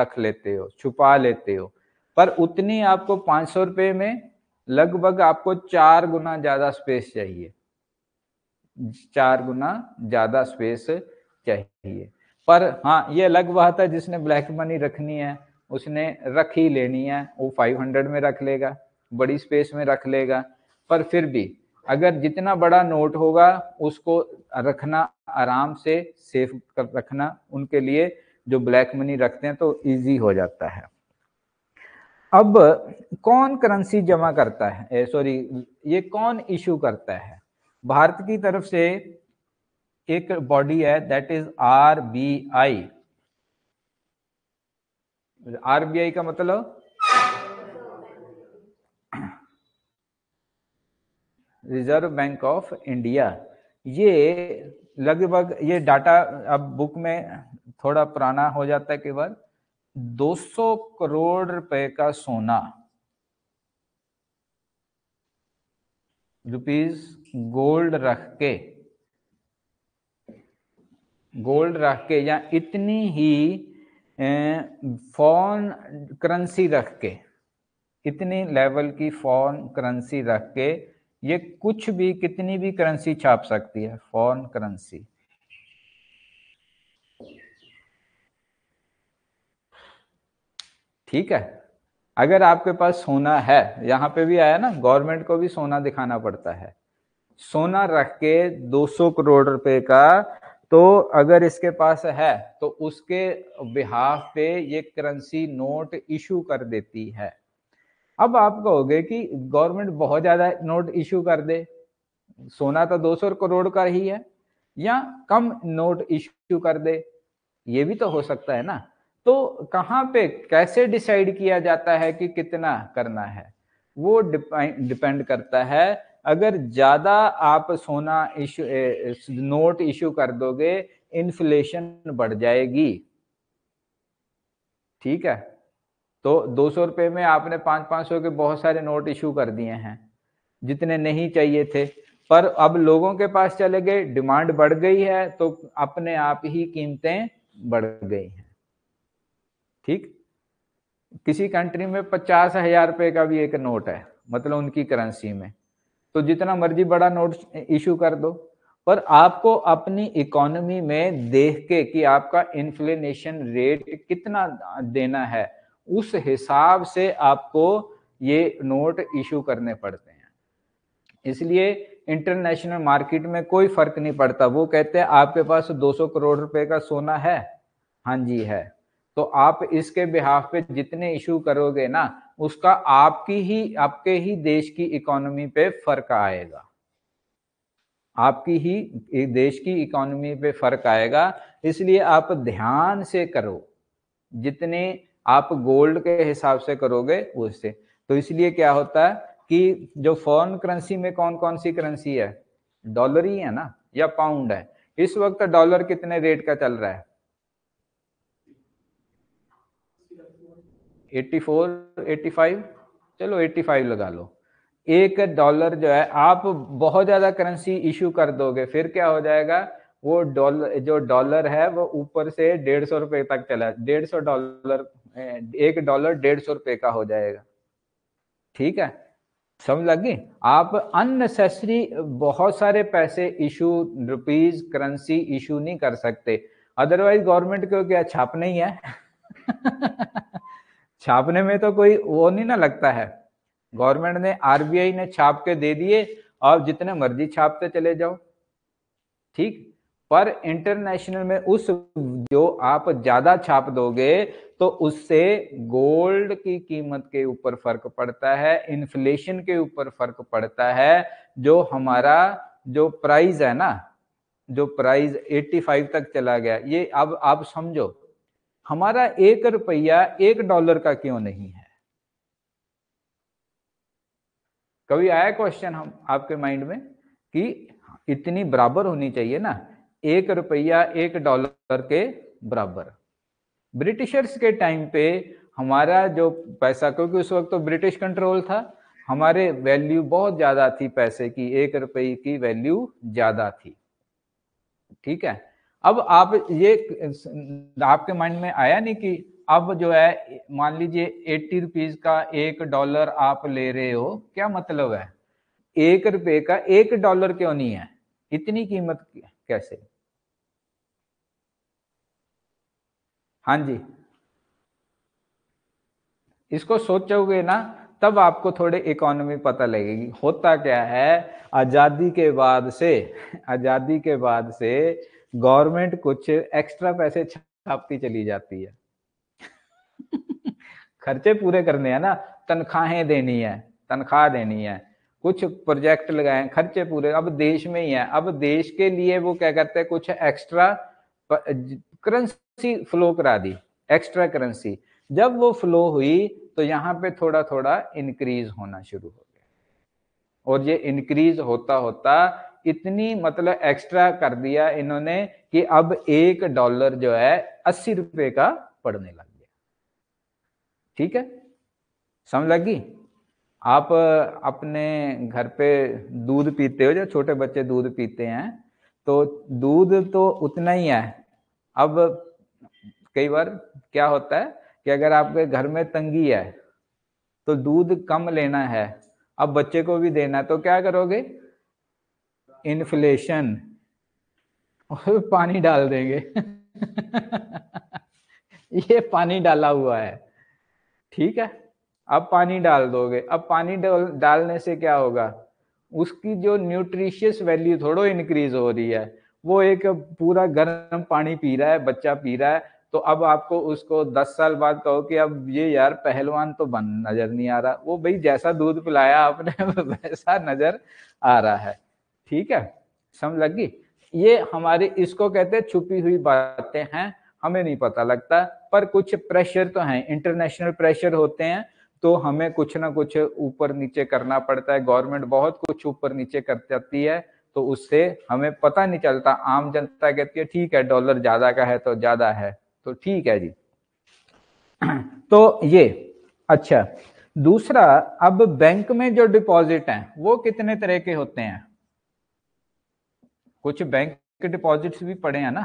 रख लेते हो छुपा लेते हो पर उतनी आपको पांच सौ रुपये में लगभग आपको चार गुना ज्यादा स्पेस चाहिए चार गुना ज्यादा स्पेस चाहिए पर हाँ ये अलग वह था जिसने ब्लैक मनी रखनी है उसने रख ही लेनी है वो 500 में रख लेगा बड़ी स्पेस में रख लेगा पर फिर भी अगर जितना बड़ा नोट होगा उसको रखना आराम से सेफ कर रखना उनके लिए जो ब्लैक मनी रखते हैं तो इजी हो जाता है अब कौन करेंसी जमा करता है सॉरी ये कौन इशू करता है भारत की तरफ से एक बॉडी है that is R B I R B I का मतलब रिजर्व बैंक ऑफ इंडिया ये लगभग ये डाटा अब बुक में थोड़ा पुराना हो जाता है कई बार 200 करोड़ रुपए का सोना रुपीज गोल्ड रख के गोल्ड रख के या इतनी ही फॉरन करेंसी रख के इतनी लेवल की फॉरन करेंसी रख के ये कुछ भी कितनी भी करेंसी छाप सकती है फॉरन करेंसी ठीक है अगर आपके पास सोना है यहाँ पे भी आया ना गवर्नमेंट को भी सोना दिखाना पड़ता है सोना रख के 200 करोड़ रुपए का तो अगर इसके पास है तो उसके बिहाफ पे ये करेंसी नोट इशू कर देती है अब आप कहोगे कि गवर्नमेंट बहुत ज्यादा नोट इशू कर दे सोना तो 200 करोड़ का ही है या कम नोट इशू कर दे ये भी तो हो सकता है ना तो कहाँ पे कैसे डिसाइड किया जाता है कि कितना करना है वो डिपेंड करता है अगर ज़्यादा आप सोना इशू नोट इशू कर दोगे इन्फ्लेशन बढ़ जाएगी ठीक है तो दो सौ रुपये में आपने पाँच पाँच सौ के बहुत सारे नोट इशू कर दिए हैं जितने नहीं चाहिए थे पर अब लोगों के पास चले गए डिमांड बढ़ गई है तो अपने आप ही कीमतें बढ़ गई हैं ठीक किसी कंट्री में पचास हजार रुपए का भी एक नोट है मतलब उनकी करेंसी में तो जितना मर्जी बड़ा नोट इशू कर दो पर आपको अपनी इकोनॉमी में देख के कि आपका इन्फ्लेशन रेट कितना देना है उस हिसाब से आपको ये नोट इशू करने पड़ते हैं इसलिए इंटरनेशनल मार्केट में कोई फर्क नहीं पड़ता वो कहते हैं आपके पास 200 करोड़ रुपए का सोना है हाँ जी है तो आप इसके बिहाफ पे जितने इशू करोगे ना उसका आपकी ही आपके ही देश की इकोनॉमी पे फर्क आएगा आपकी ही देश की इकोनॉमी पे फर्क आएगा इसलिए आप ध्यान से करो जितने आप गोल्ड के हिसाब से करोगे उससे तो इसलिए क्या होता है कि जो फॉरेन करेंसी में कौन कौन सी करेंसी है डॉलर ही है ना या पाउंड है इस वक्त डॉलर कितने रेट का चल रहा है 84 85 चलो 85 लगा लो एक डॉलर जो है आप बहुत ज्यादा करेंसी इशू कर दोगे फिर क्या हो जाएगा वो डॉलर जो डॉलर है वो ऊपर से डेढ़ सौ रुपए तक चला डेढ़ सौ डॉलर एक डॉलर डेढ़ सौ रुपए का हो जाएगा ठीक है समझ लगी आप अननेसेसरी बहुत सारे पैसे इशू रुपीज करेंसी इशू नहीं कर सकते अदरवाइज गवर्नमेंट को क्या छाप नहीं है छापने में तो कोई वो नहीं ना लगता है गवर्नमेंट ने आरबीआई ने छाप के दे दिए आप जितने मर्जी छापते चले जाओ ठीक पर इंटरनेशनल में उस जो आप ज्यादा छाप दोगे तो उससे गोल्ड की कीमत के ऊपर फर्क पड़ता है इन्फ्लेशन के ऊपर फर्क पड़ता है जो हमारा जो प्राइस है ना जो प्राइस 85 तक चला गया ये अब आप समझो हमारा एक रुपया एक डॉलर का क्यों नहीं है कभी आया क्वेश्चन हम आपके माइंड में कि इतनी बराबर होनी चाहिए ना एक रुपया एक डॉलर के बराबर ब्रिटिशर्स के टाइम पे हमारा जो पैसा क्योंकि उस वक्त तो ब्रिटिश कंट्रोल था हमारे वैल्यू बहुत ज्यादा थी पैसे की एक रुपये की वैल्यू ज्यादा थी ठीक है अब आप ये आपके माइंड में आया नहीं कि अब जो है मान लीजिए एट्टी रुपीज का एक डॉलर आप ले रहे हो क्या मतलब है एक रुपए का एक डॉलर क्यों नहीं है इतनी कीमत कैसे हाँ जी इसको सोचोगे ना तब आपको थोड़े इकोनॉमी पता लगेगी होता क्या है आजादी के बाद से आजादी के बाद से गवर्नमेंट कुछ एक्स्ट्रा पैसे छापती चली जाती है खर्चे पूरे करने हैं ना तनख्वाहें देनी है तनख्वाह देनी है कुछ प्रोजेक्ट लगाए खर्चे पूरे अब देश में ही है अब देश के लिए वो क्या करते हैं कुछ एक्स्ट्रा करेंसी फ्लो करा दी एक्स्ट्रा करेंसी जब वो फ्लो हुई तो यहाँ पे थोड़ा थोड़ा इंक्रीज होना शुरू हो गया और ये इंक्रीज होता होता इतनी मतलब एक्स्ट्रा कर दिया इन्होंने कि अब एक डॉलर जो है अस्सी रुपए का पड़ने लग गया ठीक है समझ लगी आप अपने घर पे दूध पीते हो जो छोटे बच्चे दूध पीते हैं तो दूध तो उतना ही है अब कई बार क्या होता है कि अगर आपके घर में तंगी है तो दूध कम लेना है अब बच्चे को भी देना है तो क्या करोगे इन्फ्लेशन और पानी डाल देंगे ये पानी डाला हुआ है ठीक है अब पानी डाल दोगे अब पानी डालने से क्या होगा उसकी जो न्यूट्रिशियस वैल्यू थोड़ो इंक्रीज हो रही है वो एक पूरा गर्म पानी पी रहा है बच्चा पी रहा है तो अब आपको उसको दस साल बाद कहो कि अब ये यार पहलवान तो बन नजर नहीं आ रहा वो भाई जैसा दूध पिलाया आपने वैसा नजर आ रहा है ठीक है समझ लगी ये हमारे इसको कहते हैं छुपी हुई बातें हैं हमें नहीं पता लगता पर कुछ प्रेशर तो हैं इंटरनेशनल प्रेशर होते हैं तो हमें कुछ ना कुछ ऊपर नीचे करना पड़ता है गवर्नमेंट बहुत कुछ ऊपर नीचे कर जाती है तो उससे हमें पता नहीं चलता आम जनता कहती है ठीक है डॉलर ज्यादा का है तो ज्यादा है तो ठीक है जी तो ये अच्छा दूसरा अब बैंक में जो डिपॉजिट है वो कितने तरह के होते हैं कुछ बैंक के डिपॉजिट्स भी पड़े हैं ना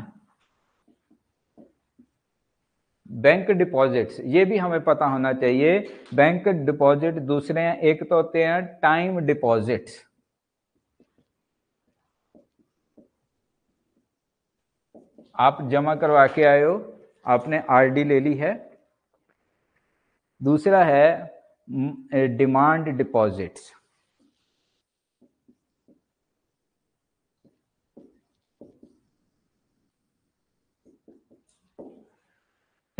बैंक डिपॉजिट्स ये भी हमें पता होना चाहिए बैंक डिपॉजिट दूसरे हैं एक तो होते हैं टाइम डिपॉजिट्स आप जमा करवा के आए हो आपने आरडी ले ली है दूसरा है demand mm, deposits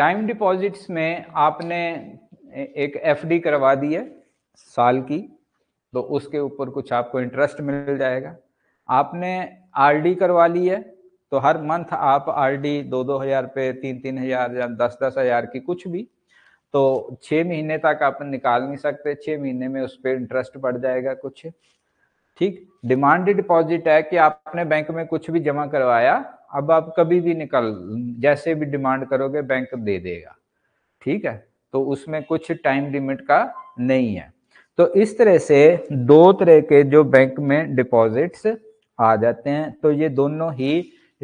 time deposits में आपने एक एफडी करवा दी है साल की तो उसके ऊपर कुछ आपको इंटरेस्ट मिल जाएगा आपने आरडी करवा ली है तो हर मंथ आप आरडी दो दो हजार पे तीन तीन हजार या दस दस हजार की कुछ भी तो छः महीने तक आप निकाल नहीं सकते छः महीने में उस पर इंटरेस्ट बढ़ जाएगा कुछ ठीक डिमांड डिपॉजिट है कि आपने बैंक में कुछ भी जमा करवाया अब आप कभी भी निकल जैसे भी डिमांड करोगे बैंक दे देगा ठीक है तो उसमें कुछ टाइम लिमिट का नहीं है तो इस तरह से दो तरह के जो बैंक में डिपॉजिट्स आ जाते हैं तो ये दोनों ही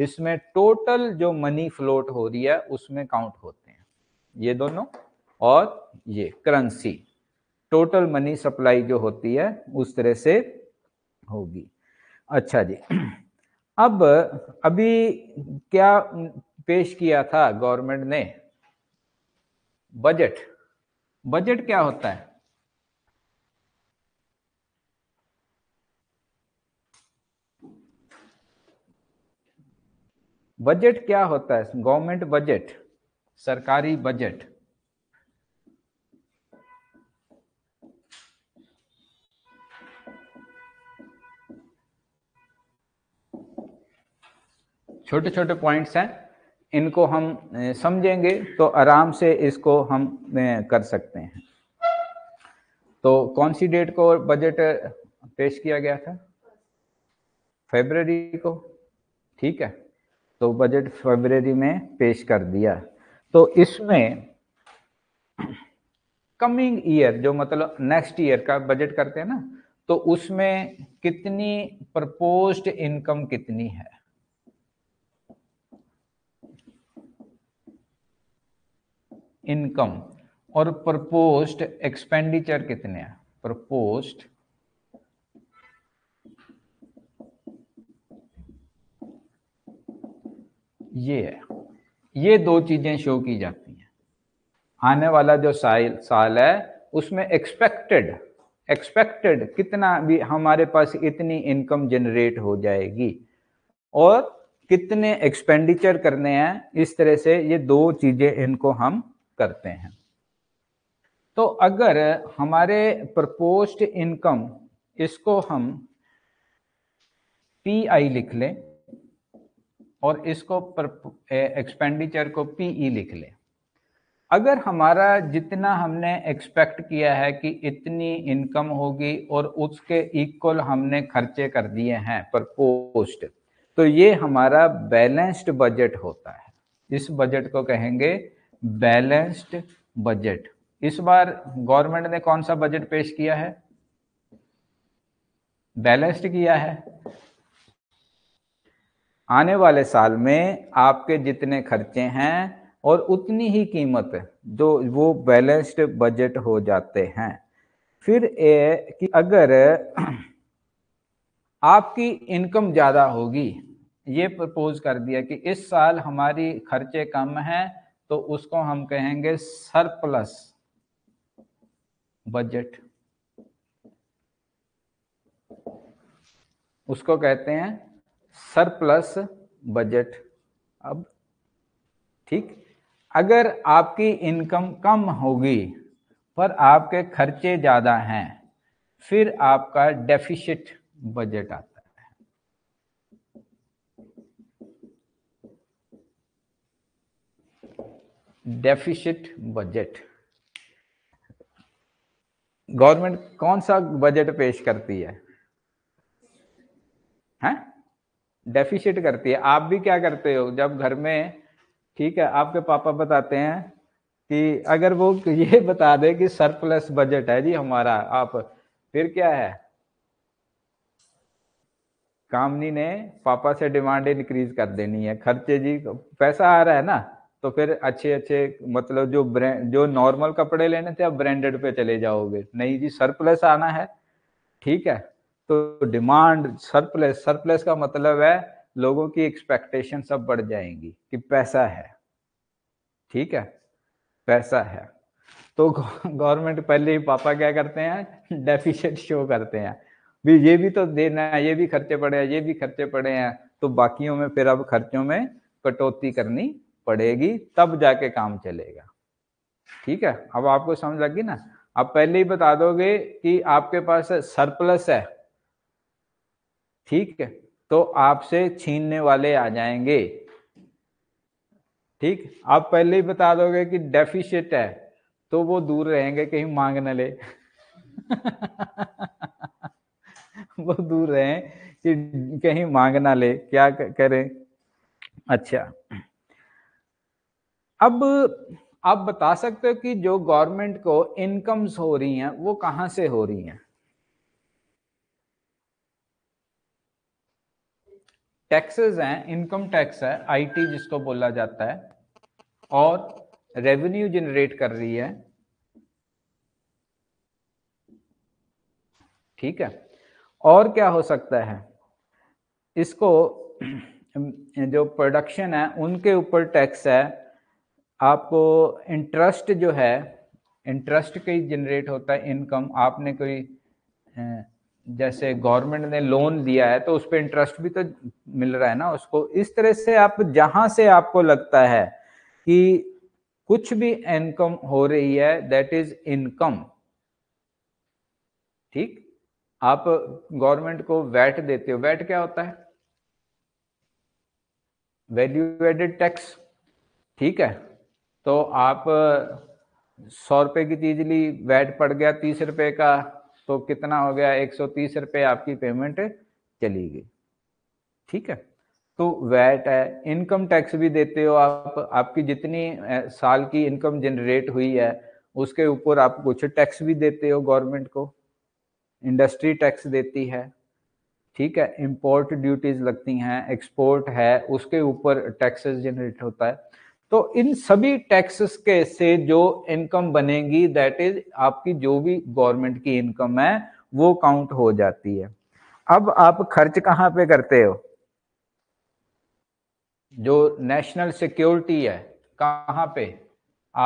इसमें टोटल जो मनी फ्लोट हो रही है उसमें काउंट होते हैं ये दोनों और ये करेंसी टोटल मनी सप्लाई जो होती है उस तरह से होगी अच्छा जी अब अभी क्या पेश किया था गवर्नमेंट ने बजट बजट क्या होता है बजट क्या होता है गवर्नमेंट बजट सरकारी बजट छोटे छोटे पॉइंट्स हैं इनको हम समझेंगे तो आराम से इसको हम कर सकते हैं तो कौन सी डेट को बजट पेश किया गया था फेबररी को ठीक है तो बजट फेबररी में पेश कर दिया तो इसमें कमिंग ईयर जो मतलब नेक्स्ट ईयर का बजट करते हैं ना तो उसमें कितनी प्रपोज्ड इनकम कितनी है इनकम और प्रपोस्ट एक्सपेंडिचर कितने हैं प्रपोस्ट ये है ये दो चीजें शो की जाती हैं आने वाला जो साल साल है उसमें एक्सपेक्टेड एक्सपेक्टेड कितना भी हमारे पास इतनी इनकम जनरेट हो जाएगी और कितने एक्सपेंडिचर करने हैं इस तरह से ये दो चीजें इनको हम करते हैं तो अगर हमारे प्रपोस्ट इनकम इसको हम पी आई लिख लें और इसको एक्सपेंडिचर को पीई e लिख लें अगर हमारा जितना हमने एक्सपेक्ट किया है कि इतनी इनकम होगी और उसके इक्वल हमने खर्चे कर दिए हैं पर पोस्ट तो ये हमारा बैलेंस्ड बजट होता है इस बजट को कहेंगे बैलेंस्ड बजट इस बार गवर्नमेंट ने कौन सा बजट पेश किया है बैलेंस्ड किया है आने वाले साल में आपके जितने खर्चे हैं और उतनी ही कीमत जो वो बैलेंस्ड बजट हो जाते हैं फिर ए, कि अगर आपकी इनकम ज़्यादा होगी ये प्रपोज कर दिया कि इस साल हमारी खर्चे कम हैं तो उसको हम कहेंगे सरप्लस बजट उसको कहते हैं सरप्लस बजट अब ठीक अगर आपकी इनकम कम होगी पर आपके खर्चे ज़्यादा हैं फिर आपका डेफिशिट बजट आता डेफिशिट बजट गवर्नमेंट कौन सा बजट पेश करती है हैं डेफिशिट करती है आप भी क्या करते हो जब घर में ठीक है आपके पापा बताते हैं कि अगर वो ये बता दे कि सरप्लस बजट है जी हमारा आप फिर क्या है कामनी ने पापा से डिमांड इंक्रीज कर देनी है खर्चे जी पैसा आ रहा है ना तो फिर अच्छे अच्छे मतलब जो ब्रांड जो नॉर्मल कपड़े लेने थे अब ब्रांडेड पे चले जाओगे नहीं जी सरप्लस आना है ठीक है तो डिमांड सरप्लस सरप्लस का मतलब है लोगों की एक्सपेक्टेशन सब बढ़ जाएंगी कि पैसा है ठीक है पैसा है तो गवर्नमेंट पहले ही पापा क्या करते हैं डेफिशिएंट शो करते हैं भी ये भी तो देना है ये भी खर्चे पड़े हैं ये भी खर्चे पड़े हैं तो बाकियों में फिर अब खर्चों में कटौती करनी पड़ेगी तब जाके काम चलेगा ठीक है अब आपको समझ लगी ना आप पहले ही बता दोगे कि आपके पास सरप्लस है ठीक है तो आपसे छीनने वाले आ जाएंगे ठीक आप पहले ही बता दोगे कि डेफिशिट है तो वो दूर रहेंगे कहीं मांग न ले वो दूर रहे कि कहीं मांग ना ले क्या करें अच्छा अब आप बता सकते हो कि जो गवर्नमेंट को इनकम्स हो रही हैं वो कहां से हो रही हैं टैक्सेस हैं इनकम टैक्स है आईटी जिसको बोला जाता है और रेवेन्यू जनरेट कर रही है ठीक है और क्या हो सकता है इसको जो प्रोडक्शन है उनके ऊपर टैक्स है आपको इंटरेस्ट जो है इंटरेस्ट कई जनरेट होता है इनकम आपने कोई जैसे गवर्नमेंट ने लोन दिया है तो उस पर इंटरेस्ट भी तो मिल रहा है ना उसको इस तरह से आप जहां से आपको लगता है कि कुछ भी इनकम हो रही है दैट इज इनकम ठीक आप गवर्नमेंट को वैट देते हो वैट क्या होता है वैल्यू एडेड टैक्स ठीक है तो आप सौ रुपये की चीज ली वैट पड़ गया तीस रुपये का तो कितना हो गया एक सौ तीस रुपये आपकी पेमेंट चली गई ठीक है तो वैट है इनकम टैक्स भी देते हो आप आपकी जितनी साल की इनकम जनरेट हुई है उसके ऊपर आप कुछ टैक्स भी देते हो गवर्नमेंट को इंडस्ट्री टैक्स देती है ठीक है इंपोर्ट ड्यूटीज लगती हैं एक्सपोर्ट है उसके ऊपर टैक्सेस जनरेट होता है तो इन सभी टैक्सेस के से जो इनकम बनेगी दैट इज आपकी जो भी गवर्नमेंट की इनकम है वो काउंट हो जाती है अब आप खर्च कहाँ पे करते हो जो नेशनल सिक्योरिटी है कहाँ पे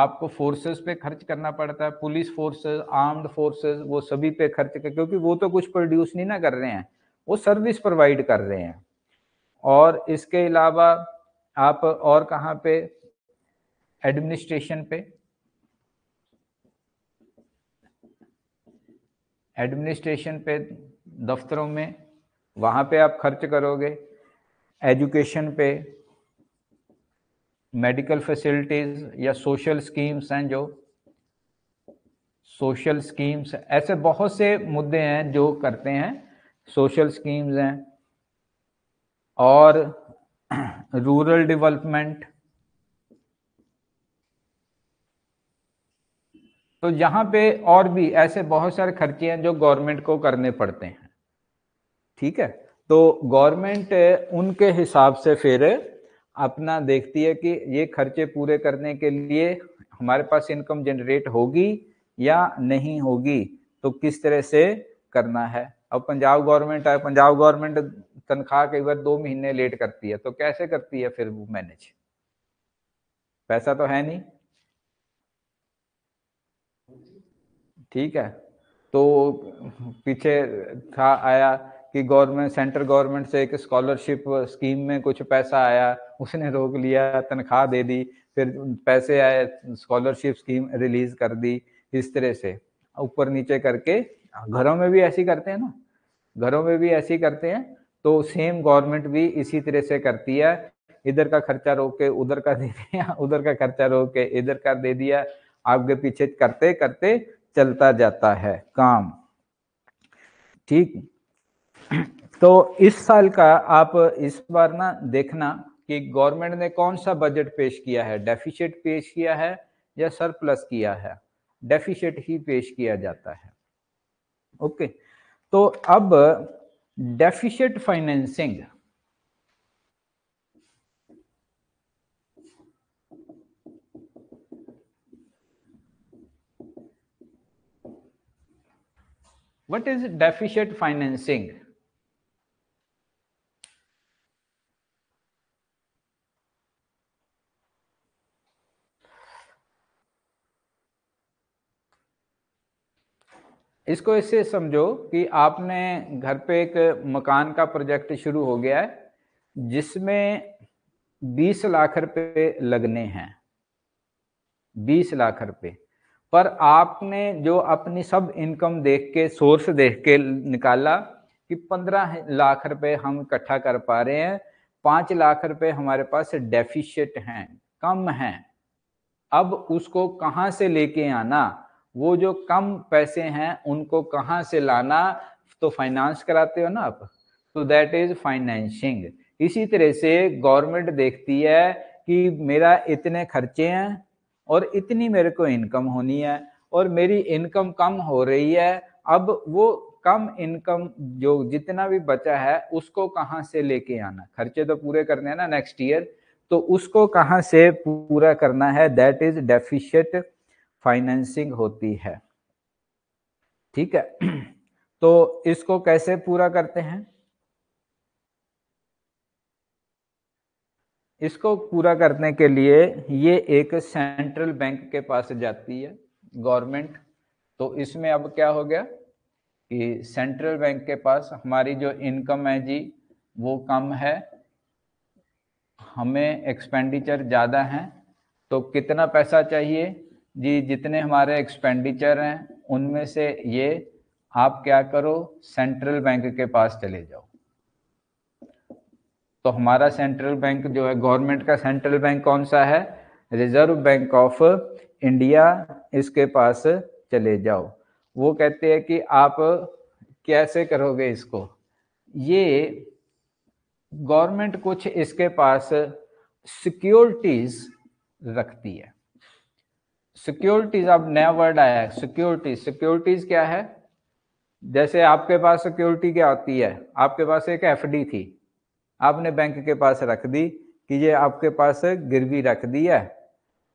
आपको फोर्सेस पे खर्च करना पड़ता है पुलिस फोर्सेस आर्म्ड फोर्सेस वो सभी पे खर्च कर क्योंकि वो तो कुछ प्रोड्यूस नहीं ना कर रहे हैं वो सर्विस प्रोवाइड कर रहे हैं और इसके अलावा आप और कहाँ पे एडमिनिस्ट्रेशन पे एडमिनिस्ट्रेशन पे दफ्तरों में वहाँ पे आप खर्च करोगे एजुकेशन पे मेडिकल फैसिलिटीज़ या सोशल स्कीम्स हैं जो सोशल स्कीम्स ऐसे बहुत से मुद्दे हैं जो करते हैं सोशल स्कीम्स हैं और रूरल डेवलपमेंट तो यहाँ पे और भी ऐसे बहुत सारे खर्चे हैं जो गवर्नमेंट को करने पड़ते हैं ठीक है तो गवर्नमेंट उनके हिसाब से फिर अपना देखती है कि ये खर्चे पूरे करने के लिए हमारे पास इनकम जनरेट होगी या नहीं होगी तो किस तरह से करना है अब पंजाब गवर्नमेंट है पंजाब गवर्नमेंट तनख्वाह कई बार दो महीने लेट करती है तो कैसे करती है फिर वो मैनेज पैसा तो है नहीं ठीक है तो पीछे था आया कि गवर्नमेंट सेंट्रल गवर्नमेंट से एक स्कॉलरशिप स्कीम में कुछ पैसा आया उसने रोक लिया तनख्वाह दे दी फिर पैसे आए स्कॉलरशिप स्कीम रिलीज कर दी इस तरह से ऊपर नीचे करके घरों में भी ऐसी करते हैं ना घरों में भी ऐसी करते हैं तो सेम गवर्नमेंट भी इसी तरह से करती है इधर का खर्चा रोक के उधर का दे दिया उधर का खर्चा रोक के इधर का दे दिया आपके पीछे करते करते चलता जाता है काम ठीक तो इस साल का आप इस बार ना देखना कि गवर्नमेंट ने कौन सा बजट पेश किया है डेफिशिट पेश किया है या सरप्लस किया है डेफिशिट ही पेश किया जाता है ओके तो अब deficit financing What is deficit financing? इसको इससे समझो कि आपने घर पे एक मकान का प्रोजेक्ट शुरू हो गया है जिसमें 20 लाख रुपए लगने हैं 20 लाख रुपए पर आपने जो अपनी सब इनकम देख के सोर्स देख के निकाला कि पंद्रह लाख रुपए हम इकट्ठा कर पा रहे हैं पांच लाख रुपए हमारे पास डेफिशिएट हैं कम हैं अब उसको कहाँ से लेके आना वो जो कम पैसे हैं उनको कहाँ से लाना तो फाइनेंस कराते हो ना आप तो दैट इज फाइनेंशिंग इसी तरह से गवर्नमेंट देखती है कि मेरा इतने खर्चे हैं और इतनी मेरे को इनकम होनी है और मेरी इनकम कम हो रही है अब वो कम इनकम जो जितना भी बचा है उसको कहाँ से लेके आना खर्चे तो पूरे करने हैं ना नेक्स्ट ईयर तो उसको कहाँ से पूरा करना है दैट इज डेफिशिएंट फाइनेंसिंग होती है ठीक है तो इसको कैसे पूरा करते हैं इसको पूरा करने के लिए ये एक सेंट्रल बैंक के पास जाती है गवर्नमेंट तो इसमें अब क्या हो गया कि सेंट्रल बैंक के पास हमारी जो इनकम है जी वो कम है हमें एक्सपेंडिचर ज़्यादा है तो कितना पैसा चाहिए जी जितने हमारे एक्सपेंडिचर हैं उनमें से ये आप क्या करो सेंट्रल बैंक के पास चले जाओ तो हमारा सेंट्रल बैंक जो है गवर्नमेंट का सेंट्रल बैंक कौन सा है रिजर्व बैंक ऑफ इंडिया इसके पास चले जाओ वो कहते हैं कि आप कैसे करोगे इसको ये गवर्नमेंट कुछ इसके पास सिक्योरिटीज रखती है सिक्योरिटीज अब नया वर्ड आया है सिक्योरिटीज सिक्योरिटीज क्या है जैसे आपके पास सिक्योरिटी क्या होती है आपके पास एक एफडी थी आपने बैंक के पास रख दी कि ये आपके पास गिरवी रख दी है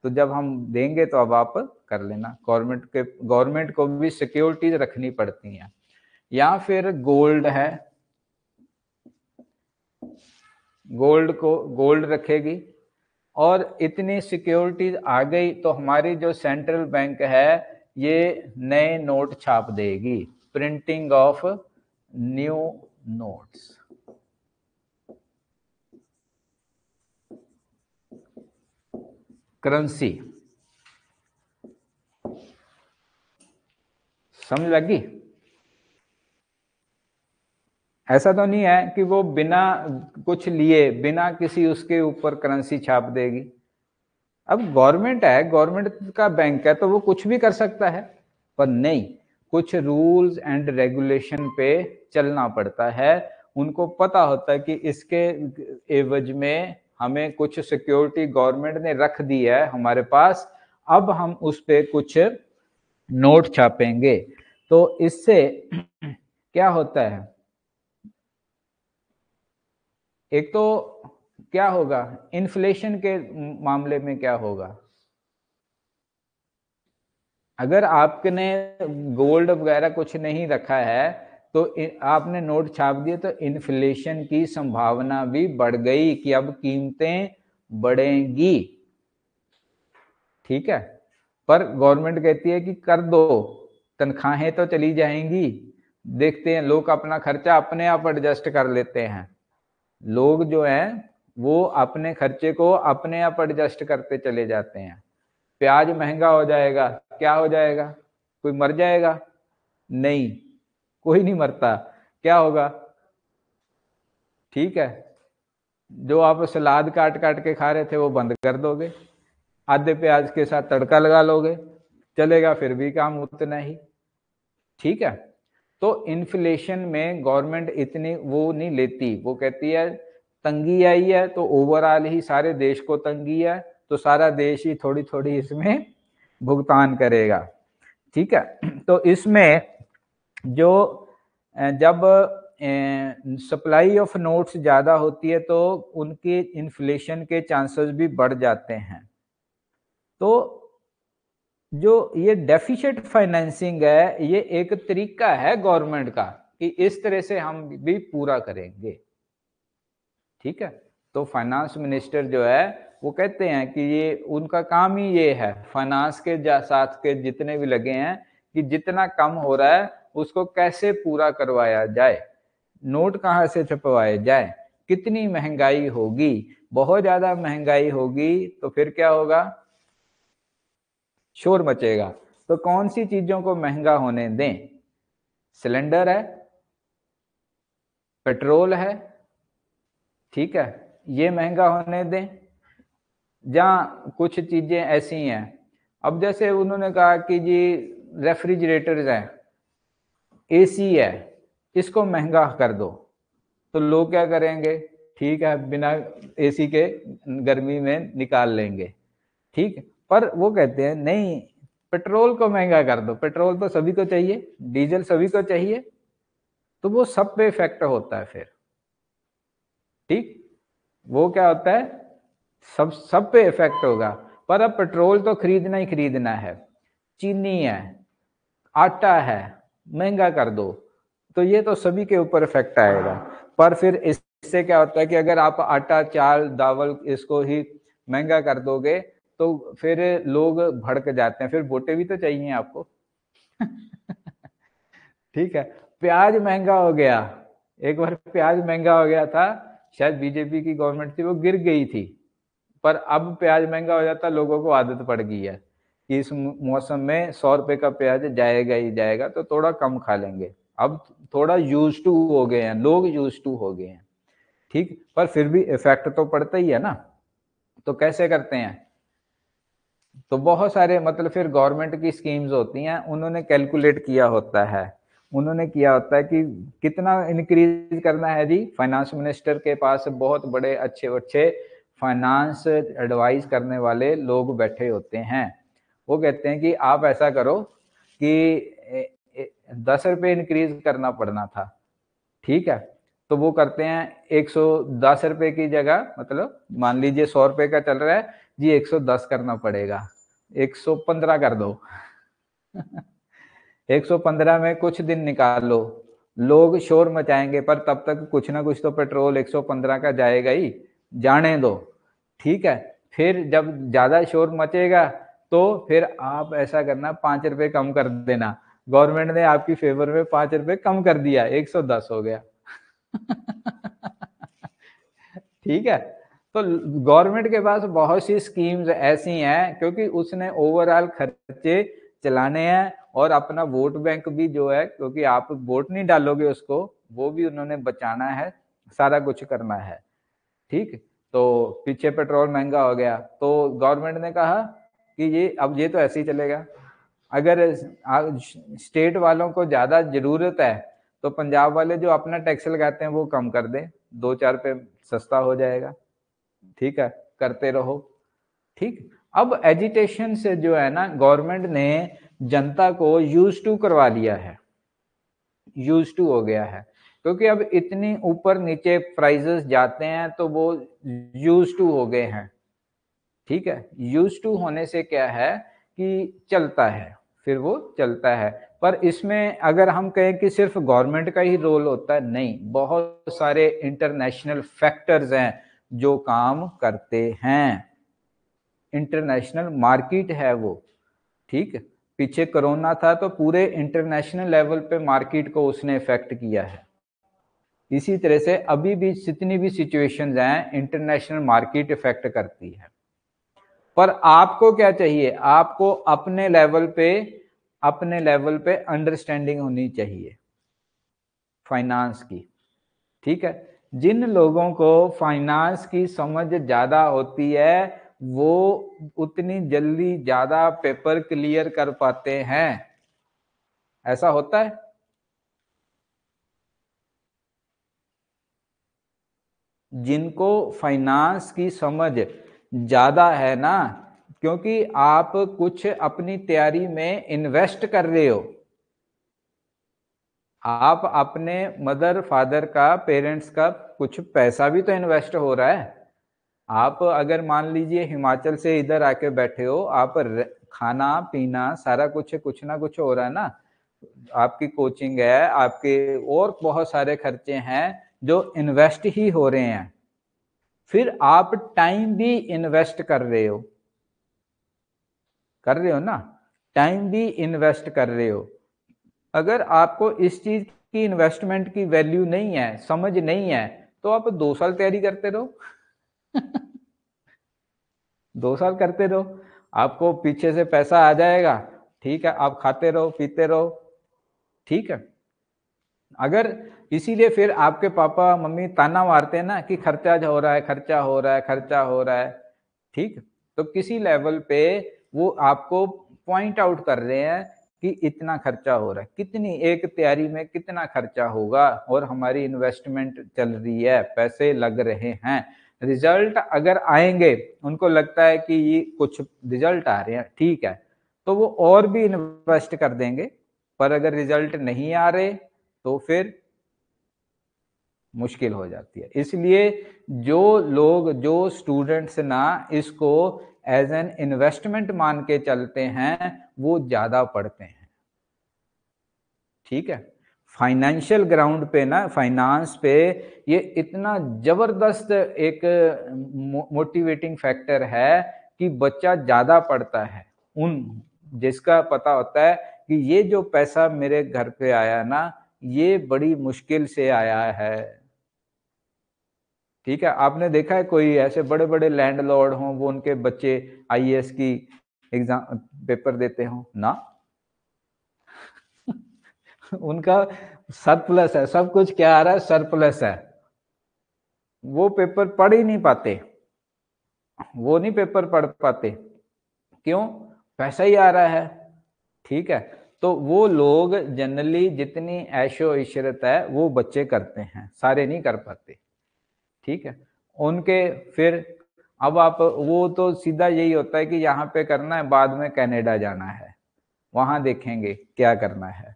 तो जब हम देंगे तो अब आप कर लेना गवर्नमेंट के गवर्नमेंट को भी सिक्योरिटीज रखनी पड़ती हैं या फिर गोल्ड है गोल्ड को गोल्ड रखेगी और इतनी सिक्योरिटीज आ गई तो हमारी जो सेंट्रल बैंक है ये नए नोट छाप देगी printing of new notes currency समझ लगी ऐसा तो नहीं है कि वो बिना कुछ लिए बिना किसी उसके ऊपर करंसी छाप देगी अब गवर्नमेंट है गवर्नमेंट का बैंक है तो वो कुछ भी कर सकता है पर नहीं कुछ रूल्स एंड रेगुलेशन पे चलना पड़ता है उनको पता होता है कि इसके एवज में हमें कुछ सिक्योरिटी गवर्नमेंट ने रख दी है हमारे पास अब हम उस पर कुछ नोट छापेंगे तो इससे क्या होता है एक तो क्या होगा इन्फ्लेशन के मामले में क्या होगा अगर आपने गोल्ड वगैरह कुछ नहीं रखा है तो आपने नोट छाप दिए तो इन्फ्लेशन की संभावना भी बढ़ गई कि अब कीमतें बढ़ेंगी ठीक है पर गवर्नमेंट कहती है कि कर दो तनख्वाहें तो चली जाएंगी देखते हैं लोग अपना खर्चा अपने आप एडजस्ट कर लेते हैं लोग जो है वो अपने खर्चे को अपने आप एडजस्ट करते चले जाते हैं प्याज महंगा हो जाएगा क्या हो जाएगा कोई मर जाएगा नहीं कोई नहीं मरता क्या होगा ठीक है जो आप सलाद काट काट के खा रहे थे वो बंद कर दोगे आधे प्याज के साथ तड़का लगा लोगे चलेगा फिर भी काम उतना ही ठीक है तो इन्फ्लेशन में गवर्नमेंट इतनी वो नहीं लेती वो कहती है तंगी आई है तो ओवरऑल ही सारे देश को तंगी है तो सारा देश ही थोड़ी थोड़ी इसमें भुगतान करेगा ठीक है तो इसमें जो जब सप्लाई ऑफ नोट्स ज़्यादा होती है तो उनके इन्फ्लेशन के चांसेस भी बढ़ जाते हैं तो जो ये डेफिशिट फाइनेंसिंग है ये एक तरीका है गवर्नमेंट का कि इस तरह से हम भी पूरा करेंगे ठीक है तो फाइनेंस मिनिस्टर जो है वो कहते हैं कि ये उनका काम ही ये है फाइनेंस के साथ के जितने भी लगे हैं कि जितना कम हो रहा है उसको कैसे पूरा करवाया जाए नोट कहाँ से छपवाए जाए कितनी महंगाई होगी बहुत ज्यादा महंगाई होगी तो फिर क्या होगा शोर मचेगा तो कौन सी चीजों को महंगा होने दें सिलेंडर है पेट्रोल है ठीक है ये महंगा होने दें या कुछ चीजें ऐसी हैं अब जैसे उन्होंने कहा कि जी रेफ्रिजरेटर्स हैं एसी है इसको महंगा कर दो तो लोग क्या करेंगे ठीक है बिना एसी के गर्मी में निकाल लेंगे ठीक पर वो कहते हैं नहीं पेट्रोल को महंगा कर दो पेट्रोल तो सभी को चाहिए डीजल सभी को चाहिए तो वो सब पे इफेक्ट होता है फिर ठीक वो क्या होता है सब सब पे इफेक्ट होगा पर अब पेट्रोल तो खरीदना ही खरीदना है चीनी है आटा है महंगा कर दो तो ये तो सभी के ऊपर इफेक्ट आएगा पर फिर इससे क्या होता है कि अगर आप आटा चाल दावल इसको ही महंगा कर दोगे तो फिर लोग भड़क जाते हैं फिर बोटे भी तो चाहिए आपको ठीक है प्याज महंगा हो गया एक बार प्याज महंगा हो गया था शायद बीजेपी की गवर्नमेंट थी वो गिर गई थी पर अब प्याज महंगा हो जाता लोगों को आदत पड़ गई है इस मौसम में सौ रुपए का प्याज जाएगा ही जाएगा तो थोड़ा कम खा लेंगे अब थोड़ा यूज टू हो गए हैं लोग यूज टू हो गए हैं ठीक पर फिर भी इफेक्ट तो पड़ता ही है ना तो कैसे करते हैं तो बहुत सारे मतलब फिर गवर्नमेंट की स्कीम्स होती हैं उन्होंने कैलकुलेट किया होता है उन्होंने किया होता है कि कितना इंक्रीज करना है जी फाइनेंस मिनिस्टर के पास बहुत बड़े अच्छे अच्छे फाइनेंस एडवाइस करने वाले लोग बैठे होते हैं वो कहते हैं कि आप ऐसा करो कि दस रुपये इंक्रीज करना पड़ना था ठीक है तो वो करते हैं एक सौ दस रुपये की जगह मतलब मान लीजिए सौ रुपये का चल रहा है जी एक सौ दस करना पड़ेगा एक सौ पंद्रह कर दो एक सौ पंद्रह में कुछ दिन निकाल लो लोग शोर मचाएंगे पर तब तक कुछ ना कुछ तो पेट्रोल एक सौ पंद्रह का जाएगा ही जाने दो ठीक है फिर जब ज़्यादा शोर मचेगा तो फिर आप ऐसा करना पांच रुपए कम कर देना गवर्नमेंट ने आपकी फेवर में पांच रुपए कम कर दिया एक सौ दस हो गया ठीक है तो गवर्नमेंट के पास बहुत सी स्कीम्स ऐसी हैं क्योंकि उसने ओवरऑल खर्चे चलाने हैं और अपना वोट बैंक भी जो है क्योंकि आप वोट नहीं डालोगे उसको वो भी उन्होंने बचाना है सारा कुछ करना है ठीक तो पीछे पेट्रोल महंगा हो गया तो गवर्नमेंट ने कहा कि ये अब ये तो ऐसे ही चलेगा अगर स्टेट वालों को ज़्यादा जरूरत है तो पंजाब वाले जो अपना टैक्स लगाते हैं वो कम कर दें दो चार पे सस्ता हो जाएगा ठीक है करते रहो ठीक अब एजिटेशन से जो है ना गवर्नमेंट ने जनता को यूज टू करवा लिया है यूज टू हो गया है क्योंकि अब इतनी ऊपर नीचे प्राइजेस जाते हैं तो वो यूज टू हो गए हैं ठीक है यूज टू होने से क्या है कि चलता है फिर वो चलता है पर इसमें अगर हम कहें कि सिर्फ गवर्नमेंट का ही रोल होता है नहीं बहुत सारे इंटरनेशनल फैक्टर्स हैं जो काम करते हैं इंटरनेशनल मार्केट है वो ठीक है पीछे कोरोना था तो पूरे इंटरनेशनल लेवल पे मार्केट को उसने इफेक्ट किया है इसी तरह से अभी भी जितनी भी सिचुएशंस हैं इंटरनेशनल मार्केट इफेक्ट करती है पर आपको क्या चाहिए आपको अपने लेवल पे अपने लेवल पे अंडरस्टैंडिंग होनी चाहिए फाइनेंस की ठीक है जिन लोगों को फाइनेंस की समझ ज्यादा होती है वो उतनी जल्दी ज्यादा पेपर क्लियर कर पाते हैं ऐसा होता है जिनको फाइनेंस की समझ ज्यादा है ना क्योंकि आप कुछ अपनी तैयारी में इन्वेस्ट कर रहे हो आप अपने मदर फादर का पेरेंट्स का कुछ पैसा भी तो इन्वेस्ट हो रहा है आप अगर मान लीजिए हिमाचल से इधर आके बैठे हो आप खाना पीना सारा कुछ कुछ ना कुछ हो रहा है ना आपकी कोचिंग है आपके और बहुत सारे खर्चे हैं जो इन्वेस्ट ही हो रहे हैं फिर आप टाइम भी इन्वेस्ट कर रहे हो कर रहे हो ना टाइम भी इन्वेस्ट कर रहे हो अगर आपको इस चीज की इन्वेस्टमेंट की वैल्यू नहीं है समझ नहीं है तो आप दो साल तैयारी करते रहो दो साल करते रहो आपको पीछे से पैसा आ जाएगा ठीक है आप खाते रहो पीते रहो ठीक है अगर इसीलिए फिर आपके पापा मम्मी ताना मारते हैं ना कि खर्चा हो रहा है खर्चा हो रहा है खर्चा हो रहा है ठीक तो किसी लेवल पे वो आपको पॉइंट आउट कर रहे हैं कि इतना खर्चा हो रहा है कितनी एक तैयारी में कितना खर्चा होगा और हमारी इन्वेस्टमेंट चल रही है पैसे लग रहे हैं रिजल्ट अगर आएंगे उनको लगता है कि ये कुछ रिजल्ट आ रहे हैं ठीक है तो वो और भी इन्वेस्ट कर देंगे पर अगर रिजल्ट नहीं आ रहे तो फिर मुश्किल हो जाती है इसलिए जो लोग जो स्टूडेंट्स ना इसको एज एन इन्वेस्टमेंट मान के चलते हैं वो ज्यादा पढ़ते हैं ठीक है फाइनेंशियल ग्राउंड पे ना फाइनेंस पे ये इतना जबरदस्त एक मोटिवेटिंग फैक्टर है कि बच्चा ज्यादा पढ़ता है उन जिसका पता होता है कि ये जो पैसा मेरे घर पे आया ना ये बड़ी मुश्किल से आया है ठीक है आपने देखा है कोई ऐसे बड़े बड़े लैंडलॉर्ड हों वो उनके बच्चे आई की एग्जाम पेपर देते हों ना उनका सरप्लस है सब कुछ क्या आ रहा है सरप्लस है वो पेपर पढ़ ही नहीं पाते वो नहीं पेपर पढ़ पाते क्यों पैसा ही आ रहा है ठीक है तो वो लोग जनरली जितनी ऐशो इशरत है वो बच्चे करते हैं सारे नहीं कर पाते ठीक है उनके फिर अब आप वो तो सीधा यही होता है कि यहाँ पे करना है बाद में कनाडा जाना है वहां देखेंगे क्या करना है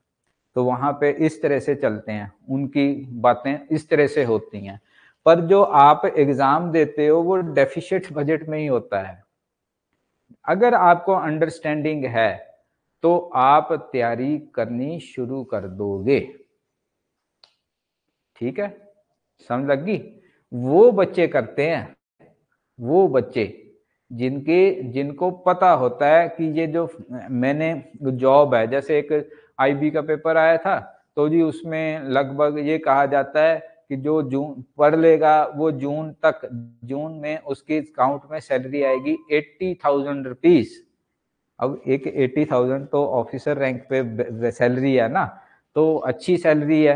तो वहां पे इस तरह से चलते हैं उनकी बातें इस तरह से होती हैं पर जो आप एग्ज़ाम देते हो वो डेफिशिट बजट में ही होता है अगर आपको अंडरस्टैंडिंग है तो आप तैयारी करनी शुरू कर दोगे ठीक है समझ लगी वो बच्चे करते हैं वो बच्चे जिनके जिनको पता होता है कि ये जो मैंने जॉब है जैसे एक आईबी का पेपर आया था तो जी उसमें लगभग ये कहा जाता है कि जो जून पढ़ लेगा वो जून तक जून में उसके अकाउंट में सैलरी आएगी एट्टी थाउजेंड रुपीज़ अब एक एटी थाउजेंड तो ऑफिसर रैंक पे सैलरी है ना तो अच्छी सैलरी है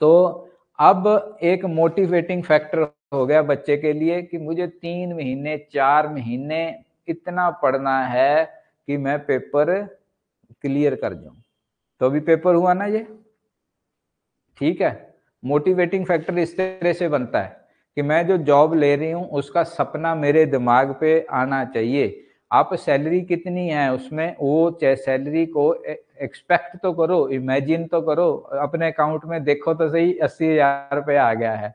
तो अब एक मोटिवेटिंग फैक्टर हो गया बच्चे के लिए कि मुझे तीन महीने चार महीने इतना पढ़ना है कि मैं पेपर क्लियर कर जाऊं तो अभी पेपर हुआ ना ये ठीक है मोटिवेटिंग फैक्टर इस तरह से बनता है कि मैं जो जॉब ले रही हूं उसका सपना मेरे दिमाग पे आना चाहिए आप सैलरी कितनी है उसमें वो सैलरी को एक्सपेक्ट तो करो इमेजिन तो करो अपने अकाउंट में देखो तो सही अस्सी हजार रुपया आ गया है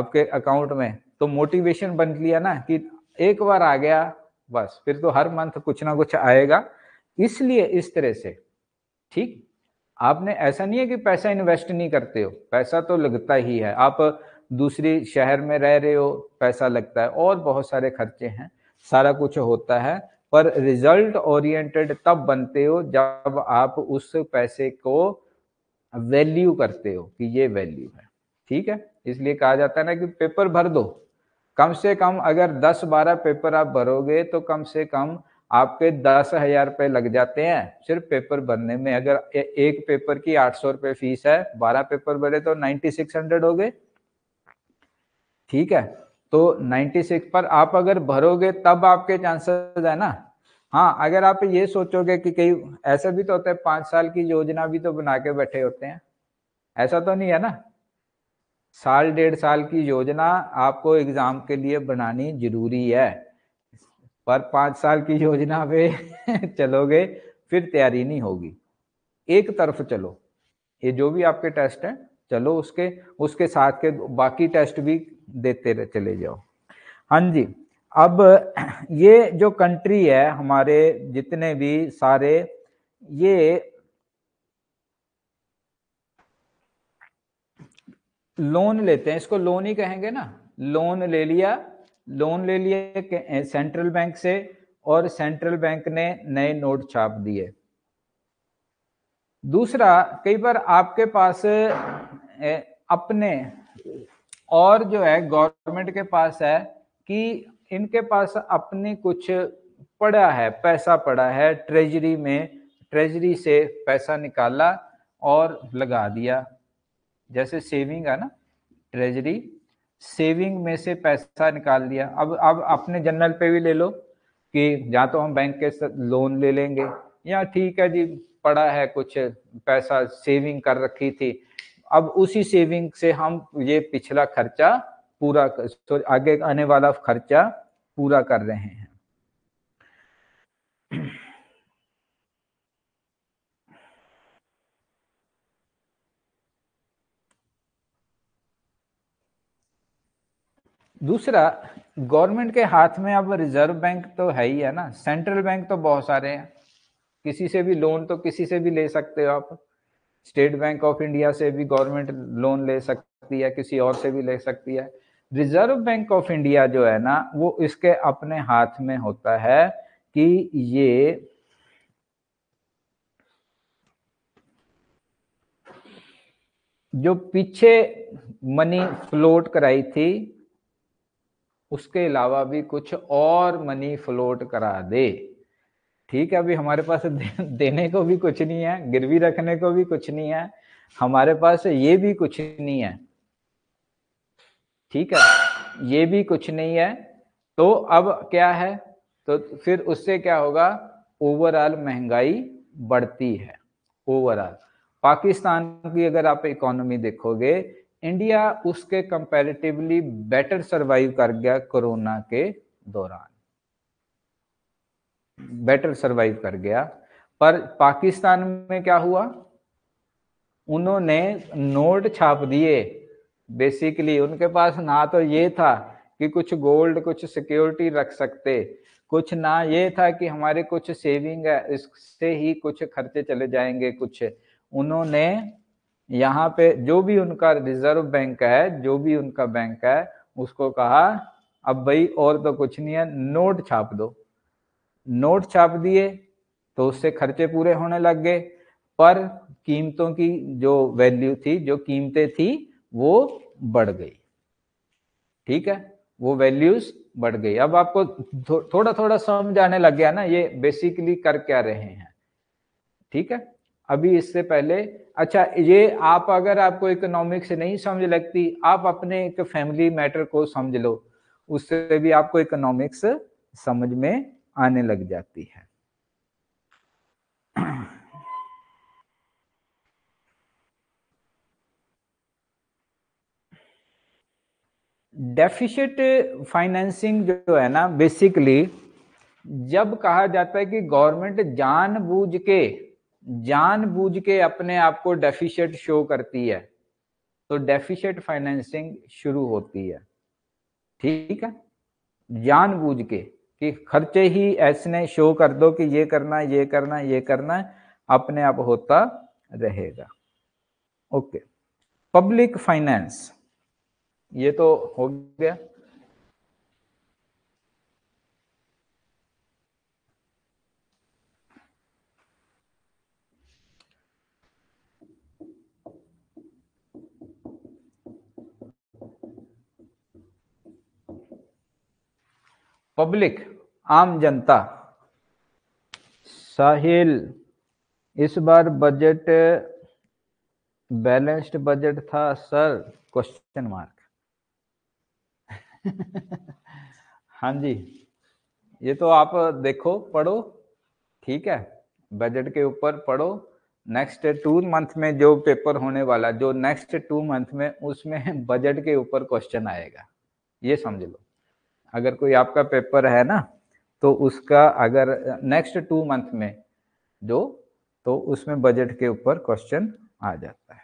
आपके अकाउंट में तो मोटिवेशन बन लिया ना कि एक बार आ गया बस फिर तो हर मंथ कुछ ना कुछ आएगा इसलिए इस तरह से ठीक आपने ऐसा नहीं है कि पैसा इन्वेस्ट नहीं करते हो पैसा तो लगता ही है आप दूसरी शहर में रह रहे हो पैसा लगता है और बहुत सारे खर्चे हैं सारा कुछ होता है पर रिजल्ट ओरिएंटेड तब बनते हो जब आप उस पैसे को वैल्यू करते हो कि ये वैल्यू है ठीक है इसलिए कहा जाता है ना कि पेपर भर दो कम से कम अगर 10-12 पेपर आप भरोगे तो कम से कम आपके दस हजार रुपये लग जाते हैं सिर्फ पेपर भरने में अगर ए, एक पेपर की आठ सौ रुपये फीस है बारह पेपर भरे तो नाइन्टी सिक्स हंड्रेड हो गए ठीक है तो 96 पर आप अगर भरोगे तब आपके चांसेस है ना हाँ अगर आप ये सोचोगे कि कई ऐसे भी तो होते हैं पांच साल की योजना भी तो बना के बैठे होते हैं ऐसा तो नहीं है ना साल डेढ़ साल की योजना आपको एग्जाम के लिए बनानी जरूरी है पर पांच साल की योजना पे चलोगे फिर तैयारी नहीं होगी एक तरफ चलो ये जो भी आपके टेस्ट है चलो उसके उसके साथ के बाकी टेस्ट भी देते रहे चले जाओ हाँ जी अब ये जो कंट्री है हमारे जितने भी सारे ये लोन लेते हैं इसको लोन ही कहेंगे ना लोन ले लिया लोन ले लिए सेंट्रल बैंक से और सेंट्रल बैंक ने नए नोट छाप दिए दूसरा कई बार आपके पास अपने और जो है गवर्नमेंट के पास है कि इनके पास अपनी कुछ पड़ा है पैसा पड़ा है ट्रेजरी में ट्रेजरी से पैसा निकाला और लगा दिया जैसे सेविंग है ना ट्रेजरी सेविंग में से पैसा निकाल दिया अब अब अपने जनरल पे भी ले लो कि या तो हम बैंक के लोन ले लेंगे या ठीक है जी पड़ा है कुछ पैसा सेविंग कर रखी थी अब उसी सेविंग से हम ये पिछला खर्चा पूरा सॉरी आगे आने वाला खर्चा पूरा कर रहे हैं दूसरा गवर्नमेंट के हाथ में अब रिजर्व बैंक तो है ही है ना सेंट्रल बैंक तो बहुत सारे हैं किसी से भी लोन तो किसी से भी ले सकते हो आप स्टेट बैंक ऑफ इंडिया से भी गवर्नमेंट लोन ले सकती है किसी और से भी ले सकती है रिजर्व बैंक ऑफ इंडिया जो है ना वो इसके अपने हाथ में होता है कि ये जो पीछे मनी फ्लोट कराई थी उसके अलावा भी कुछ और मनी फ्लोट करा दे ठीक है अभी हमारे पास देने को भी कुछ नहीं है गिरवी रखने को भी कुछ नहीं है हमारे पास ये भी कुछ नहीं है ठीक है ये भी कुछ नहीं है तो अब क्या है तो फिर उससे क्या होगा ओवरऑल महंगाई बढ़ती है ओवरऑल पाकिस्तान की अगर आप इकोनॉमी देखोगे इंडिया उसके कंपैरेटिवली बेटर सरवाइव कर गया कोरोना के दौरान बेटर सरवाइव कर गया पर पाकिस्तान में क्या हुआ उन्होंने नोट छाप दिए बेसिकली उनके पास ना तो ये था कि कुछ गोल्ड कुछ सिक्योरिटी रख सकते कुछ ना ये था कि हमारे कुछ सेविंग है इससे ही कुछ खर्चे चले जाएंगे कुछ उन्होंने यहाँ पे जो भी उनका रिजर्व बैंक है जो भी उनका बैंक है उसको कहा अब भाई और तो कुछ नहीं है नोट छाप दो नोट छाप दिए तो उससे खर्चे पूरे होने लग गए पर कीमतों की जो वैल्यू थी जो कीमतें थी वो बढ़ गई ठीक है वो वैल्यूज बढ़ गई अब आपको थो, थोड़ा थोड़ा समझ आने लग गया ना ये बेसिकली कर क्या रहे हैं ठीक है अभी इससे पहले अच्छा ये आप अगर आपको इकोनॉमिक्स नहीं समझ लगती आप अपने एक फैमिली मैटर को समझ लो उससे भी आपको इकोनॉमिक्स समझ में आने लग जाती है डेफिशिट फाइनेंसिंग जो है ना बेसिकली जब कहा जाता है कि गवर्नमेंट जानबूझ के जानबूझ के अपने आप को डेफिशिट शो करती है तो डेफिशिट फाइनेंसिंग शुरू होती है ठीक है जानबूझ के कि खर्चे ही ऐसे ने शो कर दो कि ये करना ये करना ये करना अपने आप होता रहेगा ओके पब्लिक फाइनेंस ये तो हो गया पब्लिक आम जनता साहिल इस बार बजट बैलेंस्ड बजट था सर क्वेश्चन मार्क हाँ जी ये तो आप देखो पढ़ो ठीक है बजट के ऊपर पढ़ो नेक्स्ट टू मंथ में जो पेपर होने वाला जो नेक्स्ट टू मंथ में उसमें बजट के ऊपर क्वेश्चन आएगा ये समझ लो अगर कोई आपका पेपर है ना तो उसका अगर नेक्स्ट टू मंथ में दो तो उसमें बजट के ऊपर क्वेश्चन आ जाता है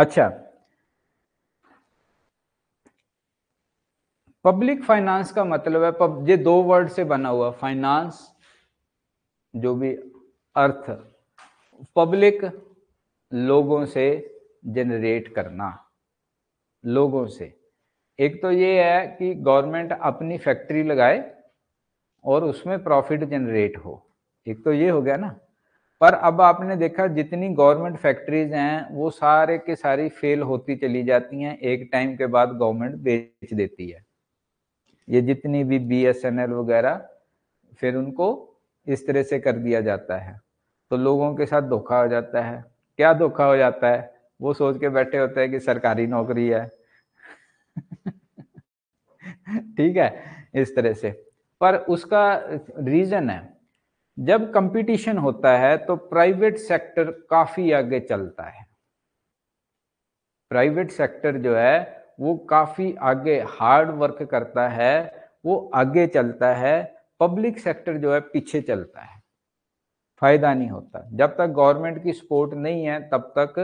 अच्छा पब्लिक फाइनेंस का मतलब है ये दो वर्ड से बना हुआ फाइनेंस जो भी अर्थ पब्लिक लोगों से जनरेट करना लोगों से एक तो ये है कि गवर्नमेंट अपनी फैक्ट्री लगाए और उसमें प्रॉफिट जनरेट हो एक तो ये हो गया ना पर अब आपने देखा जितनी गवर्नमेंट फैक्ट्रीज हैं वो सारे के सारी फेल होती चली जाती हैं एक टाइम के बाद गवर्नमेंट बेच देती है ये जितनी भी बी एस एन एल वगैरह फिर उनको इस तरह से कर दिया जाता है तो लोगों के साथ धोखा हो जाता है क्या धोखा हो जाता है वो सोच के बैठे होते हैं कि सरकारी नौकरी है ठीक है इस तरह से पर उसका रीजन है जब कंपटीशन होता है तो प्राइवेट सेक्टर काफी आगे चलता है प्राइवेट सेक्टर जो है वो काफी आगे हार्ड वर्क करता है वो आगे चलता है पब्लिक सेक्टर जो है पीछे चलता है फायदा नहीं होता जब तक गवर्नमेंट की सपोर्ट नहीं है तब तक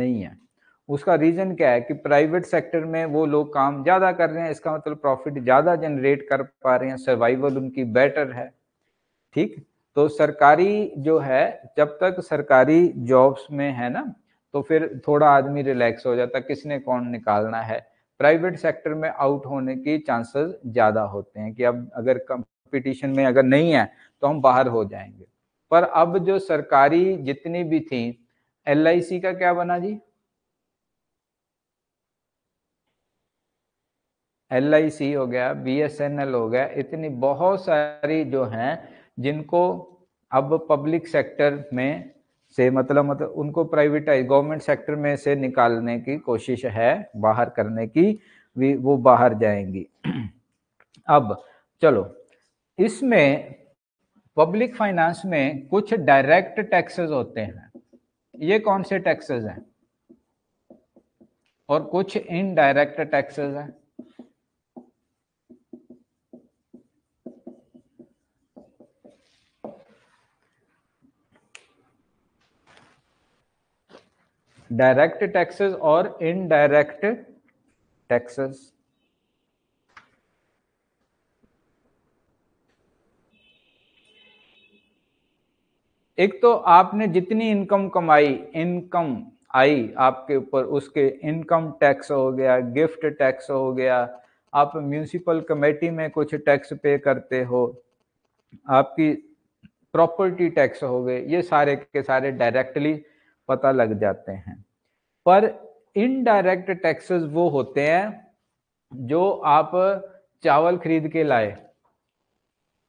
नहीं है उसका रीजन क्या है कि प्राइवेट सेक्टर में वो लोग काम ज्यादा कर रहे हैं इसका मतलब प्रॉफिट ज्यादा जनरेट कर पा रहे हैं सर्वाइवल उनकी बेटर है ठीक तो सरकारी जो है जब तक सरकारी जॉब्स में है ना तो फिर थोड़ा आदमी रिलैक्स हो जाता है किसने कौन निकालना है प्राइवेट सेक्टर में आउट होने के चांसेस ज्यादा होते हैं कि अब अगर कम कंपटीशन में अगर नहीं है तो हम बाहर हो जाएंगे पर अब जो सरकारी जितनी भी थी एल का क्या बना जी एल हो गया बी हो गया इतनी बहुत सारी जो हैं जिनको अब पब्लिक सेक्टर में से मतलब मतलब उनको प्राइवेटाइज गवर्नमेंट सेक्टर में से निकालने की कोशिश है बाहर करने की वो बाहर जाएंगी अब चलो इसमें पब्लिक फाइनेंस में कुछ डायरेक्ट टैक्सेस होते हैं ये कौन से टैक्सेस हैं और कुछ इनडायरेक्ट टैक्सेस हैं डायरेक्ट टैक्सेस और इनडायरेक्ट टैक्सेस एक तो आपने जितनी इनकम कमाई इनकम आई आपके ऊपर उसके इनकम टैक्स हो गया गिफ्ट टैक्स हो गया आप म्यूनिसिपल कमेटी में कुछ टैक्स पे करते हो आपकी प्रॉपर्टी टैक्स हो गए ये सारे के सारे डायरेक्टली पता लग जाते हैं पर इनडायरेक्ट टैक्सेस वो होते हैं जो आप चावल खरीद के लाए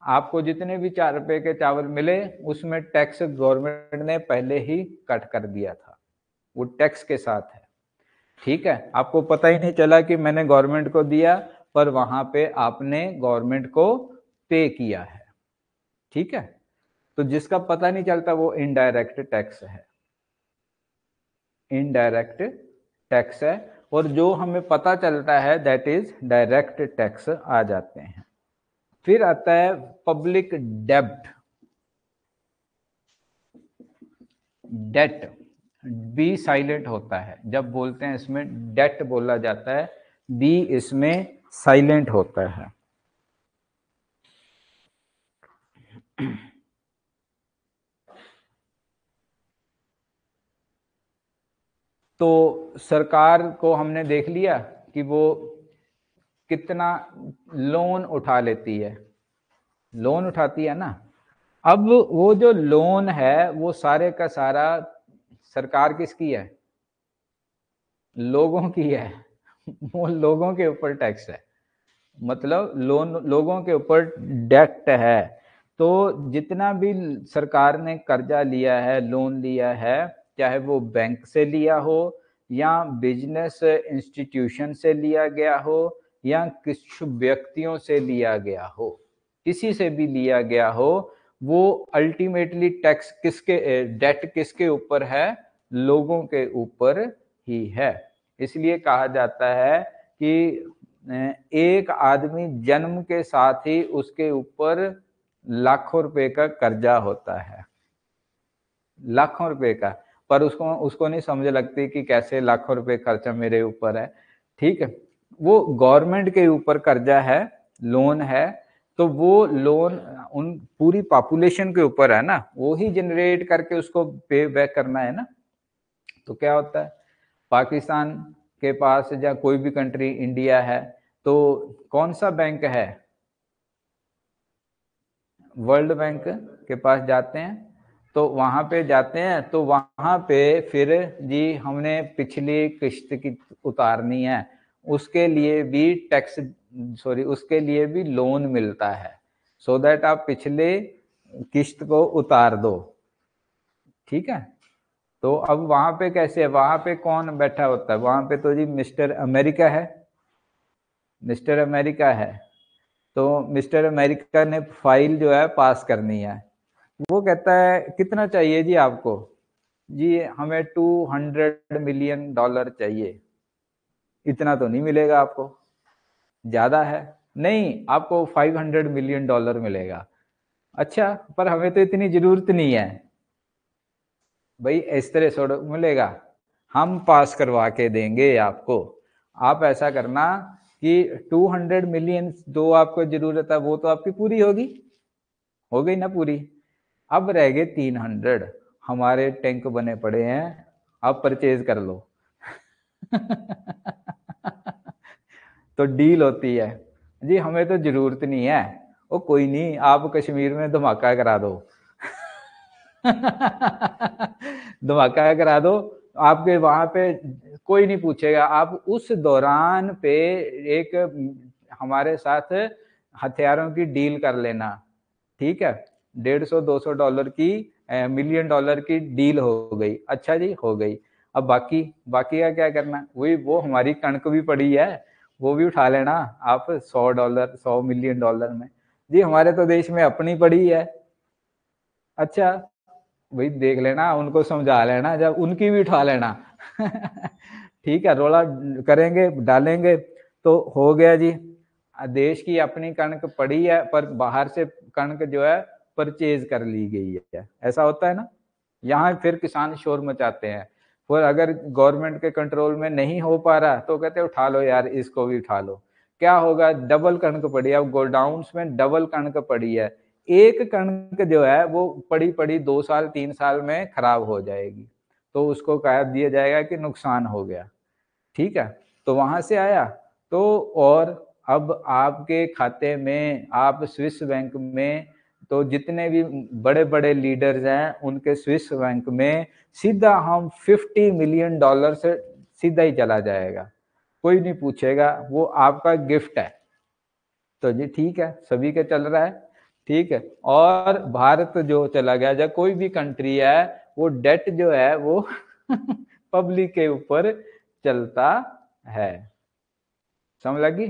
आपको जितने भी चार रुपए के चावल मिले उसमें टैक्स गवर्नमेंट ने पहले ही कट कर दिया था वो टैक्स के साथ है ठीक है आपको पता ही नहीं चला कि मैंने गवर्नमेंट को दिया पर वहां पे आपने गवर्नमेंट को पे किया है ठीक है तो जिसका पता नहीं चलता वो इनडायरेक्ट टैक्स है इनडायरेक्ट टैक्स है और जो हमें पता चलता है दैट इज डायरेक्ट टैक्स आ जाते हैं फिर आता है पब्लिक डेब्ट डेट बी साइलेंट होता है जब बोलते हैं इसमें डेट बोला जाता है बी इसमें साइलेंट होता है तो सरकार को हमने देख लिया कि वो कितना लोन उठा लेती है लोन उठाती है ना अब वो जो लोन है वो सारे का सारा सरकार किसकी है लोगों की है वो लोगों के ऊपर टैक्स है मतलब लोन लोगों के ऊपर डेक्ट है तो जितना भी सरकार ने कर्जा लिया है लोन लिया है चाहे वो बैंक से लिया हो या बिजनेस इंस्टीट्यूशन से लिया गया हो या किस व्यक्तियों से लिया गया हो किसी से भी लिया गया हो वो अल्टीमेटली टैक्स किसके डेट किसके ऊपर है लोगों के ऊपर ही है इसलिए कहा जाता है कि एक आदमी जन्म के साथ ही उसके ऊपर लाखों रुपए का कर्जा होता है लाखों रुपए का पर उसको उसको नहीं समझ लगती कि कैसे लाखों रुपए खर्चा मेरे ऊपर है ठीक है वो गवर्नमेंट के ऊपर कर्जा है लोन है तो वो लोन उन पूरी पॉपुलेशन के ऊपर है ना वो ही जनरेट करके उसको पे बैक करना है ना तो क्या होता है पाकिस्तान के पास या कोई भी कंट्री इंडिया है तो कौन सा बैंक है वर्ल्ड बैंक के पास जाते हैं तो वहां पे जाते हैं तो वहां पे फिर जी हमने पिछली किश्त की उतारनी है उसके लिए भी टैक्स सॉरी उसके लिए भी लोन मिलता है सो so दैट आप पिछले किस्त को उतार दो ठीक है तो अब वहां पे कैसे है वहां पे कौन बैठा होता है वहां पे तो जी मिस्टर अमेरिका है मिस्टर अमेरिका है तो मिस्टर अमेरिका ने फाइल जो है पास करनी है वो कहता है कितना चाहिए जी आपको जी हमें टू हंड्रेड मिलियन डॉलर चाहिए इतना तो नहीं मिलेगा आपको ज़्यादा है नहीं आपको 500 मिलियन डॉलर मिलेगा अच्छा पर हमें तो इतनी ज़रूरत नहीं है भाई इस तरह सोड मिलेगा हम पास करवा के देंगे आपको आप ऐसा करना कि 200 मिलियन जो आपको ज़रूरत है वो तो आपकी पूरी होगी हो गई ना पूरी अब रह गए 300 हमारे टैंक बने पड़े हैं अब परचेज कर लो तो डील होती है जी हमें तो जरूरत नहीं है वो कोई नहीं आप कश्मीर में धमाका करा दो धमाका करा दो आपके वहां पे कोई नहीं पूछेगा आप उस दौरान पे एक हमारे साथ हथियारों की डील कर लेना ठीक है डेढ़ सौ दो सौ डॉलर की मिलियन डॉलर की डील हो गई अच्छा जी हो गई अब बाकी बाकी का क्या करना वही वो हमारी कणक भी पड़ी है वो भी उठा लेना आप सौ डॉलर सौ मिलियन डॉलर में जी हमारे तो देश में अपनी पड़ी है अच्छा भाई देख लेना उनको समझा लेना जब उनकी भी उठा लेना ठीक है रोला करेंगे डालेंगे तो हो गया जी देश की अपनी कणक पड़ी है पर बाहर से कणक जो है परचेज कर ली गई है ऐसा होता है ना यहाँ फिर किसान शोर मचाते हैं फिर अगर गवर्नमेंट के कंट्रोल में नहीं हो पा रहा तो कहते उठा लो यार इसको भी उठा लो क्या होगा डबल कणक पड़ी है गोडाउन में डबल कणक पड़ी है एक कणक जो है वो पड़ी पड़ी दो साल तीन साल में खराब हो जाएगी तो उसको कह दिया जाएगा कि नुकसान हो गया ठीक है तो वहां से आया तो और अब आपके खाते में आप स्विस बैंक में तो जितने भी बड़े बड़े लीडर्स हैं उनके स्विस बैंक में सीधा हम 50 मिलियन डॉलर से सीधा ही चला जाएगा कोई नहीं पूछेगा वो आपका गिफ्ट है तो जी ठीक है सभी का चल रहा है ठीक है और भारत जो चला गया जब कोई भी कंट्री है वो डेट जो है वो पब्लिक के ऊपर चलता है समझ लगी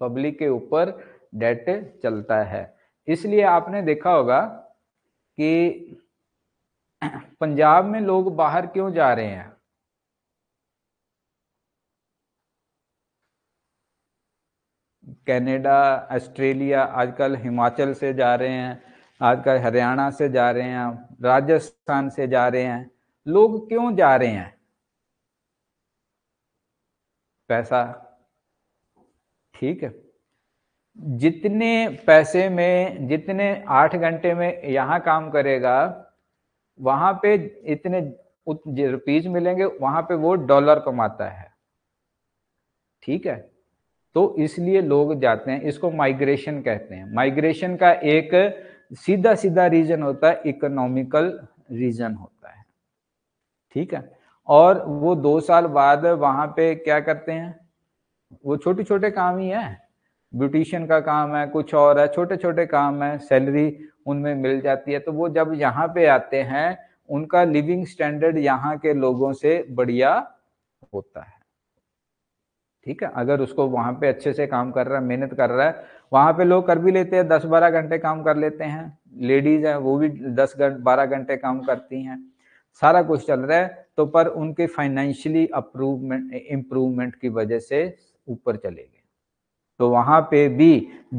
पब्लिक के ऊपर डेट चलता है इसलिए आपने देखा होगा कि पंजाब में लोग बाहर क्यों जा रहे हैं कनाडा ऑस्ट्रेलिया आजकल हिमाचल से जा रहे हैं आजकल हरियाणा से जा रहे हैं राजस्थान से जा रहे हैं लोग क्यों जा रहे हैं पैसा ठीक है जितने पैसे में जितने आठ घंटे में यहाँ काम करेगा वहां पे इतने रुपीज मिलेंगे वहां पे वो डॉलर कमाता है ठीक है तो इसलिए लोग जाते हैं इसको माइग्रेशन कहते हैं माइग्रेशन का एक सीधा सीधा रीजन होता है इकोनॉमिकल रीजन होता है ठीक है और वो दो साल बाद वहां पे क्या करते हैं वो छोटे छोटे काम ही है ब्यूटिशियन का काम है कुछ और है छोटे छोटे काम है सैलरी उनमें मिल जाती है तो वो जब यहाँ पे आते हैं उनका लिविंग स्टैंडर्ड यहाँ के लोगों से बढ़िया होता है ठीक है अगर उसको वहां पे अच्छे से काम कर रहा है मेहनत कर रहा है वहां पे लोग कर भी लेते हैं दस बारह घंटे काम कर लेते हैं लेडीज हैं वो भी दस बारह घंटे काम करती हैं सारा कुछ चल रहा है तो पर उनके फाइनेंशियली अप्रूवमेंट इम्प्रूवमेंट की वजह से ऊपर चलेगी तो वहां पे भी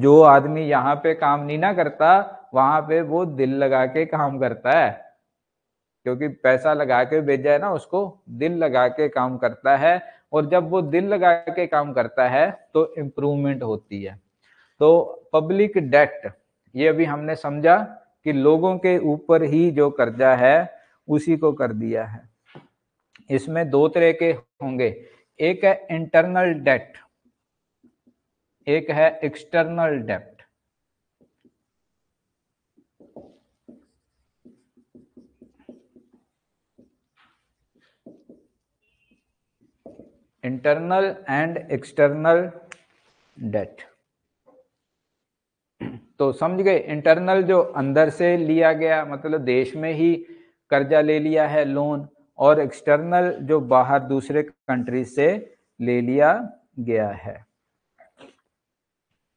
जो आदमी यहाँ पे काम नहीं ना करता वहां पे वो दिल लगा के काम करता है क्योंकि पैसा लगा के भेजा है ना उसको दिल लगा के काम करता है और जब वो दिल लगा के काम करता है तो इम्प्रूवमेंट होती है तो पब्लिक डेट ये अभी हमने समझा कि लोगों के ऊपर ही जो कर्जा है उसी को कर दिया है इसमें दो तरह के होंगे एक है इंटरनल डेट एक है एक्सटर्नल डेप्ट इंटरनल एंड एक्सटर्नल डेट तो समझ गए इंटरनल जो अंदर से लिया गया मतलब देश में ही कर्जा ले लिया है लोन और एक्सटर्नल जो बाहर दूसरे कंट्री से ले लिया गया है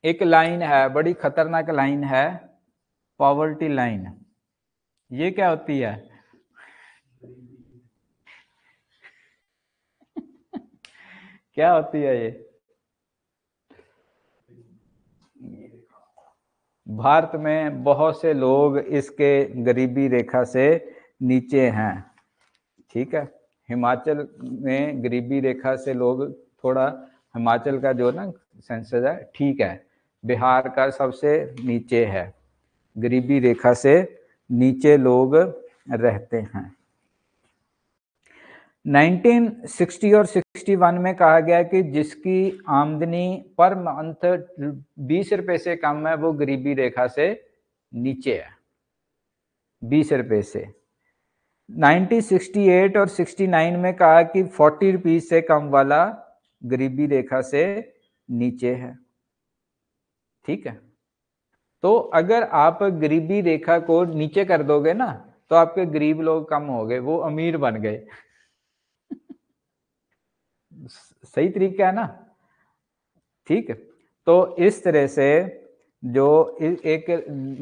एक लाइन है बड़ी खतरनाक लाइन है पॉवर्टी लाइन ये क्या होती है क्या होती है ये भारत में बहुत से लोग इसके गरीबी रेखा से नीचे हैं ठीक है हिमाचल में गरीबी रेखा से लोग थोड़ा हिमाचल का जो ना सेंसस है ठीक है बिहार का सबसे नीचे है गरीबी रेखा से नीचे लोग रहते हैं 1960 और 61 में कहा गया कि जिसकी आमदनी पर मंथ 20 रुपए से कम है वो गरीबी रेखा से नीचे है 20 रुपए से 1968 और 69 में कहा कि 40 रुपीज से कम वाला गरीबी रेखा से नीचे है ठीक है तो अगर आप गरीबी रेखा को नीचे कर दोगे ना तो आपके गरीब लोग कम हो गए वो अमीर बन गए सही तरीका है ना ठीक है तो इस तरह से जो एक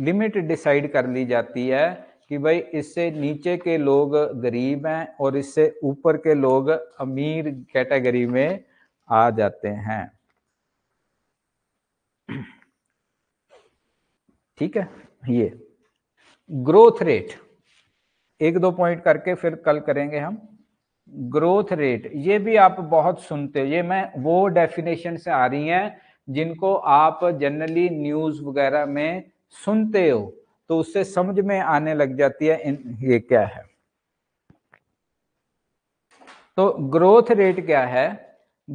लिमिट डिसाइड कर ली जाती है कि भाई इससे नीचे के लोग गरीब हैं और इससे ऊपर के लोग अमीर कैटेगरी में आ जाते हैं ठीक है ये ग्रोथ रेट एक दो पॉइंट करके फिर कल करेंगे हम ग्रोथ रेट ये भी आप बहुत सुनते हो ये मैं वो डेफिनेशन से आ रही हैं जिनको आप जनरली न्यूज वगैरह में सुनते हो तो उससे समझ में आने लग जाती है इन ये क्या है तो ग्रोथ रेट क्या है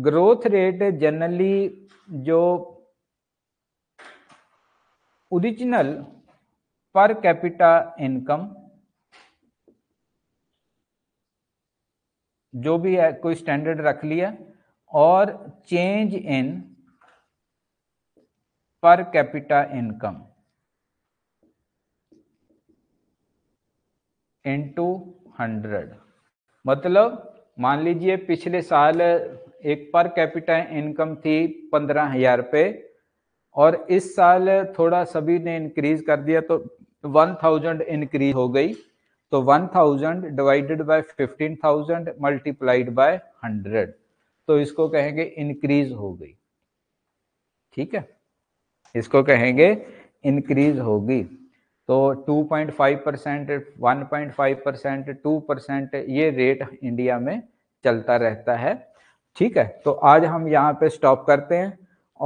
ग्रोथ रेट जनरली जो ओरिजिनल पर कैपिटा इनकम जो भी है कोई स्टैंडर्ड रख लिया और चेंज इन पर कैपिटा इनकम इनटू हंड्रेड मतलब मान लीजिए पिछले साल एक पर कैपिटा इनकम थी पंद्रह हजार रुपये और इस साल थोड़ा सभी ने इंक्रीज कर दिया तो 1000 इंक्रीज हो गई तो 1000 डिवाइडेड बाय 15000 मल्टीप्लाइड बाय 100 तो इसको कहेंगे इंक्रीज हो गई ठीक है इसको कहेंगे इंक्रीज होगी तो 2.5 percent one percent two percent ये रेट इंडिया में चलता रहता है ठीक है तो आज हम यहाँ पे स्टॉप करते हैं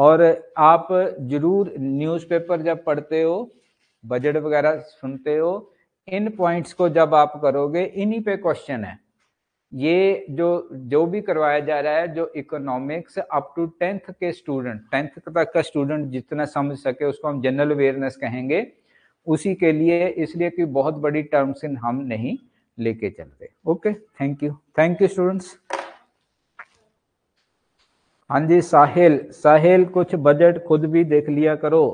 और आप जरूर न्यूज़पेपर जब पढ़ते हो बजट वगैरह सुनते हो इन पॉइंट्स को जब आप करोगे इन्हीं पे क्वेश्चन है ये जो जो भी करवाया जा रहा है जो इकोनॉमिक्स अप टू टेंथ के स्टूडेंट टेंथ तक का स्टूडेंट जितना समझ सके उसको हम जनरल अवेयरनेस कहेंगे उसी के लिए इसलिए कि बहुत बड़ी टर्म्स इन हम नहीं लेके चलते okay thank you thank you students हाँ जी साहिल साहिल कुछ बजट खुद भी देख लिया करो